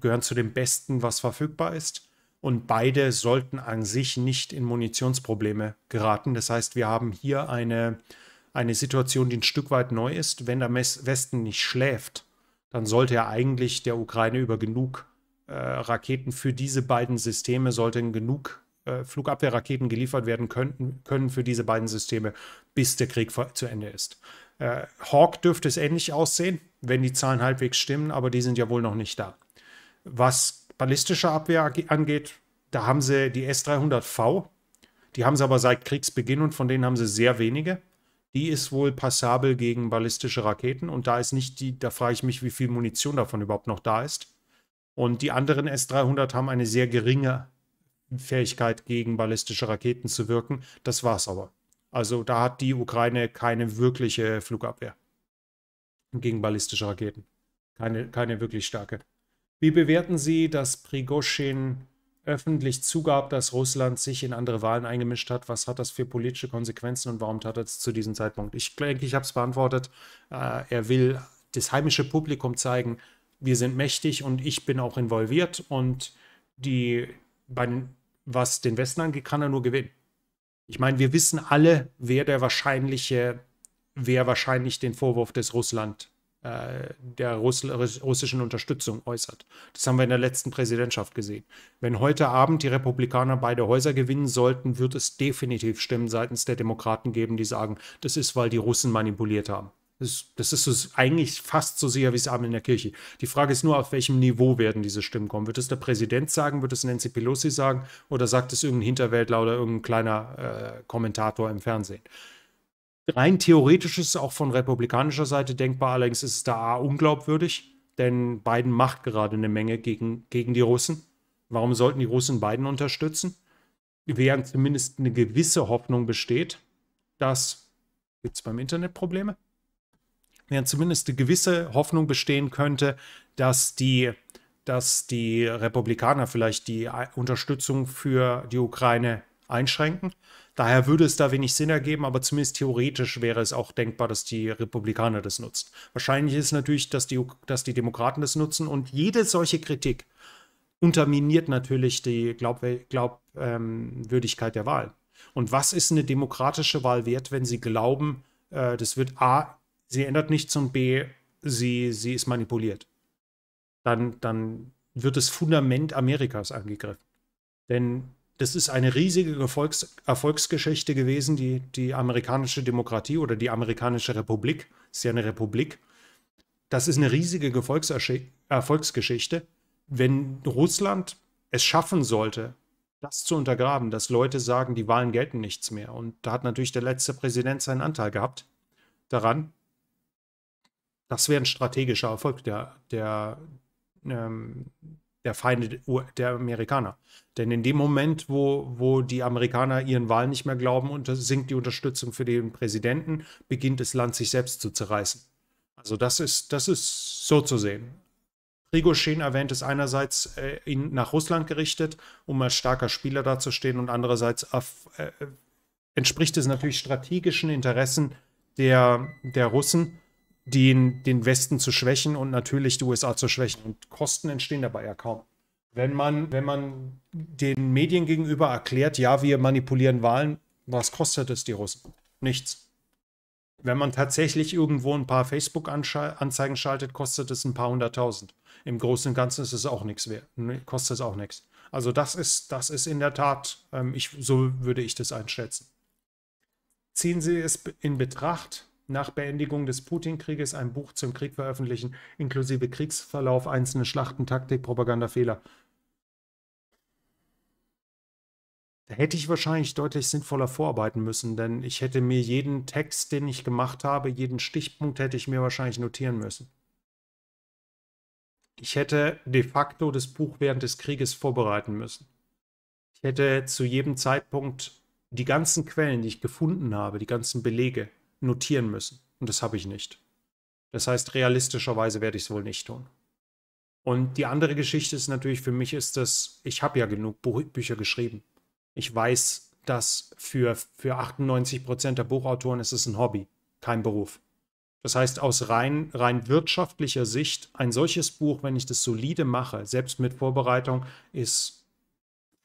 gehören zu dem Besten, was verfügbar ist. Und beide sollten an sich nicht in Munitionsprobleme geraten. Das heißt, wir haben hier eine, eine Situation, die ein Stück weit neu ist. Wenn der Westen nicht schläft, dann sollte er eigentlich der Ukraine über genug äh, Raketen für diese beiden Systeme, sollten genug äh, Flugabwehrraketen geliefert werden könnten, können für diese beiden Systeme, bis der Krieg zu Ende ist. Äh, Hawk dürfte es ähnlich aussehen, wenn die Zahlen halbwegs stimmen, aber die sind ja wohl noch nicht da. Was ballistische Abwehr angeht, da haben sie die S-300V. Die haben sie aber seit Kriegsbeginn und von denen haben sie sehr wenige. Die ist wohl passabel gegen ballistische Raketen und da ist nicht die, da frage ich mich, wie viel Munition davon überhaupt noch da ist. Und die anderen S-300 haben eine sehr geringe Fähigkeit, gegen ballistische Raketen zu wirken. Das war's aber. Also da hat die Ukraine keine wirkliche Flugabwehr gegen ballistische Raketen. Keine, keine wirklich starke. Wie bewerten Sie, dass Prigoshin öffentlich zugab, dass Russland sich in andere Wahlen eingemischt hat? Was hat das für politische Konsequenzen und warum tat er es zu diesem Zeitpunkt? Ich denke, ich habe es beantwortet. Äh, er will das heimische Publikum zeigen, wir sind mächtig und ich bin auch involviert und die, was den Westen angeht, kann er nur gewinnen. Ich meine, wir wissen alle, wer der wahrscheinliche, wer wahrscheinlich den Vorwurf des Russland, äh, der Russ russischen Unterstützung äußert. Das haben wir in der letzten Präsidentschaft gesehen. Wenn heute Abend die Republikaner beide Häuser gewinnen sollten, wird es definitiv Stimmen seitens der Demokraten geben, die sagen, das ist, weil die Russen manipuliert haben. Das, ist eigentlich fast so sicher wie das Abend in der Kirche. Die Frage ist nur, auf welchem Niveau werden diese Stimmen kommen? Wird es der Präsident sagen? Wird es Nancy Pelosi sagen? Oder sagt es irgendein Hinterwäldler oder irgendein kleiner äh, Kommentator im Fernsehen? Rein theoretisch ist es auch von republikanischer Seite denkbar. Allerdings ist es da A, unglaubwürdig, denn Biden macht gerade eine Menge gegen, gegen die Russen. Warum sollten die Russen Biden unterstützen? Während zumindest eine gewisse Hoffnung besteht, dass. Gibt es beim Internet Probleme? ja, zumindest eine gewisse Hoffnung bestehen könnte, dass die, dass die Republikaner vielleicht die äh, Unterstützung für die Ukraine einschränken. Daher würde es da wenig Sinn ergeben, aber zumindest theoretisch wäre es auch denkbar, dass die Republikaner das nutzen. Wahrscheinlich ist natürlich, dass die, dass die Demokraten das nutzen und jede solche Kritik unterminiert natürlich die Glaubwürdigkeit Glaub, ähm, der Wahl. Und was ist eine demokratische Wahl wert, wenn sie glauben, äh, das wird A sie ändert nichts und B, sie, sie ist manipuliert. Dann, dann wird das Fundament Amerikas angegriffen. Denn das ist eine riesige Erfolgs Erfolgsgeschichte gewesen, die, die amerikanische Demokratie oder die amerikanische Republik, ist ja eine Republik, das ist eine riesige Erfolgs Erfolgsgeschichte. Wenn Russland es schaffen sollte, das zu untergraben, dass Leute sagen, die Wahlen gelten nichts mehr. Und da hat natürlich der letzte Präsident seinen Anteil gehabt daran das wäre ein strategischer Erfolg der, der, ähm, der Feinde der Amerikaner. Denn in dem Moment, wo, wo die Amerikaner ihren Wahlen nicht mehr glauben, und sinkt die Unterstützung für den Präsidenten, beginnt das Land sich selbst zu zerreißen. Also das ist, das ist so zu sehen. Prigoshin erwähnt es einerseits äh, ihn nach Russland gerichtet, um als starker Spieler dazustehen und andererseits auf, äh, äh entspricht es natürlich strategischen Interessen der, der Russen, den, den Westen zu schwächen und natürlich die USA zu schwächen. Und Kosten entstehen dabei ja kaum. Wenn man, wenn man den Medien gegenüber erklärt, ja, wir manipulieren Wahlen, was kostet es die Russen? Nichts. Wenn man tatsächlich irgendwo ein paar Facebook-Anzeigen schaltet, kostet es ein paar hunderttausend. Im Großen und Ganzen ist es auch nichts wert. Kostet es auch nichts. Also das ist, das ist in der Tat, ähm, ich, so würde ich das einschätzen. Ziehen Sie es in Betracht, nach Beendigung des Putin-Krieges ein Buch zum Krieg veröffentlichen, inklusive Kriegsverlauf, einzelne Schlachten, Taktik, Propaganda, Fehler. Da hätte ich wahrscheinlich deutlich sinnvoller vorarbeiten müssen, denn ich hätte mir jeden Text, den ich gemacht habe, jeden Stichpunkt hätte ich mir wahrscheinlich notieren müssen. Ich hätte de facto das Buch während des Krieges vorbereiten müssen. Ich hätte zu jedem Zeitpunkt die ganzen Quellen, die ich gefunden habe, die ganzen Belege, notieren müssen. Und das habe ich nicht. Das heißt, realistischerweise werde ich es wohl nicht tun. Und die andere Geschichte ist natürlich für mich ist das, ich habe ja genug Bü Bücher geschrieben. Ich weiß, dass für, für 98 Prozent der Buchautoren ist es ein Hobby, kein Beruf. Das heißt, aus rein, rein wirtschaftlicher Sicht, ein solches Buch, wenn ich das solide mache, selbst mit Vorbereitung, ist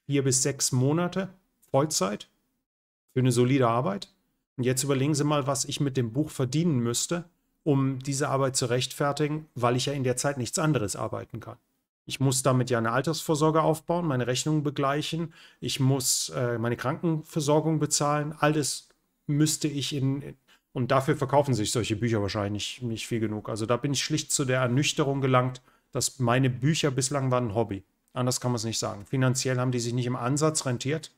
vier bis sechs Monate Vollzeit für eine solide Arbeit. Und jetzt überlegen Sie mal, was ich mit dem Buch verdienen müsste, um diese Arbeit zu rechtfertigen, weil ich ja in der Zeit nichts anderes arbeiten kann. Ich muss damit ja eine Altersvorsorge aufbauen, meine Rechnungen begleichen, ich muss äh, meine Krankenversorgung bezahlen, alles müsste ich in. Und dafür verkaufen sich solche Bücher wahrscheinlich nicht viel genug. Also da bin ich schlicht zu der Ernüchterung gelangt, dass meine Bücher bislang waren ein Hobby. Anders kann man es nicht sagen. Finanziell haben die sich nicht im Ansatz rentiert.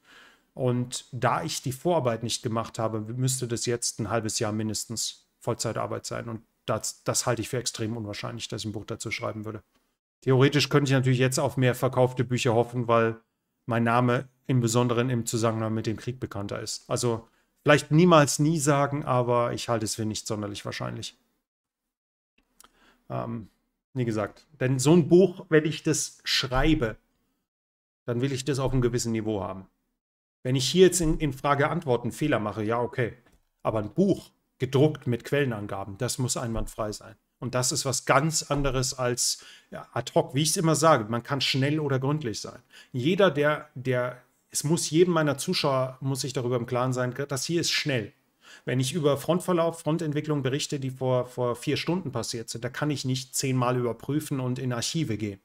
Und da ich die Vorarbeit nicht gemacht habe, müsste das jetzt ein halbes Jahr mindestens Vollzeitarbeit sein. Und das, das halte ich für extrem unwahrscheinlich, dass ich ein Buch dazu schreiben würde. Theoretisch könnte ich natürlich jetzt auf mehr verkaufte Bücher hoffen, weil mein Name im Besonderen im Zusammenhang mit dem Krieg bekannter ist. Also vielleicht niemals nie sagen, aber ich halte es für nicht sonderlich wahrscheinlich. Ähm, wie gesagt, denn so ein Buch, wenn ich das schreibe, dann will ich das auf einem gewissen Niveau haben. Wenn ich hier jetzt in, in Frage Antworten Fehler mache, ja, okay. Aber ein Buch, gedruckt mit Quellenangaben, das muss einwandfrei sein. Und das ist was ganz anderes als ja, ad hoc, wie ich es immer sage. Man kann schnell oder gründlich sein. Jeder, der, der, es muss jedem meiner Zuschauer, muss sich darüber im Klaren sein, das hier ist schnell. Wenn ich über Frontverlauf, Frontentwicklung berichte, die vor, vor vier Stunden passiert sind, da kann ich nicht zehnmal überprüfen und in Archive gehen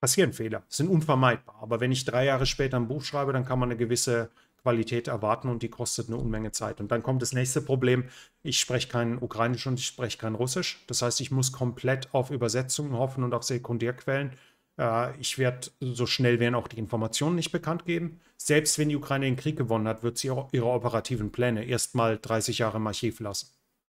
passieren Fehler, sind unvermeidbar. Aber wenn ich drei Jahre später ein Buch schreibe, dann kann man eine gewisse Qualität erwarten und die kostet eine Unmenge Zeit. Und dann kommt das nächste Problem. Ich spreche kein Ukrainisch und ich spreche kein Russisch. Das heißt, ich muss komplett auf Übersetzungen hoffen und auf Sekundärquellen. Äh, ich werde so schnell werden auch die Informationen nicht bekannt geben. Selbst wenn die Ukraine den Krieg gewonnen hat, wird sie ihre operativen Pläne erstmal 30 Jahre im Archiv lassen.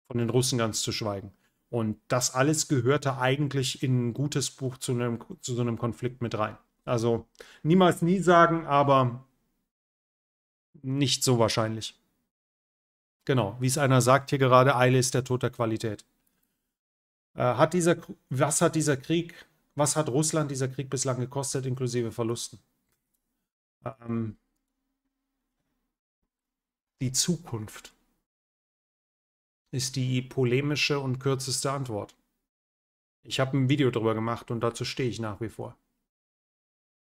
Von den Russen ganz zu schweigen. Und das alles gehörte eigentlich in ein gutes Buch zu, einem, zu so einem Konflikt mit rein. Also niemals nie sagen, aber nicht so wahrscheinlich. Genau, wie es einer sagt hier gerade, Eile ist der Tod der Qualität. Äh, hat dieser, was hat dieser Krieg, was hat Russland dieser Krieg bislang gekostet, inklusive Verlusten? Ähm, die Zukunft ist die polemische und kürzeste Antwort. Ich habe ein Video darüber gemacht und dazu stehe ich nach wie vor.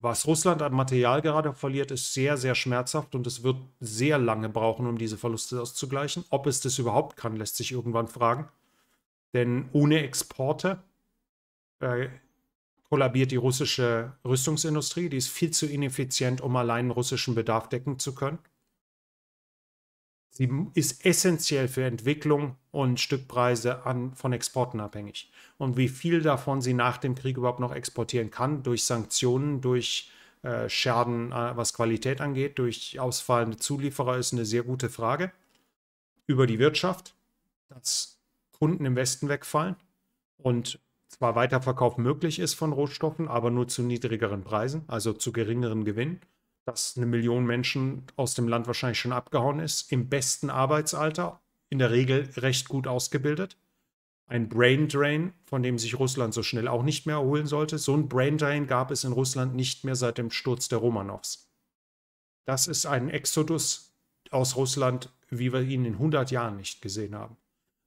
Was Russland an Material gerade verliert, ist sehr, sehr schmerzhaft und es wird sehr lange brauchen, um diese Verluste auszugleichen. Ob es das überhaupt kann, lässt sich irgendwann fragen. Denn ohne Exporte äh, kollabiert die russische Rüstungsindustrie. Die ist viel zu ineffizient, um allein russischen Bedarf decken zu können. Sie ist essentiell für Entwicklung und Stückpreise an, von Exporten abhängig. Und wie viel davon sie nach dem Krieg überhaupt noch exportieren kann, durch Sanktionen, durch äh, Schaden, äh, was Qualität angeht, durch ausfallende Zulieferer, ist eine sehr gute Frage. Über die Wirtschaft, dass Kunden im Westen wegfallen und zwar Weiterverkauf möglich ist von Rohstoffen, aber nur zu niedrigeren Preisen, also zu geringeren Gewinnen dass eine Million Menschen aus dem Land wahrscheinlich schon abgehauen ist, im besten Arbeitsalter, in der Regel recht gut ausgebildet. Ein Brain Drain, von dem sich Russland so schnell auch nicht mehr erholen sollte. So ein Brain Drain gab es in Russland nicht mehr seit dem Sturz der Romanows. Das ist ein Exodus aus Russland, wie wir ihn in 100 Jahren nicht gesehen haben.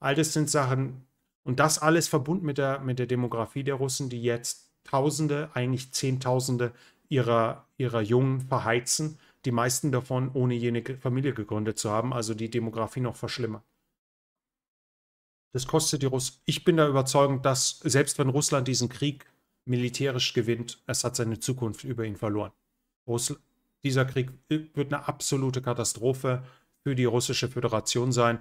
All das sind Sachen, und das alles verbunden mit der, mit der Demografie der Russen, die jetzt Tausende, eigentlich Zehntausende ihrer, ihrer Jungen verheizen, die meisten davon ohne jene Familie gegründet zu haben, also die Demografie noch verschlimmern. Das kostet die Russen. Ich bin der Überzeugung, dass selbst wenn Russland diesen Krieg militärisch gewinnt, es hat seine Zukunft über ihn verloren. Russl dieser Krieg wird eine absolute Katastrophe für die russische Föderation sein.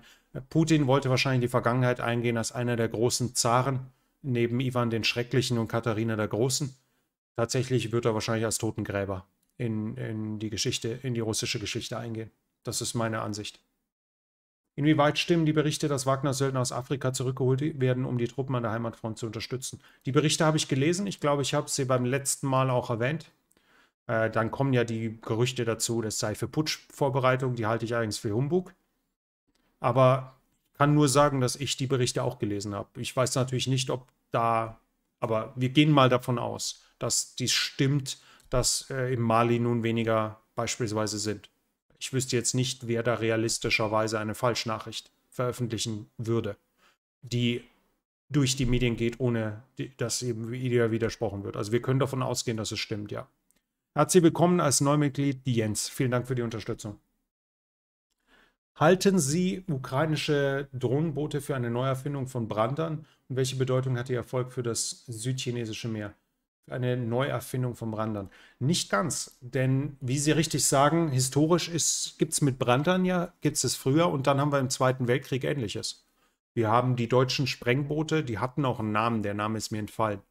Putin wollte wahrscheinlich in die Vergangenheit eingehen als einer der großen Zaren neben Ivan den Schrecklichen und Katharina der Großen. Tatsächlich wird er wahrscheinlich als Totengräber in, in die Geschichte, in die russische Geschichte eingehen. Das ist meine Ansicht. Inwieweit stimmen die Berichte, dass Wagner Söldner aus Afrika zurückgeholt werden, um die Truppen an der Heimatfront zu unterstützen? Die Berichte habe ich gelesen. Ich glaube, ich habe sie beim letzten Mal auch erwähnt. Äh, dann kommen ja die Gerüchte dazu, das sei für Putschvorbereitung. Die halte ich allerdings für Humbug. Aber ich kann nur sagen, dass ich die Berichte auch gelesen habe. Ich weiß natürlich nicht, ob da, aber wir gehen mal davon aus dass dies stimmt, dass äh, im Mali nun weniger beispielsweise sind. Ich wüsste jetzt nicht, wer da realistischerweise eine Falschnachricht veröffentlichen würde, die durch die Medien geht, ohne die, dass eben wieder widersprochen wird. Also wir können davon ausgehen, dass es stimmt, ja. Herzlich willkommen als Neumitglied Jens. Vielen Dank für die Unterstützung. Halten Sie ukrainische Drohnenboote für eine Neuerfindung von Brandern? Und welche Bedeutung hat Ihr Erfolg für das südchinesische Meer? eine Neuerfindung vom Brandern. Nicht ganz, denn wie Sie richtig sagen, historisch gibt es mit Brandern ja, gibt es früher und dann haben wir im Zweiten Weltkrieg ähnliches. Wir haben die deutschen Sprengboote, die hatten auch einen Namen, der Name ist mir entfallen.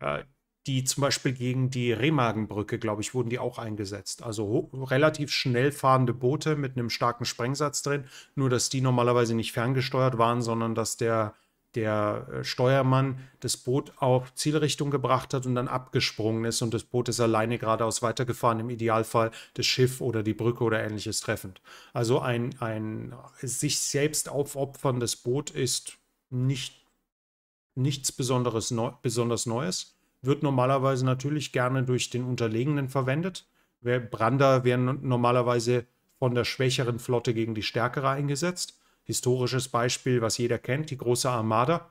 Äh, die zum Beispiel gegen die Remagenbrücke, glaube ich, wurden die auch eingesetzt. Also relativ schnell fahrende Boote mit einem starken Sprengsatz drin, nur dass die normalerweise nicht ferngesteuert waren, sondern dass der der äh, Steuermann das Boot auf Zielrichtung gebracht hat und dann abgesprungen ist und das Boot ist alleine geradeaus weitergefahren, im Idealfall das Schiff oder die Brücke oder ähnliches treffend. Also ein, ein sich selbst aufopferndes Boot ist nicht, nichts Besonderes, Neu besonders Neues. Wird normalerweise natürlich gerne durch den Unterlegenen verwendet. Brander werden normalerweise von der schwächeren Flotte gegen die stärkere eingesetzt historisches Beispiel, was jeder kennt, die große Armada.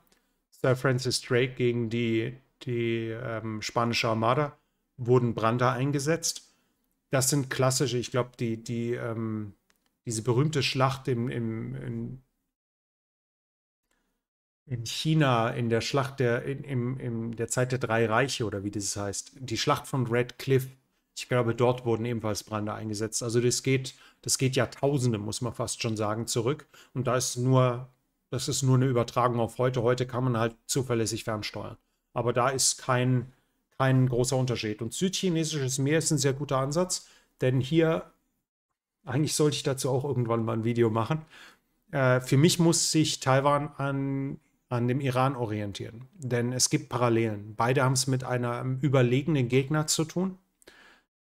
Sir Francis Drake gegen die, die ähm, spanische Armada wurden Brander eingesetzt. Das sind klassische, ich glaube, die, die, ähm, diese berühmte Schlacht im, im, im, in China, in der Schlacht der, in, im, in der Zeit der drei Reiche oder wie das heißt, die Schlacht von Red Cliff. Ich glaube, dort wurden ebenfalls Brander eingesetzt. Also das geht das geht Jahrtausende, muss man fast schon sagen, zurück. Und da ist nur, das ist nur eine Übertragung auf heute. Heute kann man halt zuverlässig fernsteuern. Aber da ist kein, kein großer Unterschied. Und südchinesisches Meer ist ein sehr guter Ansatz, denn hier, eigentlich sollte ich dazu auch irgendwann mal ein Video machen. Äh, für mich muss sich Taiwan an an dem Iran orientieren. Denn es gibt Parallelen. Beide haben es mit einem überlegenen Gegner zu tun,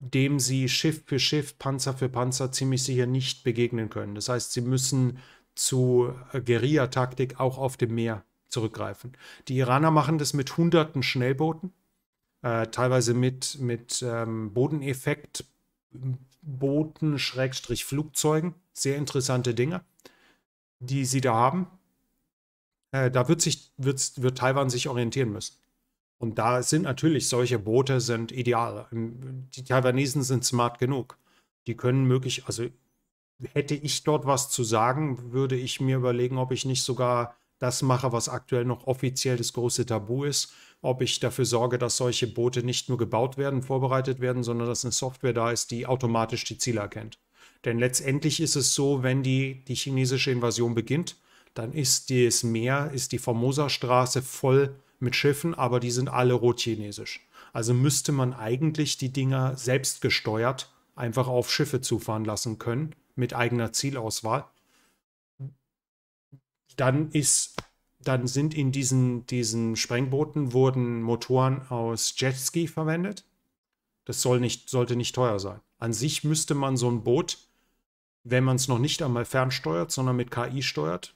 dem sie Schiff für Schiff, Panzer für Panzer ziemlich sicher nicht begegnen können. Das heißt, sie müssen zu äh, Guerilla-Taktik auch auf dem Meer zurückgreifen. Die Iraner machen das mit hunderten Schnellbooten, äh, teilweise mit, mit ähm, Bodeneffektbooten, Schrägstrich Flugzeugen. Sehr interessante Dinge, die sie da haben. Äh, da wird, sich, wird, wird Taiwan sich orientieren müssen. Und da sind natürlich solche Boote sind ideal. Ähm, die Taiwanesen sind smart genug. Die können möglich, also hätte ich dort was zu sagen, würde ich mir überlegen, ob ich nicht sogar das mache, was aktuell noch offiziell das große Tabu ist, ob ich dafür sorge, dass solche Boote nicht nur gebaut werden, vorbereitet werden, sondern dass eine Software da ist, die automatisch die Ziele erkennt. Denn letztendlich ist es so, wenn die, die chinesische Invasion beginnt, dann ist das Meer, ist die Formosa-Straße voll mit Schiffen, aber die sind alle rotchinesisch. Also müsste man eigentlich die Dinger selbst gesteuert einfach auf Schiffe zufahren lassen können, mit eigener Zielauswahl. Dann ist, dann sind in diesen, diesen Sprengbooten wurden Motoren aus Jetski verwendet. Das soll nicht, sollte nicht teuer sein. An sich müsste man so ein Boot, wenn man es noch nicht einmal fernsteuert, sondern mit KI steuert,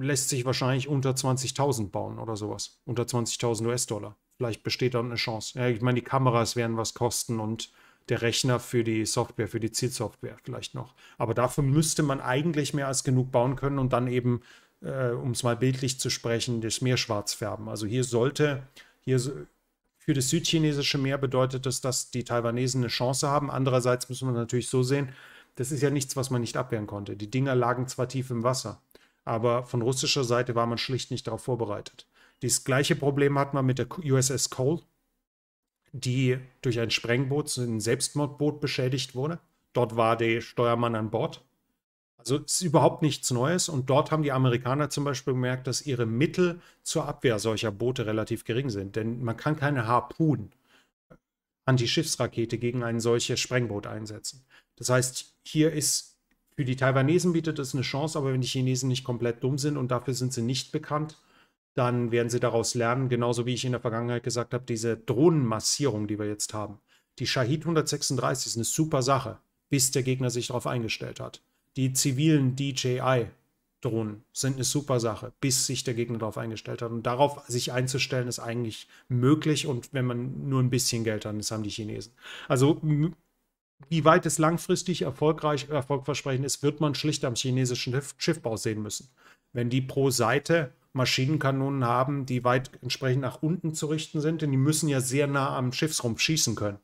lässt sich wahrscheinlich unter 20.000 bauen oder sowas. Unter 20.000 US-Dollar. Vielleicht besteht da eine Chance. Ja, ich meine, die Kameras werden was kosten und der Rechner für die Software, für die Zielsoftware vielleicht noch. Aber dafür müsste man eigentlich mehr als genug bauen können und dann eben, äh, um es mal bildlich zu sprechen, das Meer schwarz färben. Also hier sollte, hier für das südchinesische Meer bedeutet das, dass die Taiwanesen eine Chance haben. Andererseits müssen wir natürlich so sehen, das ist ja nichts, was man nicht abwehren konnte. Die Dinger lagen zwar tief im Wasser, aber von russischer Seite war man schlicht nicht darauf vorbereitet. Das gleiche Problem hat man mit der USS Cole, die durch ein Sprengboot, ein Selbstmordboot beschädigt wurde. Dort war der Steuermann an Bord. Also es ist überhaupt nichts Neues. Und dort haben die Amerikaner zum Beispiel gemerkt, dass ihre Mittel zur Abwehr solcher Boote relativ gering sind. Denn man kann keine Harpunen, Antischiffsrakete gegen ein solches Sprengboot einsetzen. Das heißt, hier ist für die Taiwanesen bietet es eine Chance, aber wenn die Chinesen nicht komplett dumm sind und dafür sind sie nicht bekannt, dann werden sie daraus lernen, genauso wie ich in der Vergangenheit gesagt habe, diese Drohnenmassierung, die wir jetzt haben. Die Shahid 136 ist eine super Sache, bis der Gegner sich darauf eingestellt hat. Die zivilen DJI-Drohnen sind eine super Sache, bis sich der Gegner darauf eingestellt hat. Und darauf sich einzustellen, ist eigentlich möglich und wenn man nur ein bisschen Geld hat, das haben die Chinesen. Also wie weit es langfristig erfolgreich, erfolgversprechend ist, wird man schlicht am chinesischen Schiffbau sehen müssen. Wenn die pro Seite Maschinenkanonen haben, die weit entsprechend nach unten zu richten sind, denn die müssen ja sehr nah am Schiffsrumpf schießen können,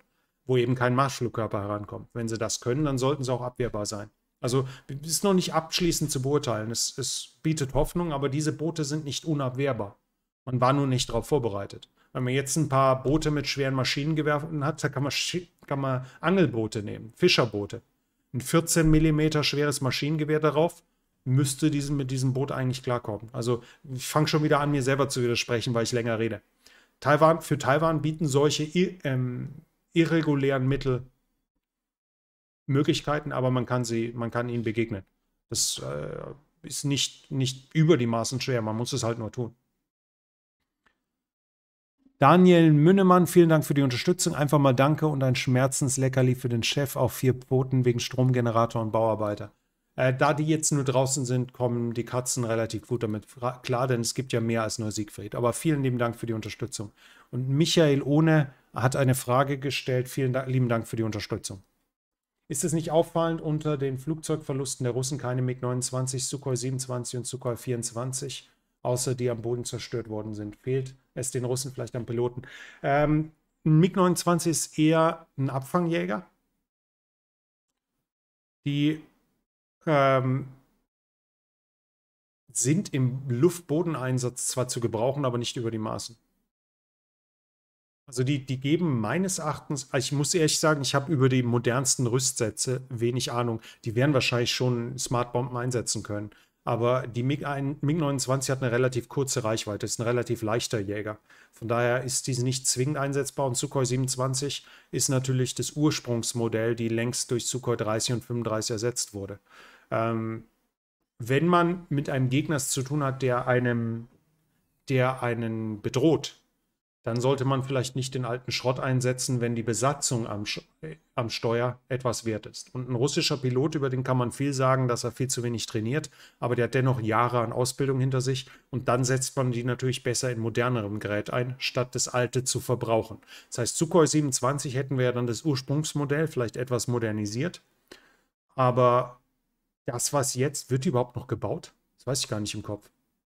wo eben kein Marschflugkörper herankommt. Wenn sie das können, dann sollten sie auch abwehrbar sein. Also ist noch nicht abschließend zu beurteilen. Es, es bietet Hoffnung, aber diese Boote sind nicht unabwehrbar. Man war nur nicht darauf vorbereitet. Wenn man jetzt ein paar Boote mit schweren Maschinengewehren hat, da kann man kann man Angelboote nehmen, Fischerboote. Ein 14 mm schweres Maschinengewehr darauf müsste diesen, mit diesem Boot eigentlich klarkommen. Also ich fange schon wieder an, mir selber zu widersprechen, weil ich länger rede. Taiwan, für Taiwan bieten solche ähm, irregulären Mittel Möglichkeiten, aber man kann sie, man kann ihnen begegnen. Das äh, ist nicht, nicht über die Maßen schwer, man muss es halt nur tun. Daniel Münnemann, vielen Dank für die Unterstützung. Einfach mal Danke und ein Schmerzensleckerli für den Chef auf vier Pfoten wegen Stromgenerator und Bauarbeiter. Äh, da die jetzt nur draußen sind, kommen die Katzen relativ gut damit klar, denn es gibt ja mehr als nur Siegfried. Aber vielen lieben Dank für die Unterstützung. Und Michael Ohne hat eine Frage gestellt. Vielen da lieben Dank für die Unterstützung. Ist es nicht auffallend unter den Flugzeugverlusten der Russen keine MiG-29, Sukhoi 27 und Sukhoi 24, außer die am Boden zerstört worden sind, fehlt? es den Russen vielleicht am Piloten. Ähm, ein MiG-29 ist eher ein Abfangjäger. Die ähm, sind im Luftbodeneinsatz zwar zu gebrauchen, aber nicht über die Maßen. Also die, die geben meines Erachtens, also ich muss ehrlich sagen, ich habe über die modernsten Rüstsätze wenig Ahnung. Die werden wahrscheinlich schon Smart Bomben einsetzen können. Aber die MiG-29 hat eine relativ kurze Reichweite, ist ein relativ leichter Jäger. Von daher ist diese nicht zwingend einsetzbar und Sukhoi 27 ist natürlich das Ursprungsmodell, die längst durch Sukhoi 30 und 35 ersetzt wurde. Ähm, wenn man mit einem Gegner zu tun hat, der einem, der einen bedroht, dann sollte man vielleicht nicht den alten Schrott einsetzen, wenn die Besatzung am, äh, am, Steuer etwas wert ist. Und ein russischer Pilot, über den kann man viel sagen, dass er viel zu wenig trainiert, aber der hat dennoch Jahre an Ausbildung hinter sich und dann setzt man die natürlich besser in modernerem Gerät ein, statt das alte zu verbrauchen. Das heißt, Sukhoi 27 hätten wir ja dann das Ursprungsmodell, vielleicht etwas modernisiert, aber das, was jetzt, wird überhaupt noch gebaut? Das weiß ich gar nicht im Kopf.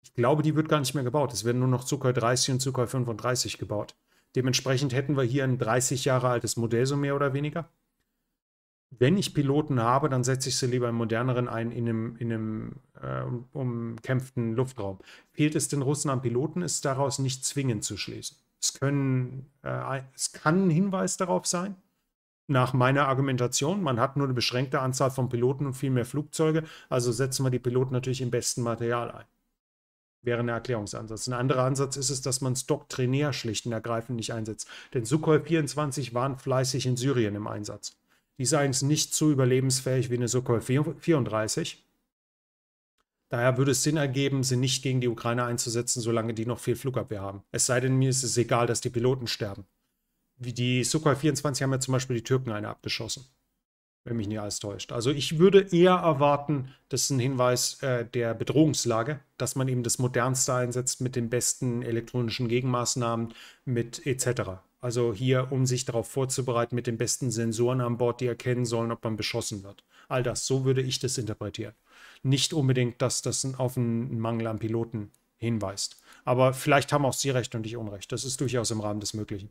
Ich glaube, die wird gar nicht mehr gebaut. Es werden nur noch Zucker 30 und Zucker 35 gebaut. Dementsprechend hätten wir hier ein 30 Jahre altes Modell, so mehr oder weniger. Wenn ich Piloten habe, dann setze ich sie lieber im moderneren ein, in einem, in einem äh, umkämpften Luftraum. Fehlt es den Russen an Piloten, ist daraus nicht zwingend zu schließen. Es, können, äh, es kann ein Hinweis darauf sein, nach meiner Argumentation, man hat nur eine beschränkte Anzahl von Piloten und viel mehr Flugzeuge, also setzen wir die Piloten natürlich im besten Material ein wäre ein Erklärungsansatz. Ein anderer Ansatz ist es, dass man es doktrinär schlicht und ergreifend nicht einsetzt. Denn Sukhoi 24 waren fleißig in Syrien im Einsatz. Die seien eigentlich nicht so überlebensfähig wie eine Sukhoi 34. Daher würde es Sinn ergeben, sie nicht gegen die Ukraine einzusetzen, solange die noch viel Flugabwehr haben. Es sei denn, mir ist es egal, dass die Piloten sterben. Wie die Sukhoi 24 haben ja zum Beispiel die Türken eine abgeschossen wenn mich nicht alles täuscht. Also ich würde eher erwarten, das ist ein Hinweis äh, der Bedrohungslage, dass man eben das Modernste einsetzt mit den besten elektronischen Gegenmaßnahmen, mit etc. Also hier, um sich darauf vorzubereiten, mit den besten Sensoren an Bord, die erkennen sollen, ob man beschossen wird. All das, so würde ich das interpretieren. Nicht unbedingt, dass das auf einen Mangel an Piloten hinweist. Aber vielleicht haben auch Sie recht und ich Unrecht. Das ist durchaus im Rahmen des Möglichen.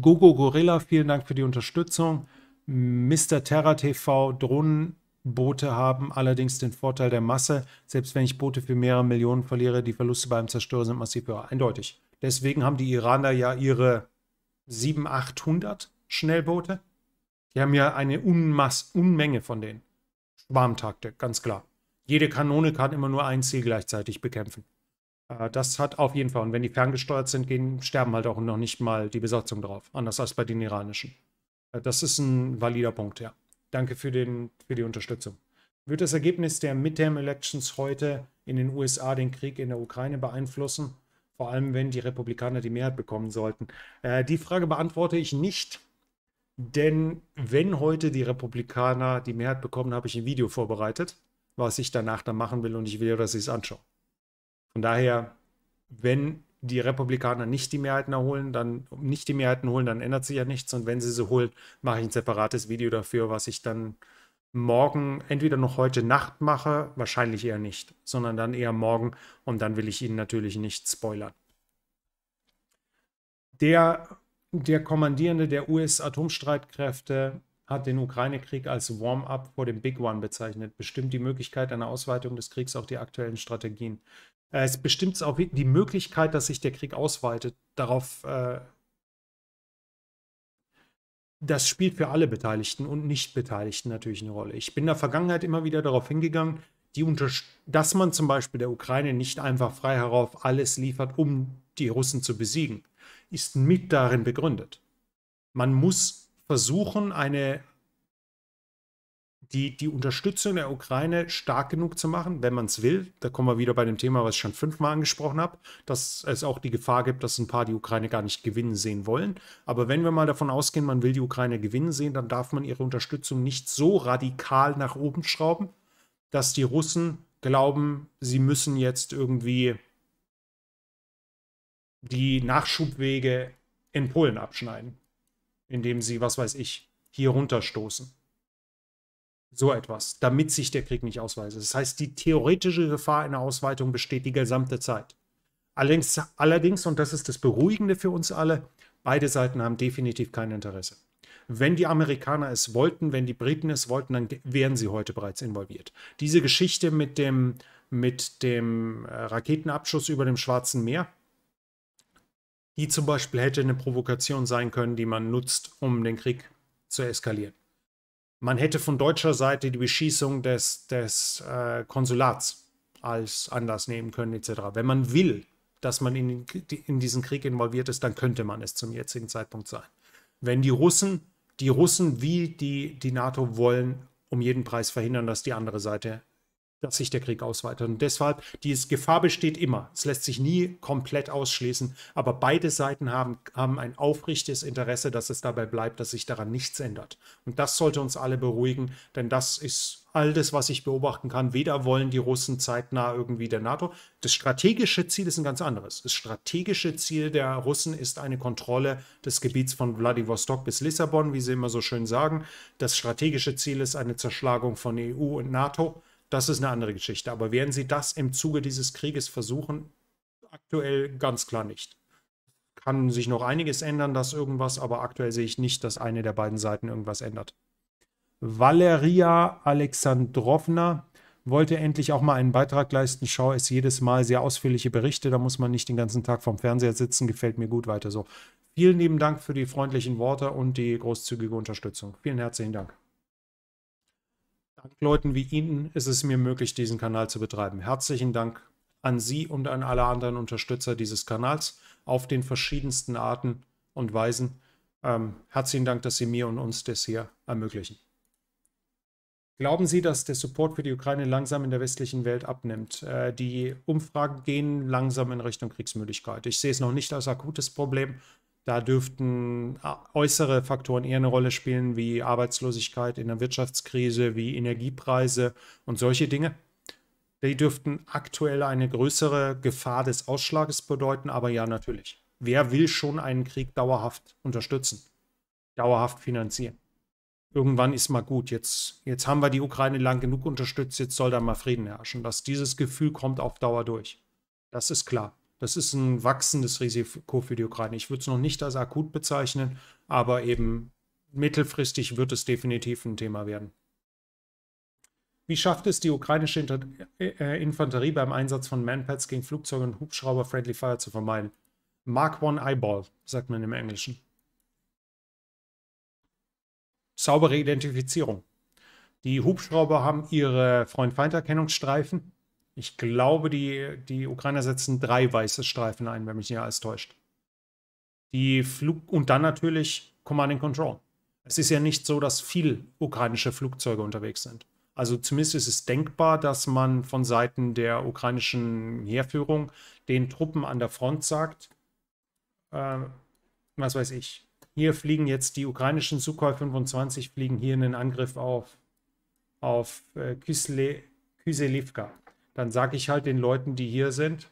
Gogo Gorilla, vielen Dank für die Unterstützung. Mr. Terra TV, Drohnenboote haben allerdings den Vorteil der Masse. Selbst wenn ich Boote für mehrere Millionen verliere, die Verluste beim Zerstörer sind massiv höher. Eindeutig. Deswegen haben die Iraner ja ihre 7800 Schnellboote. Die haben ja eine Unmass, Unmenge von denen. Schwarmtaktik, ganz klar. Jede Kanone kann immer nur ein Ziel gleichzeitig bekämpfen. Äh, das hat auf jeden Fall. Und wenn die ferngesteuert sind, gehen, sterben halt auch noch nicht mal die Besatzung drauf. Anders als bei den iranischen. Äh, das ist ein valider Punkt, ja. Danke für, den, für die Unterstützung. Wird das Ergebnis der Midterm-Elections heute in den USA den Krieg in der Ukraine beeinflussen? Vor allem, wenn die Republikaner die Mehrheit bekommen sollten. Äh, die Frage beantworte ich nicht, denn wenn heute die Republikaner die Mehrheit bekommen, habe ich ein Video vorbereitet, was ich danach dann machen will und ich will, dass sie es anschauen. Von daher, wenn die Republikaner nicht die Mehrheiten erholen, dann nicht die Mehrheiten holen, dann ändert sich ja nichts. Und wenn sie sie holen, mache ich ein separates Video dafür, was ich dann morgen entweder noch heute Nacht mache, wahrscheinlich eher nicht, sondern dann eher morgen. Und dann will ich Ihnen natürlich nicht spoilern. Der, der Kommandierende der US-Atomstreitkräfte hat den Ukraine-Krieg als Warm-up vor dem Big One bezeichnet, bestimmt die Möglichkeit einer Ausweitung des Kriegs auf die aktuellen Strategien. Äh, es bestimmt auch die Möglichkeit, dass sich der Krieg ausweitet. Darauf äh, das spielt für alle Beteiligten und Nicht-Beteiligten natürlich eine Rolle. Ich bin in der Vergangenheit immer wieder darauf hingegangen, dass man zum Beispiel der Ukraine nicht einfach frei herauf alles liefert, um die Russen zu besiegen, ist mit darin begründet. Man muss versuchen, eine die, die Unterstützung der Ukraine stark genug zu machen, wenn man es will. Da kommen wir wieder bei dem Thema, was ich schon fünfmal angesprochen habe, dass es auch die Gefahr gibt, dass ein paar die Ukraine gar nicht gewinnen sehen wollen. Aber wenn wir mal davon ausgehen, man will die Ukraine gewinnen sehen, dann darf man ihre Unterstützung nicht so radikal nach oben schrauben, dass die Russen glauben, sie müssen jetzt irgendwie die Nachschubwege in Polen abschneiden, indem sie, was weiß ich, hier runterstoßen. So etwas, damit sich der Krieg nicht ausweise. Das heißt, die theoretische Gefahr einer Ausweitung besteht die gesamte Zeit. Allerdings, allerdings, und das ist das Beruhigende für uns alle, beide Seiten haben definitiv kein Interesse. Wenn die Amerikaner es wollten, wenn die Briten es wollten, dann wären sie heute bereits involviert. Diese Geschichte mit dem, mit dem äh, Raketenabschuss über dem Schwarzen Meer, die zum Beispiel hätte eine Provokation sein können, die man nutzt, um den Krieg zu eskalieren man hätte von deutscher Seite die Beschießung des, des äh, Konsulats als Anlass nehmen können, etc. Wenn man will, dass man in, in diesen Krieg involviert ist, dann könnte man es zum jetzigen Zeitpunkt sein. Wenn die Russen, die Russen wie die, die NATO wollen, um jeden Preis verhindern, dass die andere Seite dass sich der Krieg ausweitet. Und deshalb, die Gefahr besteht immer. Es lässt sich nie komplett ausschließen. Aber beide Seiten haben, haben ein aufrichtiges Interesse, dass es dabei bleibt, dass sich daran nichts ändert. Und das sollte uns alle beruhigen, denn das ist all das, was ich beobachten kann. Weder wollen die Russen zeitnah irgendwie der NATO. Das strategische Ziel ist ein ganz anderes. Das strategische Ziel der Russen ist eine Kontrolle des Gebiets von Vladivostok bis Lissabon, wie sie immer so schön sagen. Das strategische Ziel ist eine Zerschlagung von EU und NATO das ist eine andere Geschichte. Aber werden sie das im Zuge dieses Krieges versuchen? Aktuell ganz klar nicht. Kann sich noch einiges ändern, dass irgendwas, aber aktuell sehe ich nicht, dass eine der beiden Seiten irgendwas ändert. Valeria Alexandrovna wollte endlich auch mal einen Beitrag leisten. Schau, es jedes Mal sehr ausführliche Berichte. Da muss man nicht den ganzen Tag vorm Fernseher sitzen. Gefällt mir gut weiter so. Vielen lieben Dank für die freundlichen Worte und die großzügige Unterstützung. Vielen herzlichen Dank. Leuten wie Ihnen ist es mir möglich, diesen Kanal zu betreiben. Herzlichen Dank an Sie und an alle anderen Unterstützer dieses Kanals auf den verschiedensten Arten und Weisen. Ähm, herzlichen Dank, dass Sie mir und uns das hier ermöglichen. Glauben Sie, dass der Support für die Ukraine langsam in der westlichen Welt abnimmt? Äh, die Umfragen gehen langsam in Richtung Kriegsmüdigkeit. Ich sehe es noch nicht als akutes Problem, da dürften äh, äußere Faktoren eher eine Rolle spielen, wie Arbeitslosigkeit in der Wirtschaftskrise, wie Energiepreise und solche Dinge. Die dürften aktuell eine größere Gefahr des Ausschlages bedeuten, aber ja, natürlich. Wer will schon einen Krieg dauerhaft unterstützen, dauerhaft finanzieren? Irgendwann ist mal gut. Jetzt, jetzt haben wir die Ukraine lang genug unterstützt, jetzt soll da mal Frieden herrschen. Dass dieses Gefühl kommt auf Dauer durch. Das ist klar. Das ist ein wachsendes Risiko für die Ukraine. Ich würde es noch nicht als akut bezeichnen, aber eben mittelfristig wird es definitiv ein Thema werden. Wie schafft es die ukrainische äh, äh, Infanterie beim Einsatz von Manpads gegen Flugzeuge und Hubschrauber Friendly Fire zu vermeiden? Mark One Eyeball, sagt man im Englischen. Saubere Identifizierung. Die Hubschrauber haben ihre Freund-Feind-Erkennungsstreifen ich glaube, die, die Ukrainer setzen drei weiße Streifen ein, wenn mich nicht alles täuscht. Die Flug und dann natürlich Command and Control. Es ist ja nicht so, dass viel ukrainische Flugzeuge unterwegs sind. Also zumindest ist es denkbar, dass man von Seiten der ukrainischen Heerführung den Truppen an der Front sagt, äh, was weiß ich, hier fliegen jetzt die ukrainischen Sukhoi 25, fliegen hier einen Angriff auf, auf äh, Kyselivka dann sage ich halt den Leuten, die hier sind,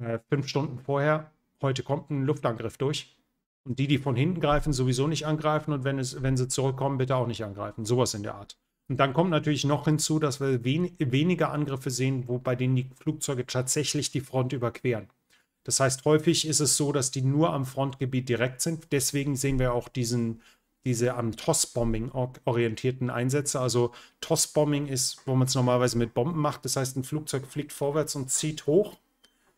äh, fünf Stunden vorher, heute kommt ein Luftangriff durch. Und die, die von hinten greifen, sowieso nicht angreifen und wenn, es, wenn sie zurückkommen, bitte auch nicht angreifen. Sowas in der Art. Und dann kommt natürlich noch hinzu, dass wir wen weniger Angriffe sehen, wo bei denen die Flugzeuge tatsächlich die Front überqueren. Das heißt, häufig ist es so, dass die nur am Frontgebiet direkt sind. Deswegen sehen wir auch diesen diese am TOS-Bombing orientierten Einsätze. Also TOS-Bombing ist, wo man es normalerweise mit Bomben macht. Das heißt, ein Flugzeug fliegt vorwärts und zieht hoch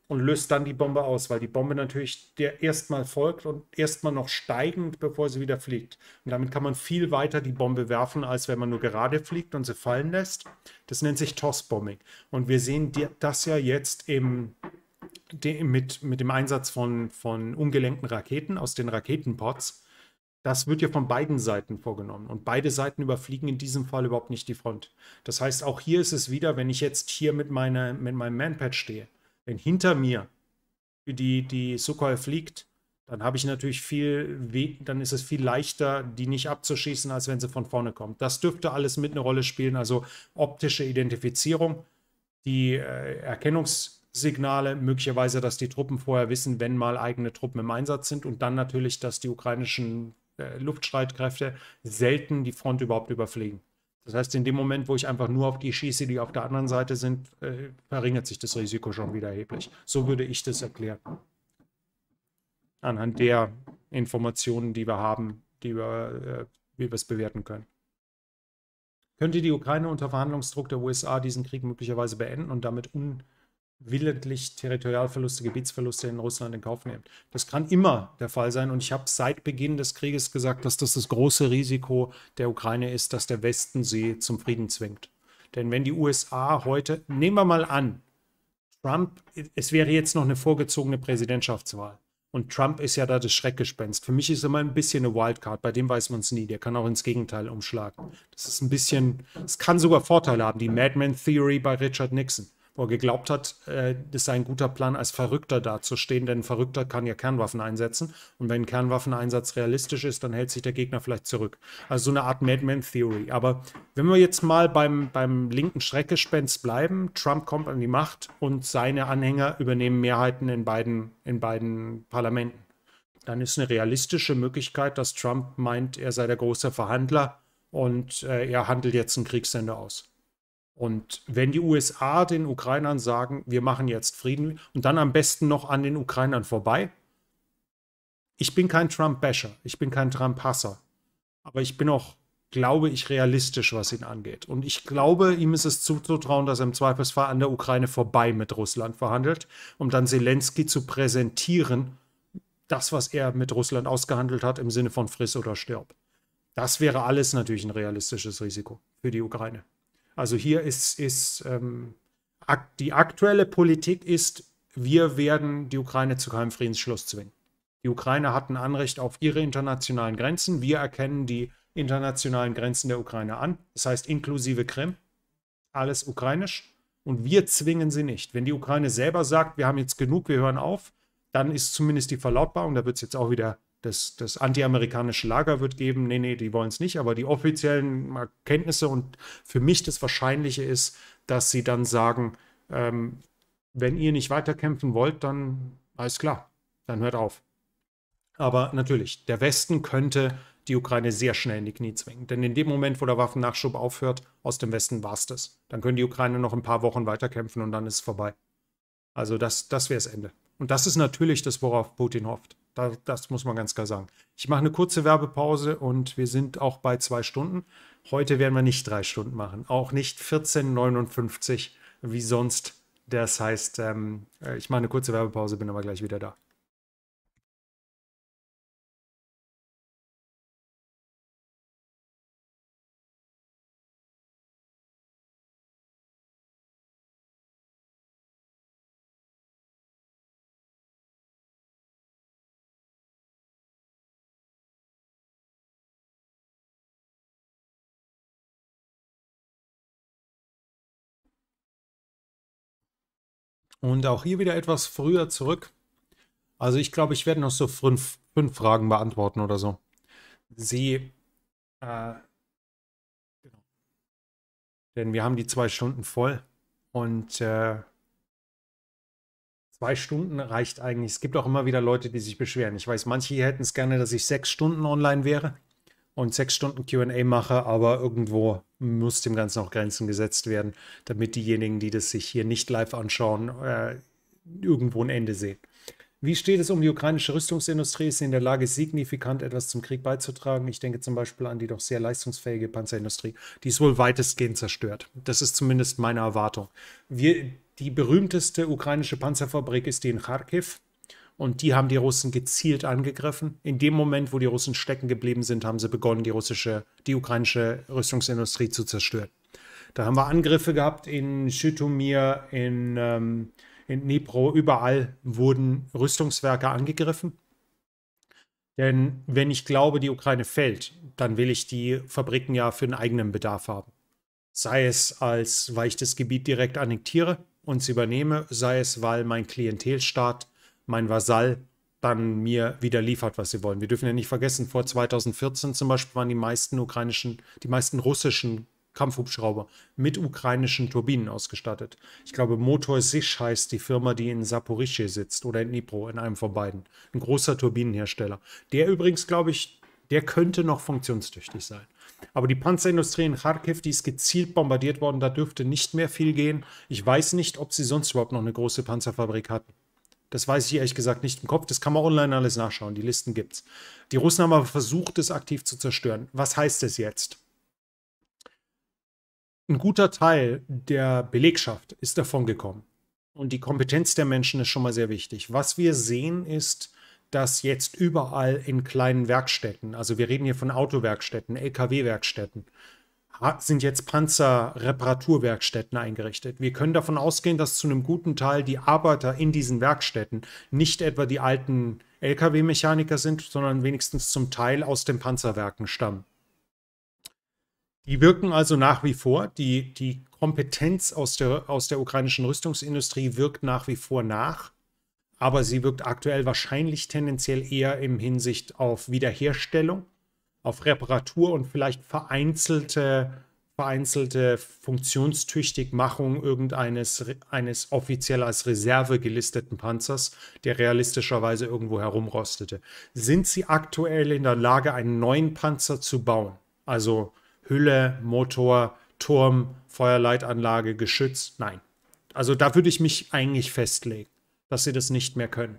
und löst dann die Bombe aus, weil die Bombe natürlich der erstmal folgt und erstmal noch steigend, bevor sie wieder fliegt. Und damit kann man viel weiter die Bombe werfen, als wenn man nur gerade fliegt und sie fallen lässt. Das nennt sich TOS-Bombing. Und wir sehen das ja jetzt im mit, mit dem Einsatz von, von umgelenkten Raketen aus den Raketenpots das wird ja von beiden Seiten vorgenommen. Und beide Seiten überfliegen in diesem Fall überhaupt nicht die Front. Das heißt, auch hier ist es wieder, wenn ich jetzt hier mit, meiner, mit meinem Manpad stehe, wenn hinter mir die, die Sukhoi fliegt, dann habe ich natürlich viel, dann ist es viel leichter, die nicht abzuschießen, als wenn sie von vorne kommt. Das dürfte alles mit eine Rolle spielen, also optische Identifizierung, die äh, Erkennungssignale, möglicherweise, dass die Truppen vorher wissen, wenn mal eigene Truppen im Einsatz sind und dann natürlich, dass die ukrainischen äh, Luftstreitkräfte selten die Front überhaupt überfliegen. Das heißt, in dem Moment, wo ich einfach nur auf die schieße, die auf der anderen Seite sind, äh, verringert sich das Risiko schon wieder erheblich. So würde ich das erklären. Anhand der Informationen, die wir haben, die wir, äh, wie wir es bewerten können. Könnte die Ukraine unter Verhandlungsdruck der USA diesen Krieg möglicherweise beenden und damit un willentlich Territorialverluste, Gebietsverluste in Russland in Kauf nehmen. Das kann immer der Fall sein. Und ich habe seit Beginn des Krieges gesagt, dass das das große Risiko der Ukraine ist, dass der Westen sie zum Frieden zwingt. Denn wenn die USA heute, nehmen wir mal an, Trump, es wäre jetzt noch eine vorgezogene Präsidentschaftswahl. Und Trump ist ja da das Schreckgespenst. Für mich ist immer ein bisschen eine Wildcard. Bei dem weiß man es nie. Der kann auch ins Gegenteil umschlagen. Das ist ein bisschen, es kann sogar Vorteile haben, die Madman Theory bei Richard Nixon wo er geglaubt hat, äh, es sei ein guter Plan, als Verrückter dazustehen, denn ein Verrückter kann ja Kernwaffen einsetzen. Und wenn ein Kernwaffeneinsatz realistisch ist, dann hält sich der Gegner vielleicht zurück. Also so eine Art Madman-Theory. Aber wenn wir jetzt mal beim, beim linken Schreckgespenst bleiben, Trump kommt an die Macht und seine Anhänger übernehmen Mehrheiten in beiden, in beiden Parlamenten. Dann ist eine realistische Möglichkeit, dass Trump meint, er sei der große Verhandler und äh, er handelt jetzt einen Kriegsende aus. Und wenn die USA den Ukrainern sagen, wir machen jetzt Frieden und dann am besten noch an den Ukrainern vorbei. Ich bin kein Trump-Basher, ich bin kein Trump-Hasser, aber ich bin auch, glaube ich, realistisch, was ihn angeht. Und ich glaube, ihm ist es zuzutrauen, dass er im Zweifelsfall an der Ukraine vorbei mit Russland verhandelt, um dann Zelensky zu präsentieren, das, was er mit Russland ausgehandelt hat, im Sinne von friss oder stirb. Das wäre alles natürlich ein realistisches Risiko für die Ukraine. Also hier ist, ist ähm, die aktuelle Politik ist, wir werden die Ukraine zu keinem Friedensschluss zwingen. Die Ukraine hat ein Anrecht auf ihre internationalen Grenzen. Wir erkennen die internationalen Grenzen der Ukraine an. Das heißt inklusive Krim, alles ukrainisch. Und wir zwingen sie nicht. Wenn die Ukraine selber sagt, wir haben jetzt genug, wir hören auf, dann ist zumindest die Verlautbarung, da wird es jetzt auch wieder das, das antiamerikanische Lager wird geben. Nee, nee, die wollen es nicht. Aber die offiziellen Erkenntnisse und für mich das Wahrscheinliche ist, dass sie dann sagen, ähm, wenn ihr nicht weiterkämpfen wollt, dann alles klar, dann hört auf. Aber natürlich, der Westen könnte die Ukraine sehr schnell in die Knie zwingen. Denn in dem Moment, wo der Waffennachschub aufhört, aus dem Westen war es das. Dann können die Ukraine noch ein paar Wochen weiterkämpfen und dann ist es vorbei. Also das, das wäre das Ende. Und das ist natürlich das, worauf Putin hofft. Da, das muss man ganz klar sagen. Ich mache eine kurze Werbepause und wir sind auch bei zwei Stunden. Heute werden wir nicht drei Stunden machen, auch nicht 14,59 wie sonst. Das heißt, ähm, äh, ich mache eine kurze Werbepause, bin aber gleich wieder da. Und auch hier wieder etwas früher zurück. Also ich glaube, ich werde noch so fünf, fünf Fragen beantworten oder so. Sie. Äh, genau. Denn wir haben die zwei Stunden voll. Und äh, zwei Stunden reicht eigentlich. Es gibt auch immer wieder Leute, die sich beschweren. Ich weiß, manche hätten es gerne, dass ich sechs Stunden online wäre und sechs Stunden QA mache, aber irgendwo muss dem Ganzen auch Grenzen gesetzt werden, damit diejenigen, die das sich hier nicht live anschauen, äh, irgendwo ein Ende sehen. Wie steht es um die ukrainische Rüstungsindustrie? Ist sie in der Lage, signifikant etwas zum Krieg beizutragen? Ich denke zum Beispiel an die doch sehr leistungsfähige Panzerindustrie. Die ist wohl weitestgehend zerstört. Das ist zumindest meine Erwartung. Wir, die berühmteste ukrainische Panzerfabrik ist die in Kharkiv. Und die haben die Russen gezielt angegriffen. In dem Moment, wo die Russen stecken geblieben sind, haben sie begonnen, die russische, die ukrainische Rüstungsindustrie zu zerstören. Da haben wir Angriffe gehabt in Schütomir, in, ähm, in Dnipro, überall wurden Rüstungswerke angegriffen. Denn wenn ich glaube, die Ukraine fällt, dann will ich die Fabriken ja für den eigenen Bedarf haben. Sei es als, weil ich das Gebiet direkt annektiere und es übernehme, sei es, weil mein Klientelstaat mein Vasall dann mir wieder liefert, was sie wollen. Wir dürfen ja nicht vergessen, vor 2014 zum Beispiel waren die meisten ukrainischen, die meisten russischen Kampfhubschrauber mit ukrainischen Turbinen ausgestattet. Ich glaube, Motor Sich heißt die Firma, die in Saporischje sitzt oder in Dnipro, in einem von beiden. Ein großer Turbinenhersteller. Der übrigens, glaube ich, der könnte noch funktionstüchtig sein. Aber die Panzerindustrie in Kharkiv, die ist gezielt bombardiert worden, da dürfte nicht mehr viel gehen. Ich weiß nicht, ob sie sonst überhaupt noch eine große Panzerfabrik hatten. Das weiß ich ehrlich gesagt nicht im Kopf. Das kann man online alles nachschauen. Die Listen gibt es. Die Russen haben aber versucht, es aktiv zu zerstören. Was heißt es jetzt? Ein guter Teil der Belegschaft ist davon gekommen. Und die Kompetenz der Menschen ist schon mal sehr wichtig. Was wir sehen ist, dass jetzt überall in kleinen Werkstätten, also wir reden hier von Autowerkstätten, Lkw-Werkstätten, sind jetzt Panzerreparaturwerkstätten eingerichtet. Wir können davon ausgehen, dass zu einem guten Teil die Arbeiter in diesen Werkstätten nicht etwa die alten Lkw-Mechaniker sind, sondern wenigstens zum Teil aus den Panzerwerken stammen. Die wirken also nach wie vor, die, die Kompetenz aus der, aus der ukrainischen Rüstungsindustrie wirkt nach wie vor nach, aber sie wirkt aktuell wahrscheinlich tendenziell eher im Hinsicht auf Wiederherstellung auf Reparatur und vielleicht vereinzelte, vereinzelte Funktionstüchtigmachung irgendeines eines offiziell als Reserve gelisteten Panzers, der realistischerweise irgendwo herumrostete. Sind sie aktuell in der Lage, einen neuen Panzer zu bauen? Also Hülle, Motor, Turm, Feuerleitanlage, Geschütz? Nein. Also da würde ich mich eigentlich festlegen, dass sie das nicht mehr können.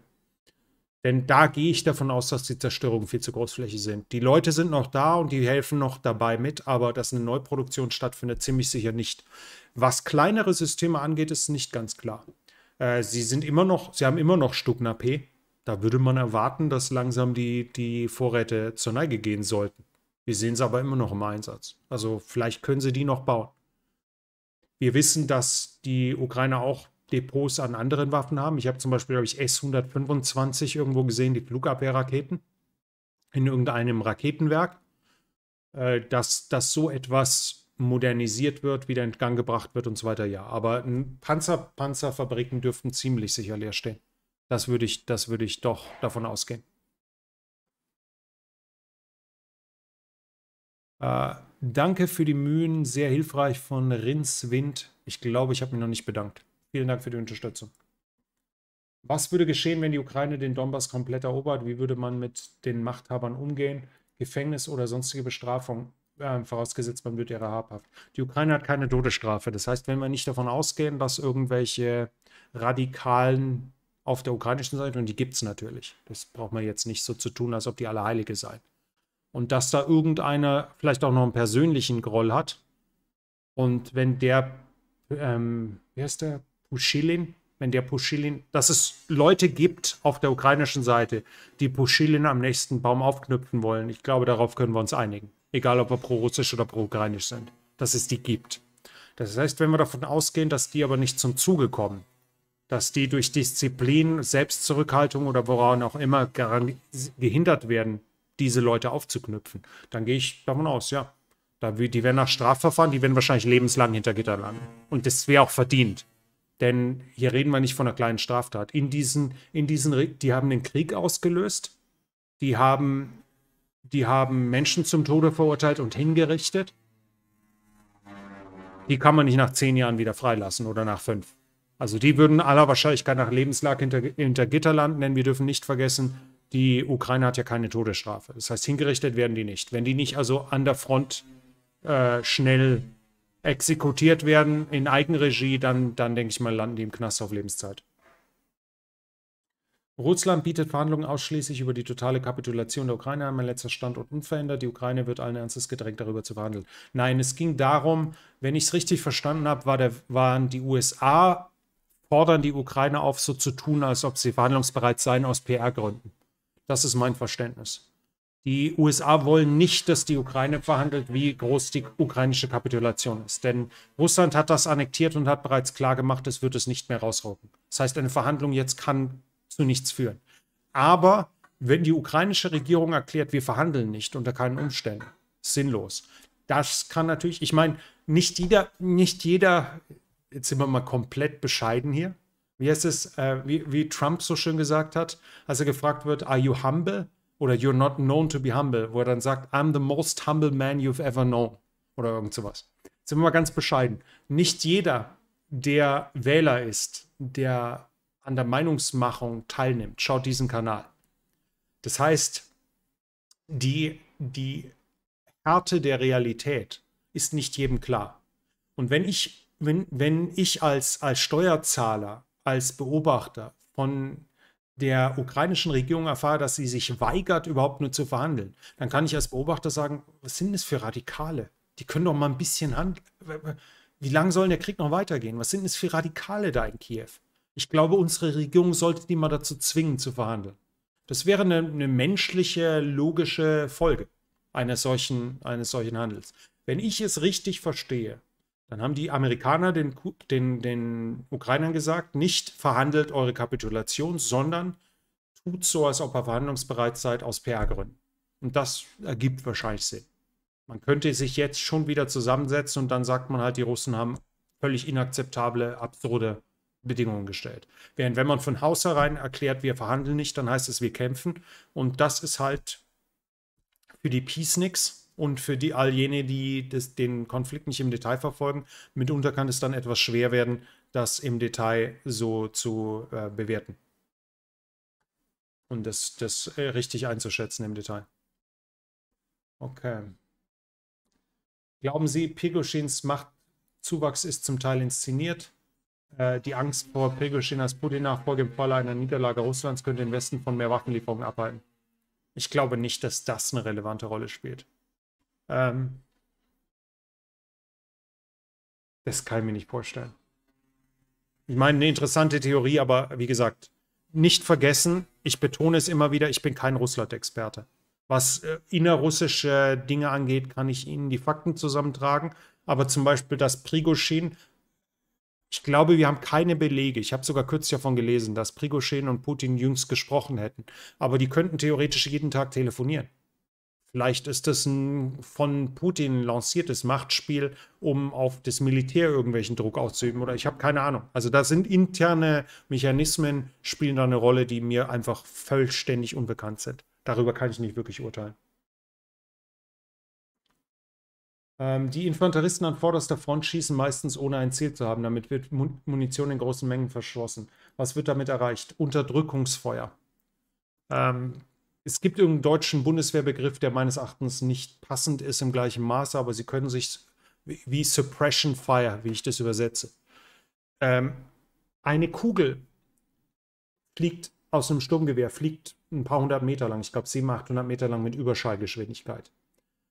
Denn da gehe ich davon aus, dass die Zerstörungen viel zu großflächig sind. Die Leute sind noch da und die helfen noch dabei mit, aber dass eine Neuproduktion stattfindet, ziemlich sicher nicht. Was kleinere Systeme angeht, ist nicht ganz klar. Äh, sie sind immer noch, sie haben immer noch Stucken P. Da würde man erwarten, dass langsam die, die Vorräte zur Neige gehen sollten. Wir sehen sie aber immer noch im Einsatz. Also vielleicht können sie die noch bauen. Wir wissen, dass die Ukrainer auch Depots an anderen Waffen haben. Ich habe zum Beispiel, glaube ich, S-125 irgendwo gesehen, die Flugabwehrraketen in irgendeinem Raketenwerk, äh, dass, dass so etwas modernisiert wird, wieder in Gang gebracht wird und so weiter, ja. Aber hm, Panzer, Panzerfabriken dürften ziemlich sicher leer stehen. Das würde ich, das würde ich doch davon ausgehen. Äh, danke für die Mühen, sehr hilfreich von Rinswind. Ich glaube, ich habe mich noch nicht bedankt. Vielen Dank für die Unterstützung. Was würde geschehen, wenn die Ukraine den Donbass komplett erobert? Wie würde man mit den Machthabern umgehen? Gefängnis oder sonstige Bestrafung, äh, vorausgesetzt man wird ihrer habhaft. Die Ukraine hat keine Todesstrafe. Das heißt, wenn wir nicht davon ausgehen, dass irgendwelche Radikalen auf der ukrainischen Seite, und die gibt es natürlich, das braucht man jetzt nicht so zu tun, als ob die alle Heilige seien. Und dass da irgendeiner vielleicht auch noch einen persönlichen Groll hat. Und wenn der, ähm, wie heißt der, Puschilin, wenn der Puschilin, dass es Leute gibt auf der ukrainischen Seite, die Puschilin am nächsten Baum aufknüpfen wollen. Ich glaube, darauf können wir uns einigen. Egal, ob wir pro-russisch oder pro-ukrainisch sind. Dass es die gibt. Das heißt, wenn wir davon ausgehen, dass die aber nicht zum Zuge kommen, dass die durch Disziplin, Selbstzurückhaltung oder woran auch immer gehindert werden, diese Leute aufzuknüpfen, dann gehe ich davon aus, ja. Die werden nach Strafverfahren, die werden wahrscheinlich lebenslang hinter Gitter landen. Und das wäre auch verdient. Denn hier reden wir nicht von einer kleinen Straftat. In diesen, in diesen, die haben den Krieg ausgelöst, die haben, die haben Menschen zum Tode verurteilt und hingerichtet. Die kann man nicht nach zehn Jahren wieder freilassen oder nach fünf. Also die würden aller Wahrscheinlichkeit nach Lebenslag hinter, hinter Gitter landen, denn wir dürfen nicht vergessen, die Ukraine hat ja keine Todesstrafe. Das heißt, hingerichtet werden die nicht. Wenn die nicht also an der Front äh, schnell exekutiert werden in Eigenregie, dann, dann denke ich mal, landen die im Knast auf Lebenszeit. Russland bietet Verhandlungen ausschließlich über die totale Kapitulation der Ukraine an. Mein letzter Standort unverändert. Die Ukraine wird allen Ernstes gedrängt, darüber zu verhandeln. Nein, es ging darum, wenn ich es richtig verstanden habe, war der, waren die USA, fordern die Ukraine auf, so zu tun, als ob sie verhandlungsbereit seien aus PR-Gründen. Das ist mein Verständnis. Die USA wollen nicht, dass die Ukraine verhandelt, wie groß die ukrainische Kapitulation ist. Denn Russland hat das annektiert und hat bereits klargemacht, es wird es nicht mehr rausrücken. Das heißt, eine Verhandlung jetzt kann zu nichts führen. Aber wenn die ukrainische Regierung erklärt, wir verhandeln nicht unter keinen Umständen, sinnlos. Das kann natürlich, ich meine, nicht jeder, nicht jeder, jetzt sind wir mal komplett bescheiden hier. Wie heißt es, äh, wie, wie Trump so schön gesagt hat, als er gefragt wird, are you humble? Oder You're not known to be humble, wo er dann sagt, I'm the most humble man you've ever known. Oder irgend sowas. sind wir mal ganz bescheiden. Nicht jeder, der Wähler ist, der an der Meinungsmachung teilnimmt, schaut diesen Kanal. Das heißt, die, die Härte der Realität ist nicht jedem klar. Und wenn ich, wenn, wenn ich als, als Steuerzahler, als Beobachter von der ukrainischen Regierung erfahre, dass sie sich weigert, überhaupt nur zu verhandeln, dann kann ich als Beobachter sagen, was sind das für Radikale? Die können doch mal ein bisschen handeln. Wie lange soll der Krieg noch weitergehen? Was sind das für Radikale da in Kiew? Ich glaube, unsere Regierung sollte die mal dazu zwingen, zu verhandeln. Das wäre eine, eine menschliche, logische Folge eines solchen, eines solchen Handels. Wenn ich es richtig verstehe, dann haben die Amerikaner den, den, den Ukrainern gesagt, nicht verhandelt eure Kapitulation, sondern tut so, als ob ihr verhandlungsbereit seid aus PR-Gründen. Und das ergibt wahrscheinlich Sinn. Man könnte sich jetzt schon wieder zusammensetzen und dann sagt man halt, die Russen haben völlig inakzeptable, absurde Bedingungen gestellt. Während wenn man von Haus herein erklärt, wir verhandeln nicht, dann heißt es, wir kämpfen. Und das ist halt für die Peace nichts. Und für die all jene, die das, den Konflikt nicht im Detail verfolgen, mitunter kann es dann etwas schwer werden, das im Detail so zu äh, bewerten. Und das, das äh, richtig einzuschätzen im Detail. Okay. Glauben Sie, Pigoschins Machtzuwachs ist zum Teil inszeniert? Äh, die Angst vor Pigoschin als putin nachfolge im Falle einer Niederlage Russlands könnte den Westen von mehr Waffenlieferungen abhalten. Ich glaube nicht, dass das eine relevante Rolle spielt. Ähm, das kann ich mir nicht vorstellen. Ich meine, eine interessante Theorie, aber wie gesagt, nicht vergessen, ich betone es immer wieder, ich bin kein Russland-Experte. Was äh, innerrussische Dinge angeht, kann ich Ihnen die Fakten zusammentragen. Aber zum Beispiel das Prigoshin, ich glaube, wir haben keine Belege. Ich habe sogar kürzlich davon gelesen, dass Prigoshin und Putin jüngst gesprochen hätten. Aber die könnten theoretisch jeden Tag telefonieren. Vielleicht ist es ein von Putin lanciertes Machtspiel, um auf das Militär irgendwelchen Druck auszuüben oder ich habe keine Ahnung. Also da sind interne Mechanismen, spielen da eine Rolle, die mir einfach vollständig unbekannt sind. Darüber kann ich nicht wirklich urteilen. Ähm, die Infanteristen an vorderster Front schießen meistens ohne ein Ziel zu haben. Damit wird Mun Munition in großen Mengen verschlossen. Was wird damit erreicht? Unterdrückungsfeuer. Ähm, es gibt irgendeinen deutschen Bundeswehrbegriff, der meines Erachtens nicht passend ist im gleichen Maße, aber sie können sich wie Suppression Fire, wie ich das übersetze. Ähm, eine Kugel fliegt aus einem Sturmgewehr, fliegt ein paar hundert Meter lang, ich glaube 700, 800 Meter lang mit Überschallgeschwindigkeit.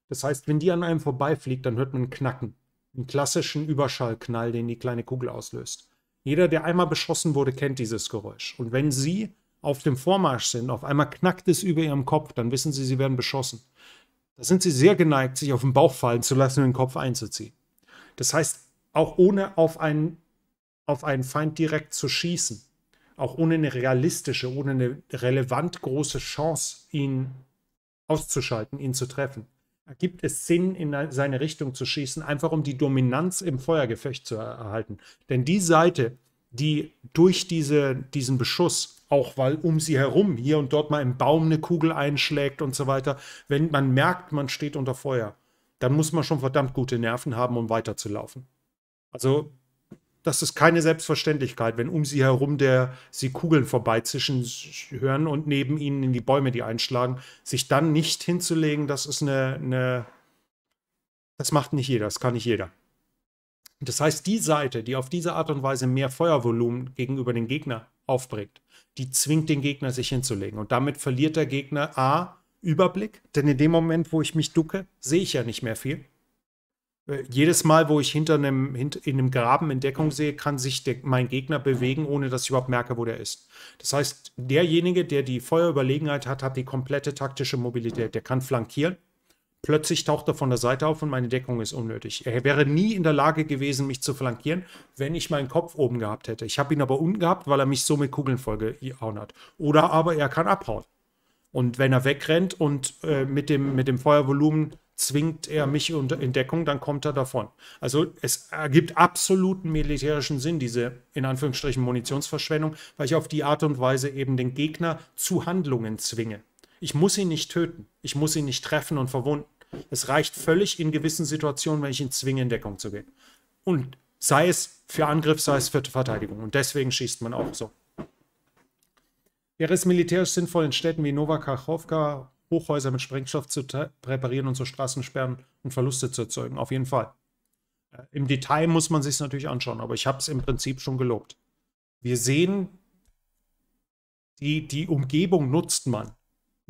Das heißt, wenn die an einem vorbeifliegt, dann hört man einen Knacken. Einen klassischen Überschallknall, den die kleine Kugel auslöst. Jeder, der einmal beschossen wurde, kennt dieses Geräusch. Und wenn Sie auf dem Vormarsch sind, auf einmal knackt es über ihrem Kopf, dann wissen sie, sie werden beschossen. Da sind sie sehr geneigt, sich auf den Bauch fallen zu lassen und den Kopf einzuziehen. Das heißt, auch ohne auf einen, auf einen Feind direkt zu schießen, auch ohne eine realistische, ohne eine relevant große Chance, ihn auszuschalten, ihn zu treffen, ergibt es Sinn, in seine Richtung zu schießen, einfach um die Dominanz im Feuergefecht zu erhalten. Denn die Seite, die durch diese, diesen Beschuss auch weil um sie herum hier und dort mal im Baum eine Kugel einschlägt und so weiter, wenn man merkt, man steht unter Feuer, dann muss man schon verdammt gute Nerven haben, um weiterzulaufen. Also, das ist keine Selbstverständlichkeit, wenn um sie herum der sie Kugeln vorbeizischen hören und neben ihnen in die Bäume, die einschlagen, sich dann nicht hinzulegen, das ist eine, eine das macht nicht jeder, das kann nicht jeder. Das heißt, die Seite, die auf diese Art und Weise mehr Feuervolumen gegenüber dem Gegner aufbringt, die zwingt den Gegner, sich hinzulegen. Und damit verliert der Gegner A, Überblick, denn in dem Moment, wo ich mich ducke, sehe ich ja nicht mehr viel. Äh, jedes Mal, wo ich hinter einem, hint, in einem Graben in Deckung sehe, kann sich der, mein Gegner bewegen, ohne dass ich überhaupt merke, wo der ist. Das heißt, derjenige, der die Feuerüberlegenheit hat, hat die komplette taktische Mobilität. Der kann flankieren, Plötzlich taucht er von der Seite auf und meine Deckung ist unnötig. Er wäre nie in der Lage gewesen, mich zu flankieren, wenn ich meinen Kopf oben gehabt hätte. Ich habe ihn aber unten gehabt, weil er mich so mit Kugeln vollgehauen hat. Oder aber er kann abhauen. Und wenn er wegrennt und äh, mit, dem, mit dem Feuervolumen zwingt er mich in Deckung, dann kommt er davon. Also es ergibt absoluten militärischen Sinn, diese in Anführungsstrichen Munitionsverschwendung, weil ich auf die Art und Weise eben den Gegner zu Handlungen zwinge. Ich muss ihn nicht töten. Ich muss ihn nicht treffen und verwunden. Es reicht völlig in gewissen Situationen, wenn ich ihn zwinge, in Deckung zu gehen. Und sei es für Angriff, sei es für Verteidigung. Und deswegen schießt man auch so. Wäre es militärisch sinnvoll, in Städten wie Novakachowka Hochhäuser mit Sprengstoff zu präparieren und so Straßensperren und Verluste zu erzeugen? Auf jeden Fall. Äh, Im Detail muss man sich es natürlich anschauen, aber ich habe es im Prinzip schon gelobt. Wir sehen, die, die Umgebung nutzt man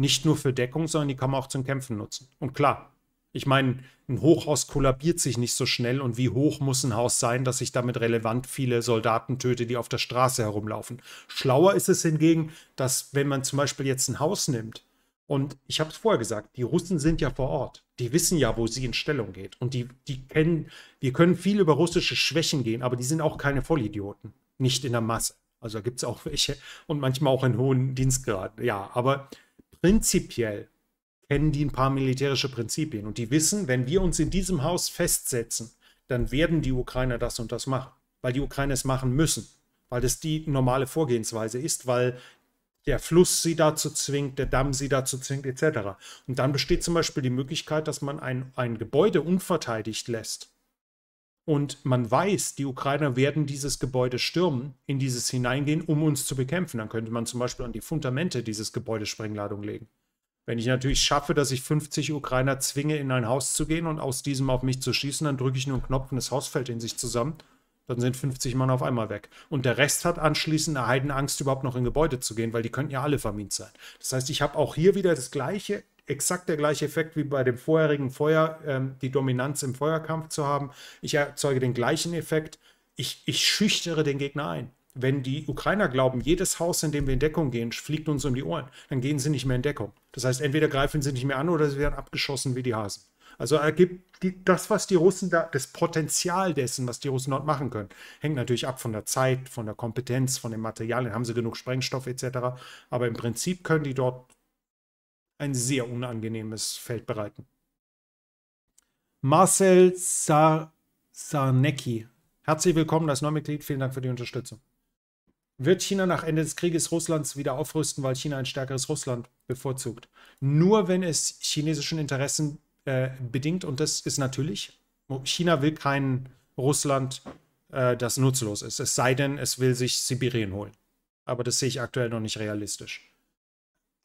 nicht nur für Deckung, sondern die kann man auch zum Kämpfen nutzen. Und klar, ich meine, ein Hochhaus kollabiert sich nicht so schnell und wie hoch muss ein Haus sein, dass ich damit relevant viele Soldaten töte, die auf der Straße herumlaufen. Schlauer ist es hingegen, dass wenn man zum Beispiel jetzt ein Haus nimmt, und ich habe es vorher gesagt, die Russen sind ja vor Ort. Die wissen ja, wo sie in Stellung geht. Und die, die kennen, wir können viel über russische Schwächen gehen, aber die sind auch keine Vollidioten. Nicht in der Masse. Also da gibt es auch welche und manchmal auch in hohen Dienstgraden. Ja, aber prinzipiell kennen die ein paar militärische Prinzipien und die wissen, wenn wir uns in diesem Haus festsetzen, dann werden die Ukrainer das und das machen, weil die Ukrainer es machen müssen, weil das die normale Vorgehensweise ist, weil der Fluss sie dazu zwingt, der Damm sie dazu zwingt, etc. Und dann besteht zum Beispiel die Möglichkeit, dass man ein, ein Gebäude unverteidigt lässt und man weiß, die Ukrainer werden dieses Gebäude stürmen, in dieses hineingehen, um uns zu bekämpfen. Dann könnte man zum Beispiel an die Fundamente dieses Gebäudes Sprengladung legen. Wenn ich natürlich schaffe, dass ich 50 Ukrainer zwinge, in ein Haus zu gehen und aus diesem auf mich zu schießen, dann drücke ich nur einen Knopf und das Haus fällt in sich zusammen. Dann sind 50 Mann auf einmal weg. Und der Rest hat anschließend eine Heidenangst, überhaupt noch in Gebäude zu gehen, weil die könnten ja alle vermint sein. Das heißt, ich habe auch hier wieder das gleiche exakt der gleiche Effekt wie bei dem vorherigen Feuer, ähm, die Dominanz im Feuerkampf zu haben. Ich erzeuge den gleichen Effekt. Ich, ich schüchtere den Gegner ein. Wenn die Ukrainer glauben, jedes Haus, in dem wir in Deckung gehen, fliegt uns um die Ohren, dann gehen sie nicht mehr in Deckung. Das heißt, entweder greifen sie nicht mehr an oder sie werden abgeschossen wie die Hasen. Also ergibt die, das, was die Russen da, das Potenzial dessen, was die Russen dort machen können, hängt natürlich ab von der Zeit, von der Kompetenz, von den Materialien, haben sie genug Sprengstoff etc. Aber im Prinzip können die dort ein sehr unangenehmes Feld bereiten. Marcel Sar Sarnecki, herzlich willkommen als Neumitglied, vielen Dank für die Unterstützung. Wird China nach Ende des Krieges Russlands wieder aufrüsten, weil China ein stärkeres Russland bevorzugt? Nur wenn es chinesischen Interessen äh, bedingt und das ist natürlich. China will kein Russland, äh, das nutzlos ist, es sei denn, es will sich Sibirien holen. Aber das sehe ich aktuell noch nicht realistisch.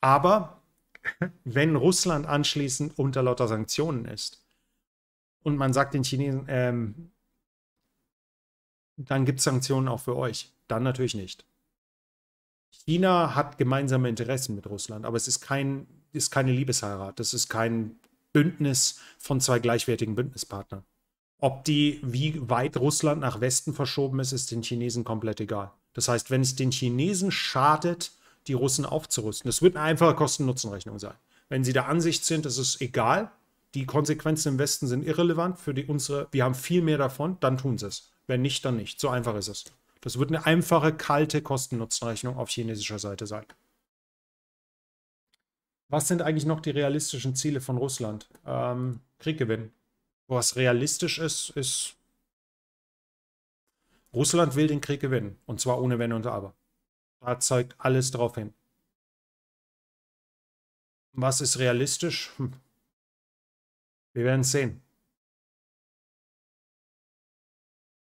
Aber wenn Russland anschließend unter lauter Sanktionen ist und man sagt den Chinesen, ähm, dann gibt es Sanktionen auch für euch. Dann natürlich nicht. China hat gemeinsame Interessen mit Russland, aber es ist, kein, ist keine Liebesheirat. Das ist kein Bündnis von zwei gleichwertigen Bündnispartnern. Ob die, wie weit Russland nach Westen verschoben ist, ist den Chinesen komplett egal. Das heißt, wenn es den Chinesen schadet, die Russen aufzurüsten. Das wird eine einfache Kosten-Nutzen-Rechnung sein. Wenn sie der Ansicht sind, es ist egal, die Konsequenzen im Westen sind irrelevant für die unsere, wir haben viel mehr davon, dann tun sie es. Wenn nicht, dann nicht. So einfach ist es. Das wird eine einfache, kalte Kosten-Nutzen-Rechnung auf chinesischer Seite sein. Was sind eigentlich noch die realistischen Ziele von Russland? Ähm, Krieg gewinnen. Was realistisch ist, ist, Russland will den Krieg gewinnen. Und zwar ohne Wenn und Aber. Fahrzeug alles drauf hin. Was ist realistisch? Hm. Wir werden sehen.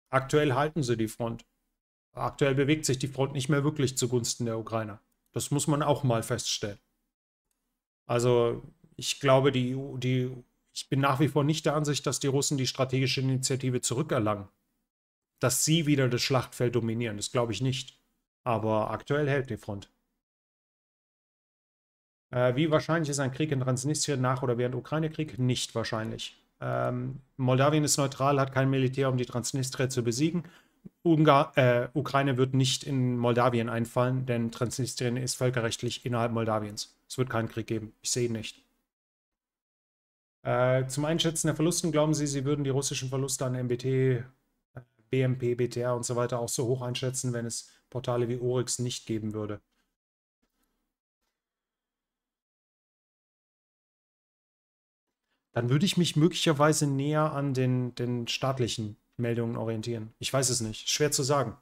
Aktuell halten sie die Front. Aktuell bewegt sich die Front nicht mehr wirklich zugunsten der Ukrainer. Das muss man auch mal feststellen. Also ich glaube, die, die, ich bin nach wie vor nicht der Ansicht, dass die Russen die strategische Initiative zurückerlangen. Dass sie wieder das Schlachtfeld dominieren, das glaube ich nicht. Aber aktuell hält die Front. Äh, wie wahrscheinlich ist ein Krieg in Transnistrien nach oder während Ukraine-Krieg? Nicht wahrscheinlich. Ähm, Moldawien ist neutral, hat kein Militär, um die Transnistrien zu besiegen. Ungar äh, Ukraine wird nicht in Moldawien einfallen, denn Transnistrien ist völkerrechtlich innerhalb Moldawiens. Es wird keinen Krieg geben. Ich sehe ihn nicht. Äh, zum Einschätzen der Verlusten glauben Sie, Sie würden die russischen Verluste an MBT, äh, BMP, BTR und so weiter auch so hoch einschätzen, wenn es Portale wie Oryx nicht geben würde. Dann würde ich mich möglicherweise näher an den, den staatlichen Meldungen orientieren. Ich weiß es nicht. Schwer zu sagen.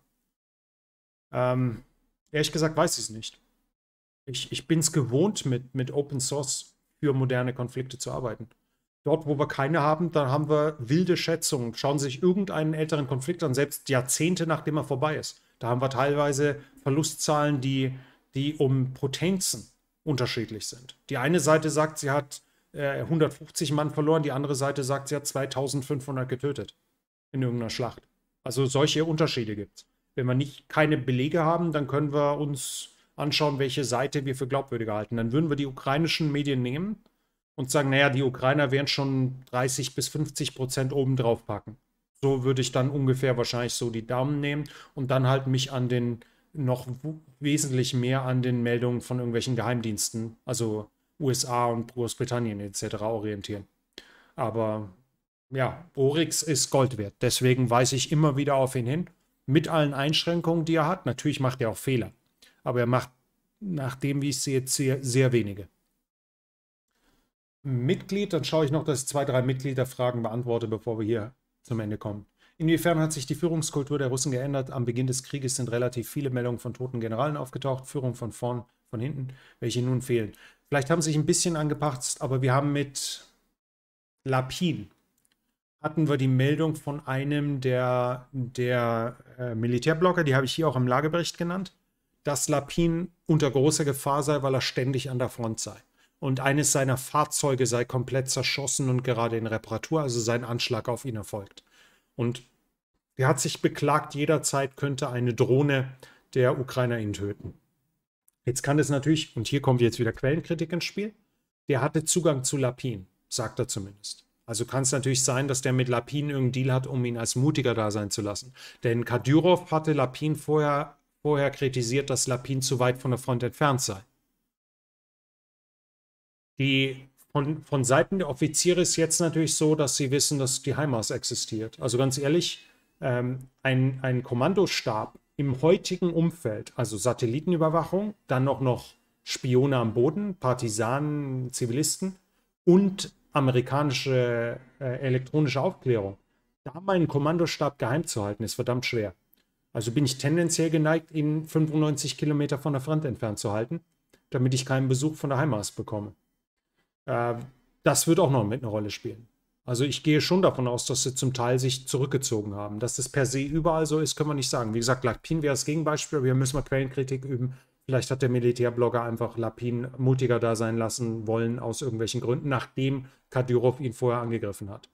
Ähm, ehrlich gesagt weiß ich es nicht. Ich, ich bin es gewohnt, mit, mit Open Source für moderne Konflikte zu arbeiten. Dort, wo wir keine haben, dann haben wir wilde Schätzungen. Schauen Sie sich irgendeinen älteren Konflikt an, selbst Jahrzehnte nachdem er vorbei ist. Da haben wir teilweise Verlustzahlen, die, die um Potenzen unterschiedlich sind. Die eine Seite sagt, sie hat äh, 150 Mann verloren, die andere Seite sagt, sie hat 2500 getötet in irgendeiner Schlacht. Also solche Unterschiede gibt es. Wenn wir nicht keine Belege haben, dann können wir uns anschauen, welche Seite wir für glaubwürdiger halten. Dann würden wir die ukrainischen Medien nehmen und sagen, naja, die Ukrainer werden schon 30 bis 50 Prozent obendrauf packen. So würde ich dann ungefähr wahrscheinlich so die Daumen nehmen und dann halt mich an den noch wesentlich mehr an den Meldungen von irgendwelchen Geheimdiensten, also USA und Großbritannien etc. orientieren. Aber ja, Oryx ist Gold wert. Deswegen weise ich immer wieder auf ihn hin. Mit allen Einschränkungen, die er hat. Natürlich macht er auch Fehler. Aber er macht, nach dem, wie ich es jetzt sehe, sehr wenige. Mitglied, dann schaue ich noch, dass ich zwei, drei Mitgliederfragen beantworte, bevor wir hier zum Ende kommen. Inwiefern hat sich die Führungskultur der Russen geändert? Am Beginn des Krieges sind relativ viele Meldungen von toten Generalen aufgetaucht, Führung von vorn, von hinten, welche nun fehlen. Vielleicht haben sie sich ein bisschen angepasst, aber wir haben mit Lapin hatten wir die Meldung von einem der, der äh, Militärblocker, die habe ich hier auch im Lagebericht genannt, dass Lapin unter großer Gefahr sei, weil er ständig an der Front sei und eines seiner Fahrzeuge sei komplett zerschossen und gerade in Reparatur, also sein Anschlag auf ihn erfolgt. Und er hat sich beklagt, jederzeit könnte eine Drohne der Ukrainer ihn töten. Jetzt kann es natürlich, und hier kommen wir jetzt wieder Quellenkritik ins Spiel, der hatte Zugang zu Lapin, sagt er zumindest. Also kann es natürlich sein, dass der mit Lapin irgendeinen Deal hat, um ihn als mutiger da sein zu lassen. Denn Kadyrov hatte Lapin vorher, vorher kritisiert, dass Lapin zu weit von der Front entfernt sei die von, von Seiten der Offiziere ist jetzt natürlich so, dass sie wissen, dass die HIMARS existiert. Also ganz ehrlich, ähm, ein, ein Kommandostab im heutigen Umfeld, also Satellitenüberwachung, dann noch, noch Spione am Boden, Partisanen, Zivilisten und amerikanische äh, elektronische Aufklärung. Da meinen Kommandostab geheim zu halten, ist verdammt schwer. Also bin ich tendenziell geneigt, ihn 95 Kilometer von der Front entfernt zu halten, damit ich keinen Besuch von der HIMARS bekomme. Äh, das wird auch noch mit einer Rolle spielen. Also ich gehe schon davon aus, dass sie zum Teil sich zurückgezogen haben. Dass das per se überall so ist, können wir nicht sagen. Wie gesagt, Lapin wäre das Gegenbeispiel, aber hier müssen wir Quellenkritik üben. Vielleicht hat der Militärblogger einfach Lapin mutiger da sein lassen wollen, aus irgendwelchen Gründen, nachdem Kadyrov ihn vorher angegriffen hat.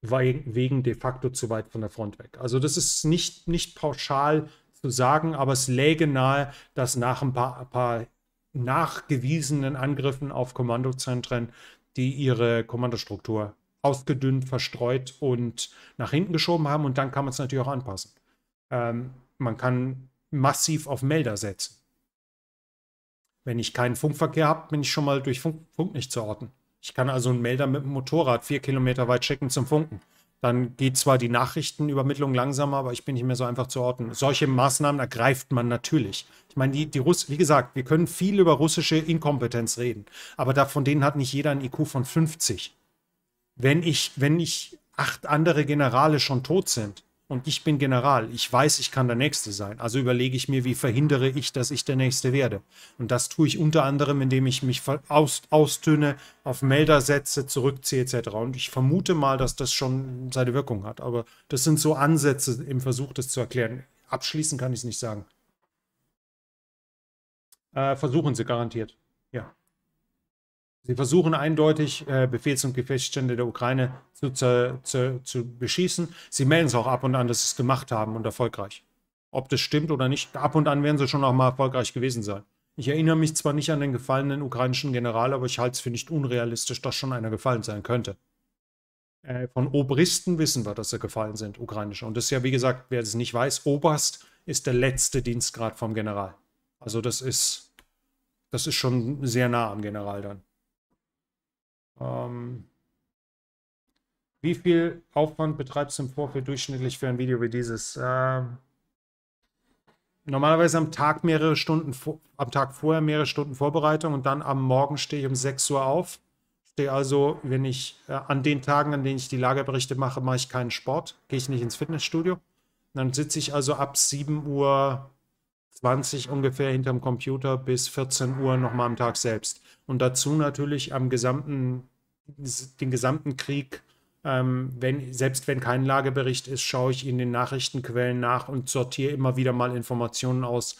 Wegen de facto zu weit von der Front weg. Also das ist nicht, nicht pauschal zu sagen, aber es läge nahe, dass nach ein paar, ein paar nachgewiesenen Angriffen auf Kommandozentren, die ihre Kommandostruktur ausgedünnt, verstreut und nach hinten geschoben haben. Und dann kann man es natürlich auch anpassen. Ähm, man kann massiv auf Melder setzen. Wenn ich keinen Funkverkehr habe, bin ich schon mal durch Funk, Funk nicht zu orten. Ich kann also einen Melder mit dem Motorrad vier Kilometer weit schicken zum Funken. Dann geht zwar die Nachrichtenübermittlung langsamer, aber ich bin nicht mehr so einfach zu orten. Solche Maßnahmen ergreift man natürlich. Ich meine, die, die Russ, wie gesagt, wir können viel über russische Inkompetenz reden, aber da, von denen hat nicht jeder ein IQ von 50. Wenn ich, wenn ich acht andere Generale schon tot sind und ich bin General, ich weiß, ich kann der Nächste sein. Also überlege ich mir, wie verhindere ich, dass ich der Nächste werde. Und das tue ich unter anderem, indem ich mich aus, austöne, auf Melder setze, zurückziehe etc. Und ich vermute mal, dass das schon seine Wirkung hat. Aber das sind so Ansätze im Versuch, das zu erklären. Abschließend kann ich es nicht sagen äh, versuchen sie garantiert. Ja. Sie versuchen eindeutig, äh, Befehls- und Gefechtsstände der Ukraine zu, zu, zu, zu beschießen. Sie melden es auch ab und an, dass sie es gemacht haben und erfolgreich. Ob das stimmt oder nicht, ab und an werden sie schon auch mal erfolgreich gewesen sein. Ich erinnere mich zwar nicht an den gefallenen ukrainischen General, aber ich halte es für nicht unrealistisch, dass schon einer gefallen sein könnte. Äh, von Obristen wissen wir, dass sie gefallen sind, ukrainische. Und das ist ja, wie gesagt, wer es nicht weiß, Oberst ist der letzte Dienstgrad vom General. Also das ist, das ist schon sehr nah am General dann. Ähm, wie viel Aufwand betreibst du im Vorfeld durchschnittlich für ein Video wie dieses? Ähm, normalerweise am Tag mehrere Stunden, am Tag vorher mehrere Stunden Vorbereitung und dann am Morgen stehe ich um 6 Uhr auf. Stehe also, wenn ich äh, an den Tagen, an denen ich die Lagerberichte mache, mache ich keinen Sport, gehe ich nicht ins Fitnessstudio. dann sitze ich also ab 7 Uhr 20 ungefähr hinterm Computer bis 14 Uhr nochmal am Tag selbst. Und dazu natürlich am gesamten, den gesamten Krieg, ähm, wenn, selbst wenn kein Lagebericht ist, schaue ich in den Nachrichtenquellen nach und sortiere immer wieder mal Informationen aus,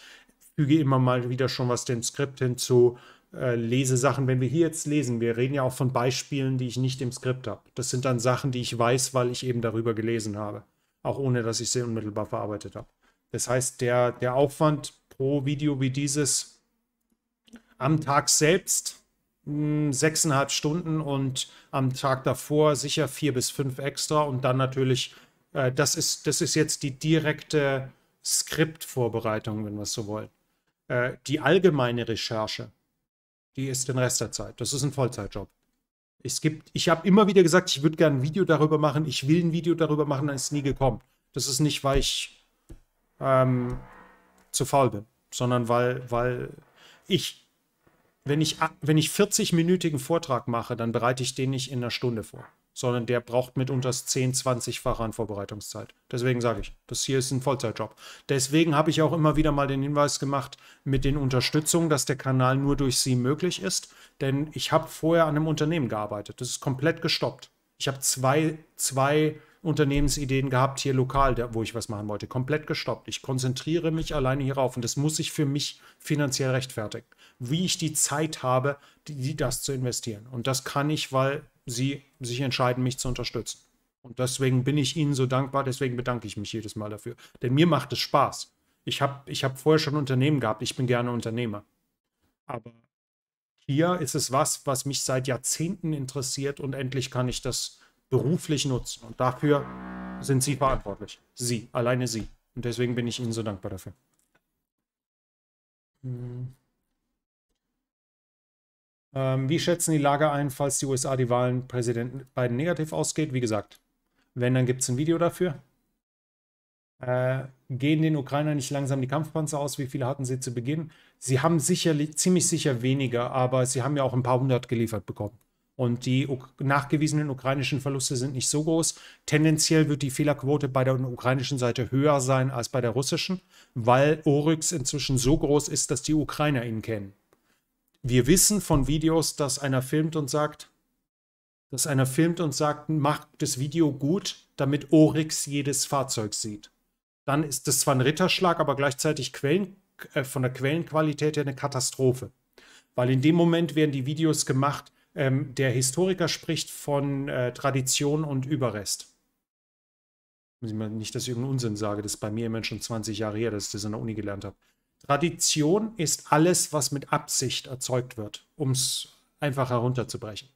füge immer mal wieder schon was dem Skript hinzu, äh, lese Sachen. Wenn wir hier jetzt lesen, wir reden ja auch von Beispielen, die ich nicht im Skript habe. Das sind dann Sachen, die ich weiß, weil ich eben darüber gelesen habe. Auch ohne, dass ich sie unmittelbar verarbeitet habe. Das heißt, der, der Aufwand pro Video wie dieses am Tag selbst hm, sechseinhalb Stunden und am Tag davor sicher vier bis fünf extra und dann natürlich, äh, das, ist, das ist jetzt die direkte Skriptvorbereitung, wenn wir es so wollen. Äh, die allgemeine Recherche, die ist den Rest der Zeit. Das ist ein Vollzeitjob. Es gibt, ich habe immer wieder gesagt, ich würde gerne ein Video darüber machen, ich will ein Video darüber machen, dann ist es nie gekommen. Das ist nicht, weil ich ähm, zu faul bin, sondern weil, weil ich, wenn ich, wenn ich 40-minütigen Vortrag mache, dann bereite ich den nicht in einer Stunde vor, sondern der braucht mitunter 10, 20-fache an Vorbereitungszeit. Deswegen sage ich, das hier ist ein Vollzeitjob. Deswegen habe ich auch immer wieder mal den Hinweis gemacht mit den Unterstützungen, dass der Kanal nur durch Sie möglich ist, denn ich habe vorher an einem Unternehmen gearbeitet. Das ist komplett gestoppt. Ich habe zwei, zwei Unternehmensideen gehabt, hier lokal, wo ich was machen wollte. Komplett gestoppt. Ich konzentriere mich alleine hierauf und das muss ich für mich finanziell rechtfertigen. Wie ich die Zeit habe, die, die das zu investieren. Und das kann ich, weil sie sich entscheiden, mich zu unterstützen. Und deswegen bin ich Ihnen so dankbar, deswegen bedanke ich mich jedes Mal dafür. Denn mir macht es Spaß. Ich habe ich hab vorher schon Unternehmen gehabt, ich bin gerne Unternehmer. Aber hier ist es was, was mich seit Jahrzehnten interessiert und endlich kann ich das beruflich nutzen. Und dafür sind Sie verantwortlich. Sie, alleine Sie. Und deswegen bin ich Ihnen so dankbar dafür. Hm. Ähm, wie schätzen die Lage ein, falls die USA die Wahlen Präsident Biden negativ ausgeht? Wie gesagt, wenn, dann gibt es ein Video dafür. Äh, gehen den Ukrainer nicht langsam die Kampfpanzer aus? Wie viele hatten sie zu Beginn? Sie haben sicherlich ziemlich sicher weniger, aber sie haben ja auch ein paar hundert geliefert bekommen. Und die nachgewiesenen ukrainischen Verluste sind nicht so groß. Tendenziell wird die Fehlerquote bei der ukrainischen Seite höher sein als bei der russischen, weil Oryx inzwischen so groß ist, dass die Ukrainer ihn kennen. Wir wissen von Videos, dass einer filmt und sagt, dass einer filmt und sagt, macht das Video gut, damit Oryx jedes Fahrzeug sieht. Dann ist das zwar ein Ritterschlag, aber gleichzeitig Quellen, äh, von der Quellenqualität her eine Katastrophe. Weil in dem Moment werden die Videos gemacht, ähm, der Historiker spricht von äh, Tradition und Überrest. Nicht, dass ich irgendeinen Unsinn sage, das ist bei mir immer schon 20 Jahre her, dass ich das an der Uni gelernt habe. Tradition ist alles, was mit Absicht erzeugt wird, um es einfach herunterzubrechen.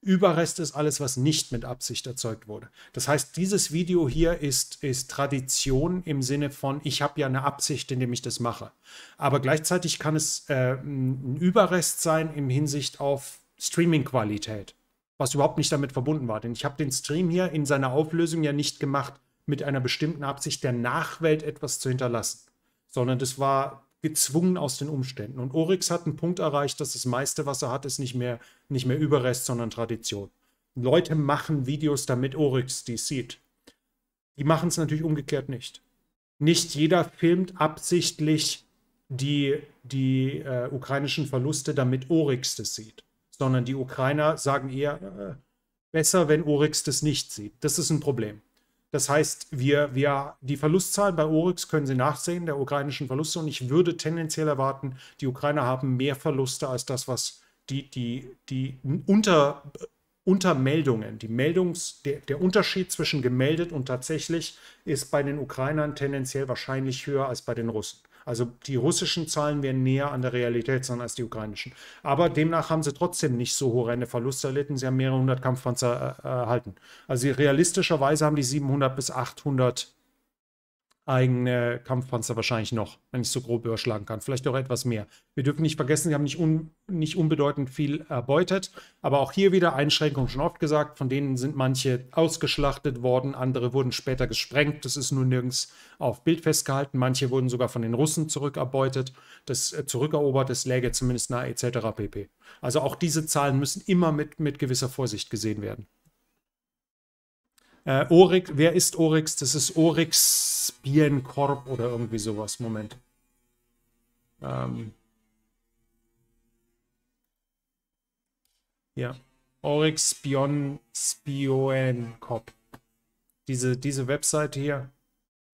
Überrest ist alles, was nicht mit Absicht erzeugt wurde. Das heißt, dieses Video hier ist, ist Tradition im Sinne von, ich habe ja eine Absicht, indem ich das mache. Aber gleichzeitig kann es äh, ein Überrest sein im Hinsicht auf, Streaming-Qualität, was überhaupt nicht damit verbunden war. Denn ich habe den Stream hier in seiner Auflösung ja nicht gemacht mit einer bestimmten Absicht, der Nachwelt etwas zu hinterlassen, sondern das war gezwungen aus den Umständen. Und Oryx hat einen Punkt erreicht, dass das meiste, was er hat, ist nicht mehr, nicht mehr Überrest, sondern Tradition. Leute machen Videos, damit Oryx die sieht. Die machen es natürlich umgekehrt nicht. Nicht jeder filmt absichtlich die, die äh, ukrainischen Verluste, damit Oryx das sieht sondern die Ukrainer sagen eher, äh, besser, wenn Oryx das nicht sieht. Das ist ein Problem. Das heißt, wir, wir, die Verlustzahlen bei Oryx können Sie nachsehen, der ukrainischen Verluste. Und ich würde tendenziell erwarten, die Ukrainer haben mehr Verluste als das, was die, die, die unter, Untermeldungen, die Meldungs, der, der Unterschied zwischen gemeldet und tatsächlich ist bei den Ukrainern tendenziell wahrscheinlich höher als bei den Russen. Also die russischen Zahlen werden näher an der Realität sein als die ukrainischen. Aber demnach haben sie trotzdem nicht so horrende Verluste erlitten. Sie haben mehrere hundert Kampfpanzer äh, erhalten. Also realistischerweise haben die 700 bis 800 eigene Kampfpanzer wahrscheinlich noch, wenn ich so grob überschlagen kann. Vielleicht auch etwas mehr. Wir dürfen nicht vergessen, sie haben nicht, un, nicht unbedeutend viel erbeutet. Aber auch hier wieder Einschränkungen schon oft gesagt. Von denen sind manche ausgeschlachtet worden, andere wurden später gesprengt. Das ist nur nirgends auf Bild festgehalten. Manche wurden sogar von den Russen zurückerbeutet, das äh, zurückerobert, das läge zumindest nahe etc. pp. Also auch diese Zahlen müssen immer mit, mit gewisser Vorsicht gesehen werden. Äh, Oryx, wer ist Oryx? Das ist Oryx Bienkorb oder irgendwie sowas. Moment. Ähm. Ja. Oryx Spion Spioenkop. Diese, diese Webseite hier.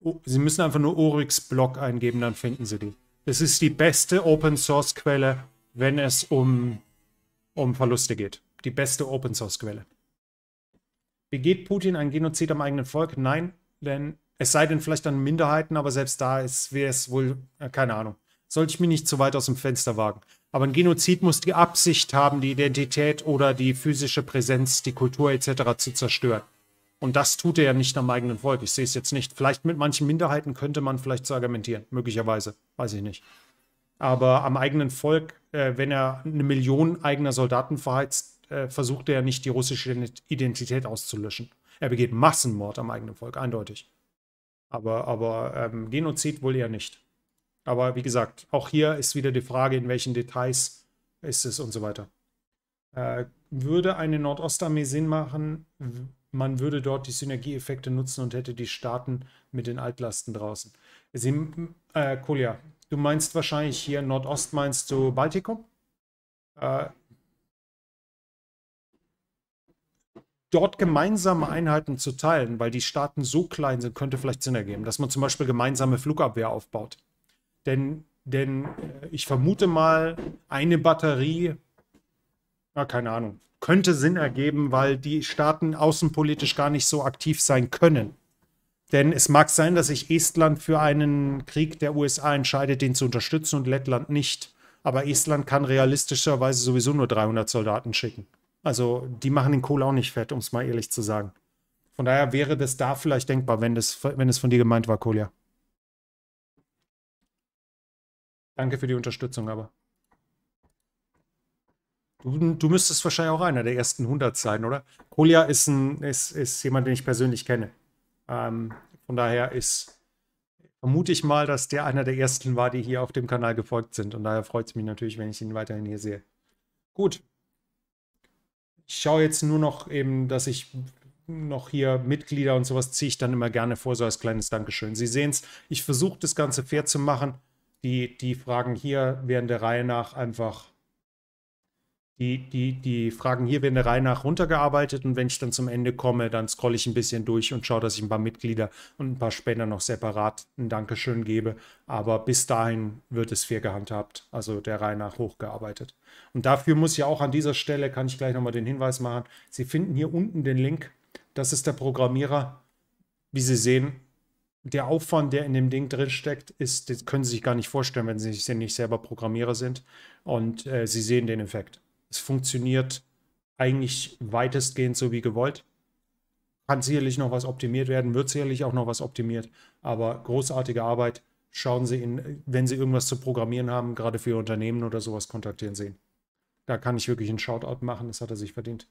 Oh, Sie müssen einfach nur Oryx Blog eingeben, dann finden Sie die. Das ist die beste Open Source Quelle, wenn es um, um Verluste geht. Die beste Open Source Quelle. Begeht Putin ein Genozid am eigenen Volk? Nein, denn es sei denn vielleicht an Minderheiten, aber selbst da wäre es wohl, äh, keine Ahnung. Sollte ich mich nicht zu weit aus dem Fenster wagen. Aber ein Genozid muss die Absicht haben, die Identität oder die physische Präsenz, die Kultur etc. zu zerstören. Und das tut er ja nicht am eigenen Volk. Ich sehe es jetzt nicht. Vielleicht mit manchen Minderheiten könnte man vielleicht so argumentieren. Möglicherweise. Weiß ich nicht. Aber am eigenen Volk, äh, wenn er eine Million eigener Soldaten verheizt, äh, versucht er nicht, die russische Identität auszulöschen. Er begeht Massenmord am eigenen Volk, eindeutig. Aber, aber ähm, Genozid wohl eher nicht. Aber wie gesagt, auch hier ist wieder die Frage, in welchen Details ist es und so weiter. Äh, würde eine Nordostarmee Sinn machen? Man würde dort die Synergieeffekte nutzen und hätte die Staaten mit den Altlasten draußen. Sie, äh, Kolja, du meinst wahrscheinlich hier Nordost, meinst du Baltikum? Äh, dort gemeinsame Einheiten zu teilen, weil die Staaten so klein sind, könnte vielleicht Sinn ergeben, dass man zum Beispiel gemeinsame Flugabwehr aufbaut. Denn, denn äh, ich vermute mal, eine Batterie, na, keine Ahnung, könnte Sinn ergeben, weil die Staaten außenpolitisch gar nicht so aktiv sein können. Denn es mag sein, dass sich Estland für einen Krieg der USA entscheidet, den zu unterstützen und Lettland nicht. Aber Estland kann realistischerweise sowieso nur 300 Soldaten schicken. Also die machen den Kohl auch nicht fett, um es mal ehrlich zu sagen. Von daher wäre das da vielleicht denkbar, wenn es wenn von dir gemeint war, Kolja. Danke für die Unterstützung, aber. Du, du, müsstest wahrscheinlich auch einer der ersten 100 sein, oder? Kolja ist, ein, ist, ist jemand, den ich persönlich kenne. Ähm, von daher ist, vermute ich mal, dass der einer der ersten war, die hier auf dem Kanal gefolgt sind. Und daher freut es mich natürlich, wenn ich ihn weiterhin hier sehe. Gut, ich schaue jetzt nur noch eben, dass ich noch hier Mitglieder und sowas ziehe ich dann immer gerne vor, so als kleines Dankeschön. Sie sehen es, ich versuche das Ganze fair zu machen. Die, die Fragen hier werden der Reihe nach einfach die, die, die Fragen hier werden der Reihe nach runtergearbeitet und wenn ich dann zum Ende komme, dann scrolle ich ein bisschen durch und schaue, dass ich ein paar Mitglieder und ein paar Spender noch separat ein Dankeschön gebe. Aber bis dahin wird es fair gehandhabt, also der Reihe nach hochgearbeitet. Und dafür muss ich auch an dieser Stelle, kann ich gleich nochmal den Hinweis machen, Sie finden hier unten den Link, das ist der Programmierer, wie Sie sehen. Der Aufwand, der in dem Ding drinsteckt, ist, das können Sie sich gar nicht vorstellen, wenn Sie nicht selber Programmierer sind. Und äh, Sie sehen den Effekt. Es funktioniert eigentlich weitestgehend so wie gewollt. Kann sicherlich noch was optimiert werden, wird sicherlich auch noch was optimiert, aber großartige Arbeit. Schauen Sie, in, wenn Sie irgendwas zu programmieren haben, gerade für Ihr Unternehmen oder sowas, kontaktieren Sie ihn. Da kann ich wirklich einen Shoutout machen, das hat er sich verdient.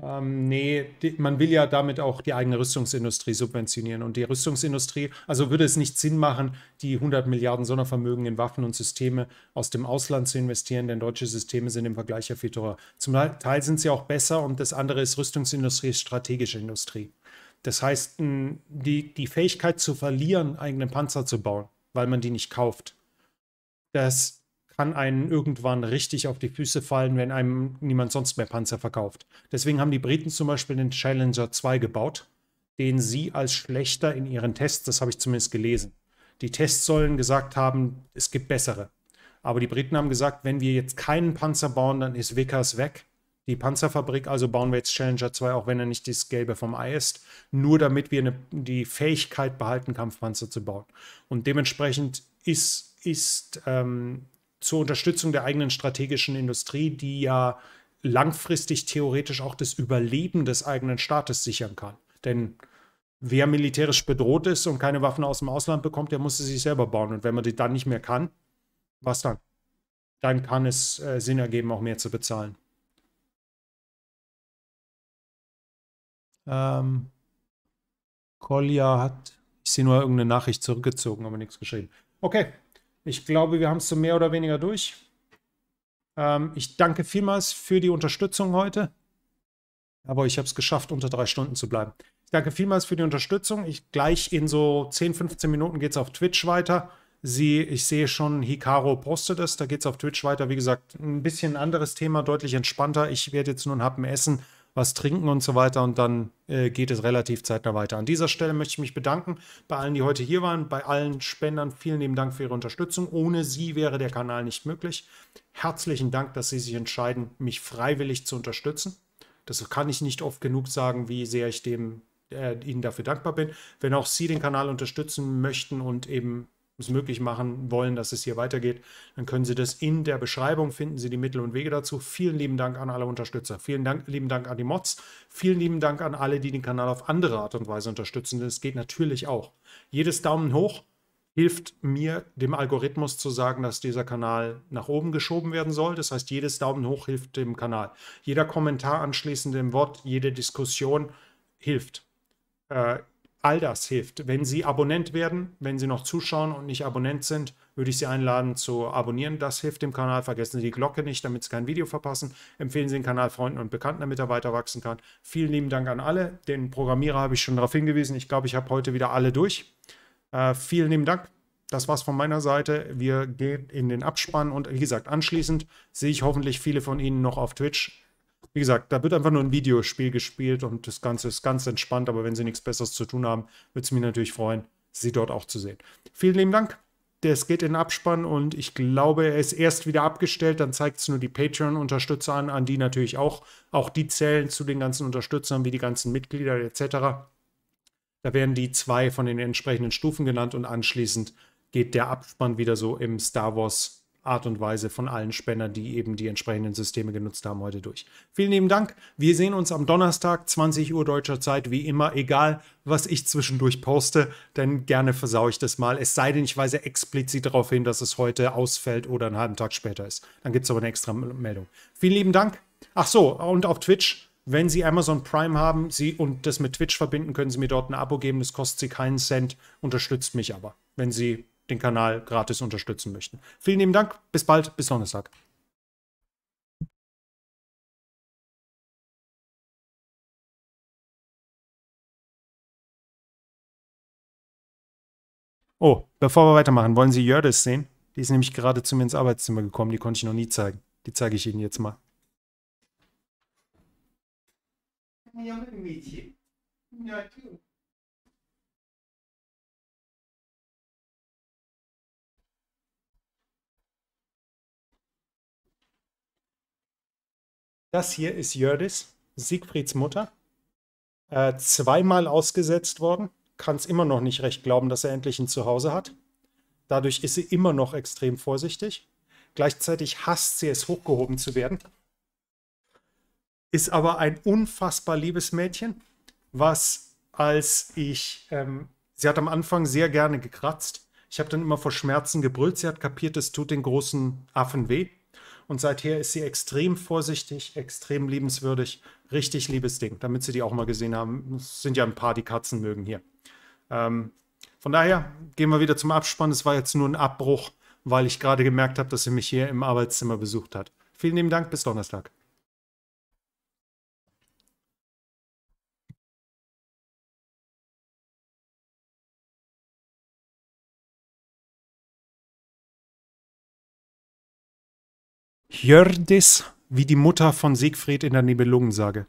Ähm, nee, die, man will ja damit auch die eigene Rüstungsindustrie subventionieren. Und die Rüstungsindustrie, also würde es nicht Sinn machen, die 100 Milliarden Sondervermögen in Waffen und Systeme aus dem Ausland zu investieren, denn deutsche Systeme sind im Vergleich ja viel teurer. Zum Teil sind sie auch besser und das andere ist, Rüstungsindustrie ist strategische Industrie. Das heißt, die, die Fähigkeit zu verlieren, eigene Panzer zu bauen, weil man die nicht kauft, das kann einen irgendwann richtig auf die Füße fallen, wenn einem niemand sonst mehr Panzer verkauft. Deswegen haben die Briten zum Beispiel den Challenger 2 gebaut, den sie als schlechter in ihren Tests, das habe ich zumindest gelesen. Die Tests sollen gesagt haben, es gibt bessere. Aber die Briten haben gesagt, wenn wir jetzt keinen Panzer bauen, dann ist Vickers weg. Die Panzerfabrik, also bauen wir jetzt Challenger 2, auch wenn er nicht das Gelbe vom Ei ist, nur damit wir eine, die Fähigkeit behalten, Kampfpanzer zu bauen. Und dementsprechend ist, ist ähm, zur Unterstützung der eigenen strategischen Industrie, die ja langfristig theoretisch auch das Überleben des eigenen Staates sichern kann. Denn wer militärisch bedroht ist und keine Waffen aus dem Ausland bekommt, der muss sie sich selber bauen. Und wenn man die dann nicht mehr kann, was dann? Dann kann es äh, Sinn ergeben, auch mehr zu bezahlen. Ähm, Kolja hat, ich sehe nur irgendeine Nachricht zurückgezogen, aber nichts geschrieben. Okay, ich glaube, wir haben es so mehr oder weniger durch. Ähm, ich danke vielmals für die Unterstützung heute. Aber ich habe es geschafft, unter drei Stunden zu bleiben. Ich danke vielmals für die Unterstützung. Ich, gleich in so 10, 15 Minuten geht es auf Twitch weiter. Sie, ich sehe schon, Hikaru postet es. Da geht es auf Twitch weiter. Wie gesagt, ein bisschen anderes Thema, deutlich entspannter. Ich werde jetzt nur einen Happen essen was trinken und so weiter. Und dann äh, geht es relativ zeitnah weiter. An dieser Stelle möchte ich mich bedanken bei allen, die heute hier waren, bei allen Spendern. Vielen lieben Dank für Ihre Unterstützung. Ohne Sie wäre der Kanal nicht möglich. Herzlichen Dank, dass Sie sich entscheiden, mich freiwillig zu unterstützen. Das kann ich nicht oft genug sagen, wie sehr ich dem, äh, Ihnen dafür dankbar bin. Wenn auch Sie den Kanal unterstützen möchten und eben es möglich machen wollen, dass es hier weitergeht, dann können Sie das in der Beschreibung finden. Sie die Mittel und Wege dazu. Vielen lieben Dank an alle Unterstützer. Vielen Dank, lieben Dank an die Mods. Vielen lieben Dank an alle, die den Kanal auf andere Art und Weise unterstützen. Das geht natürlich auch. Jedes Daumen hoch hilft mir, dem Algorithmus zu sagen, dass dieser Kanal nach oben geschoben werden soll. Das heißt, jedes Daumen hoch hilft dem Kanal. Jeder Kommentar anschließend im Wort, jede Diskussion hilft. Äh, All das hilft. Wenn Sie Abonnent werden, wenn Sie noch zuschauen und nicht Abonnent sind, würde ich Sie einladen zu abonnieren. Das hilft dem Kanal. Vergessen Sie die Glocke nicht, damit Sie kein Video verpassen. Empfehlen Sie den Kanal Freunden und Bekannten, damit er weiter wachsen kann. Vielen lieben Dank an alle. Den Programmierer habe ich schon darauf hingewiesen. Ich glaube, ich habe heute wieder alle durch. Äh, vielen lieben Dank. Das war's von meiner Seite. Wir gehen in den Abspann und wie gesagt, anschließend sehe ich hoffentlich viele von Ihnen noch auf Twitch. Wie gesagt, da wird einfach nur ein Videospiel gespielt und das Ganze ist ganz entspannt, aber wenn Sie nichts Besseres zu tun haben, würde es mich natürlich freuen, Sie dort auch zu sehen. Vielen lieben Dank. Es geht in Abspann und ich glaube, er ist erst wieder abgestellt. Dann zeigt es nur die Patreon-Unterstützer an, an die natürlich auch. Auch die zählen zu den ganzen Unterstützern, wie die ganzen Mitglieder etc. Da werden die zwei von den entsprechenden Stufen genannt und anschließend geht der Abspann wieder so im Star Wars Art und Weise von allen Spendern, die eben die entsprechenden Systeme genutzt haben, heute durch. Vielen lieben Dank. Wir sehen uns am Donnerstag, 20 Uhr deutscher Zeit, wie immer, egal was ich zwischendurch poste, denn gerne versaue ich das mal. Es sei denn, ich weise explizit darauf hin, dass es heute ausfällt oder einen halben Tag später ist. Dann gibt es aber eine extra Meldung. Vielen lieben Dank. Ach so, und auf Twitch wenn Sie Amazon Prime haben Sie und das mit Twitch verbinden, können Sie mir dort ein Abo geben. Das kostet Sie keinen Cent, unterstützt mich aber. Wenn Sie den Kanal gratis unterstützen möchten. Vielen lieben Dank, bis bald, bis Donnerstag. Oh, bevor wir weitermachen, wollen Sie Jördes sehen? Die ist nämlich gerade zu mir ins Arbeitszimmer gekommen, die konnte ich noch nie zeigen. Die zeige ich Ihnen jetzt mal. Ja, Das hier ist Jördis, Siegfrieds Mutter. Äh, zweimal ausgesetzt worden. Kann es immer noch nicht recht glauben, dass er endlich ein Zuhause hat. Dadurch ist sie immer noch extrem vorsichtig. Gleichzeitig hasst sie es, hochgehoben zu werden. Ist aber ein unfassbar liebes Mädchen, was als ich, ähm, sie hat am Anfang sehr gerne gekratzt. Ich habe dann immer vor Schmerzen gebrüllt. Sie hat kapiert, es tut den großen Affen weh. Und seither ist sie extrem vorsichtig, extrem liebenswürdig. Richtig liebes Ding, damit Sie die auch mal gesehen haben. Es sind ja ein paar, die Katzen mögen hier. Ähm, von daher gehen wir wieder zum Abspann. Es war jetzt nur ein Abbruch, weil ich gerade gemerkt habe, dass sie mich hier im Arbeitszimmer besucht hat. Vielen lieben Dank, bis Donnerstag. Hjördis, wie die Mutter von Siegfried in der Nibelungensage.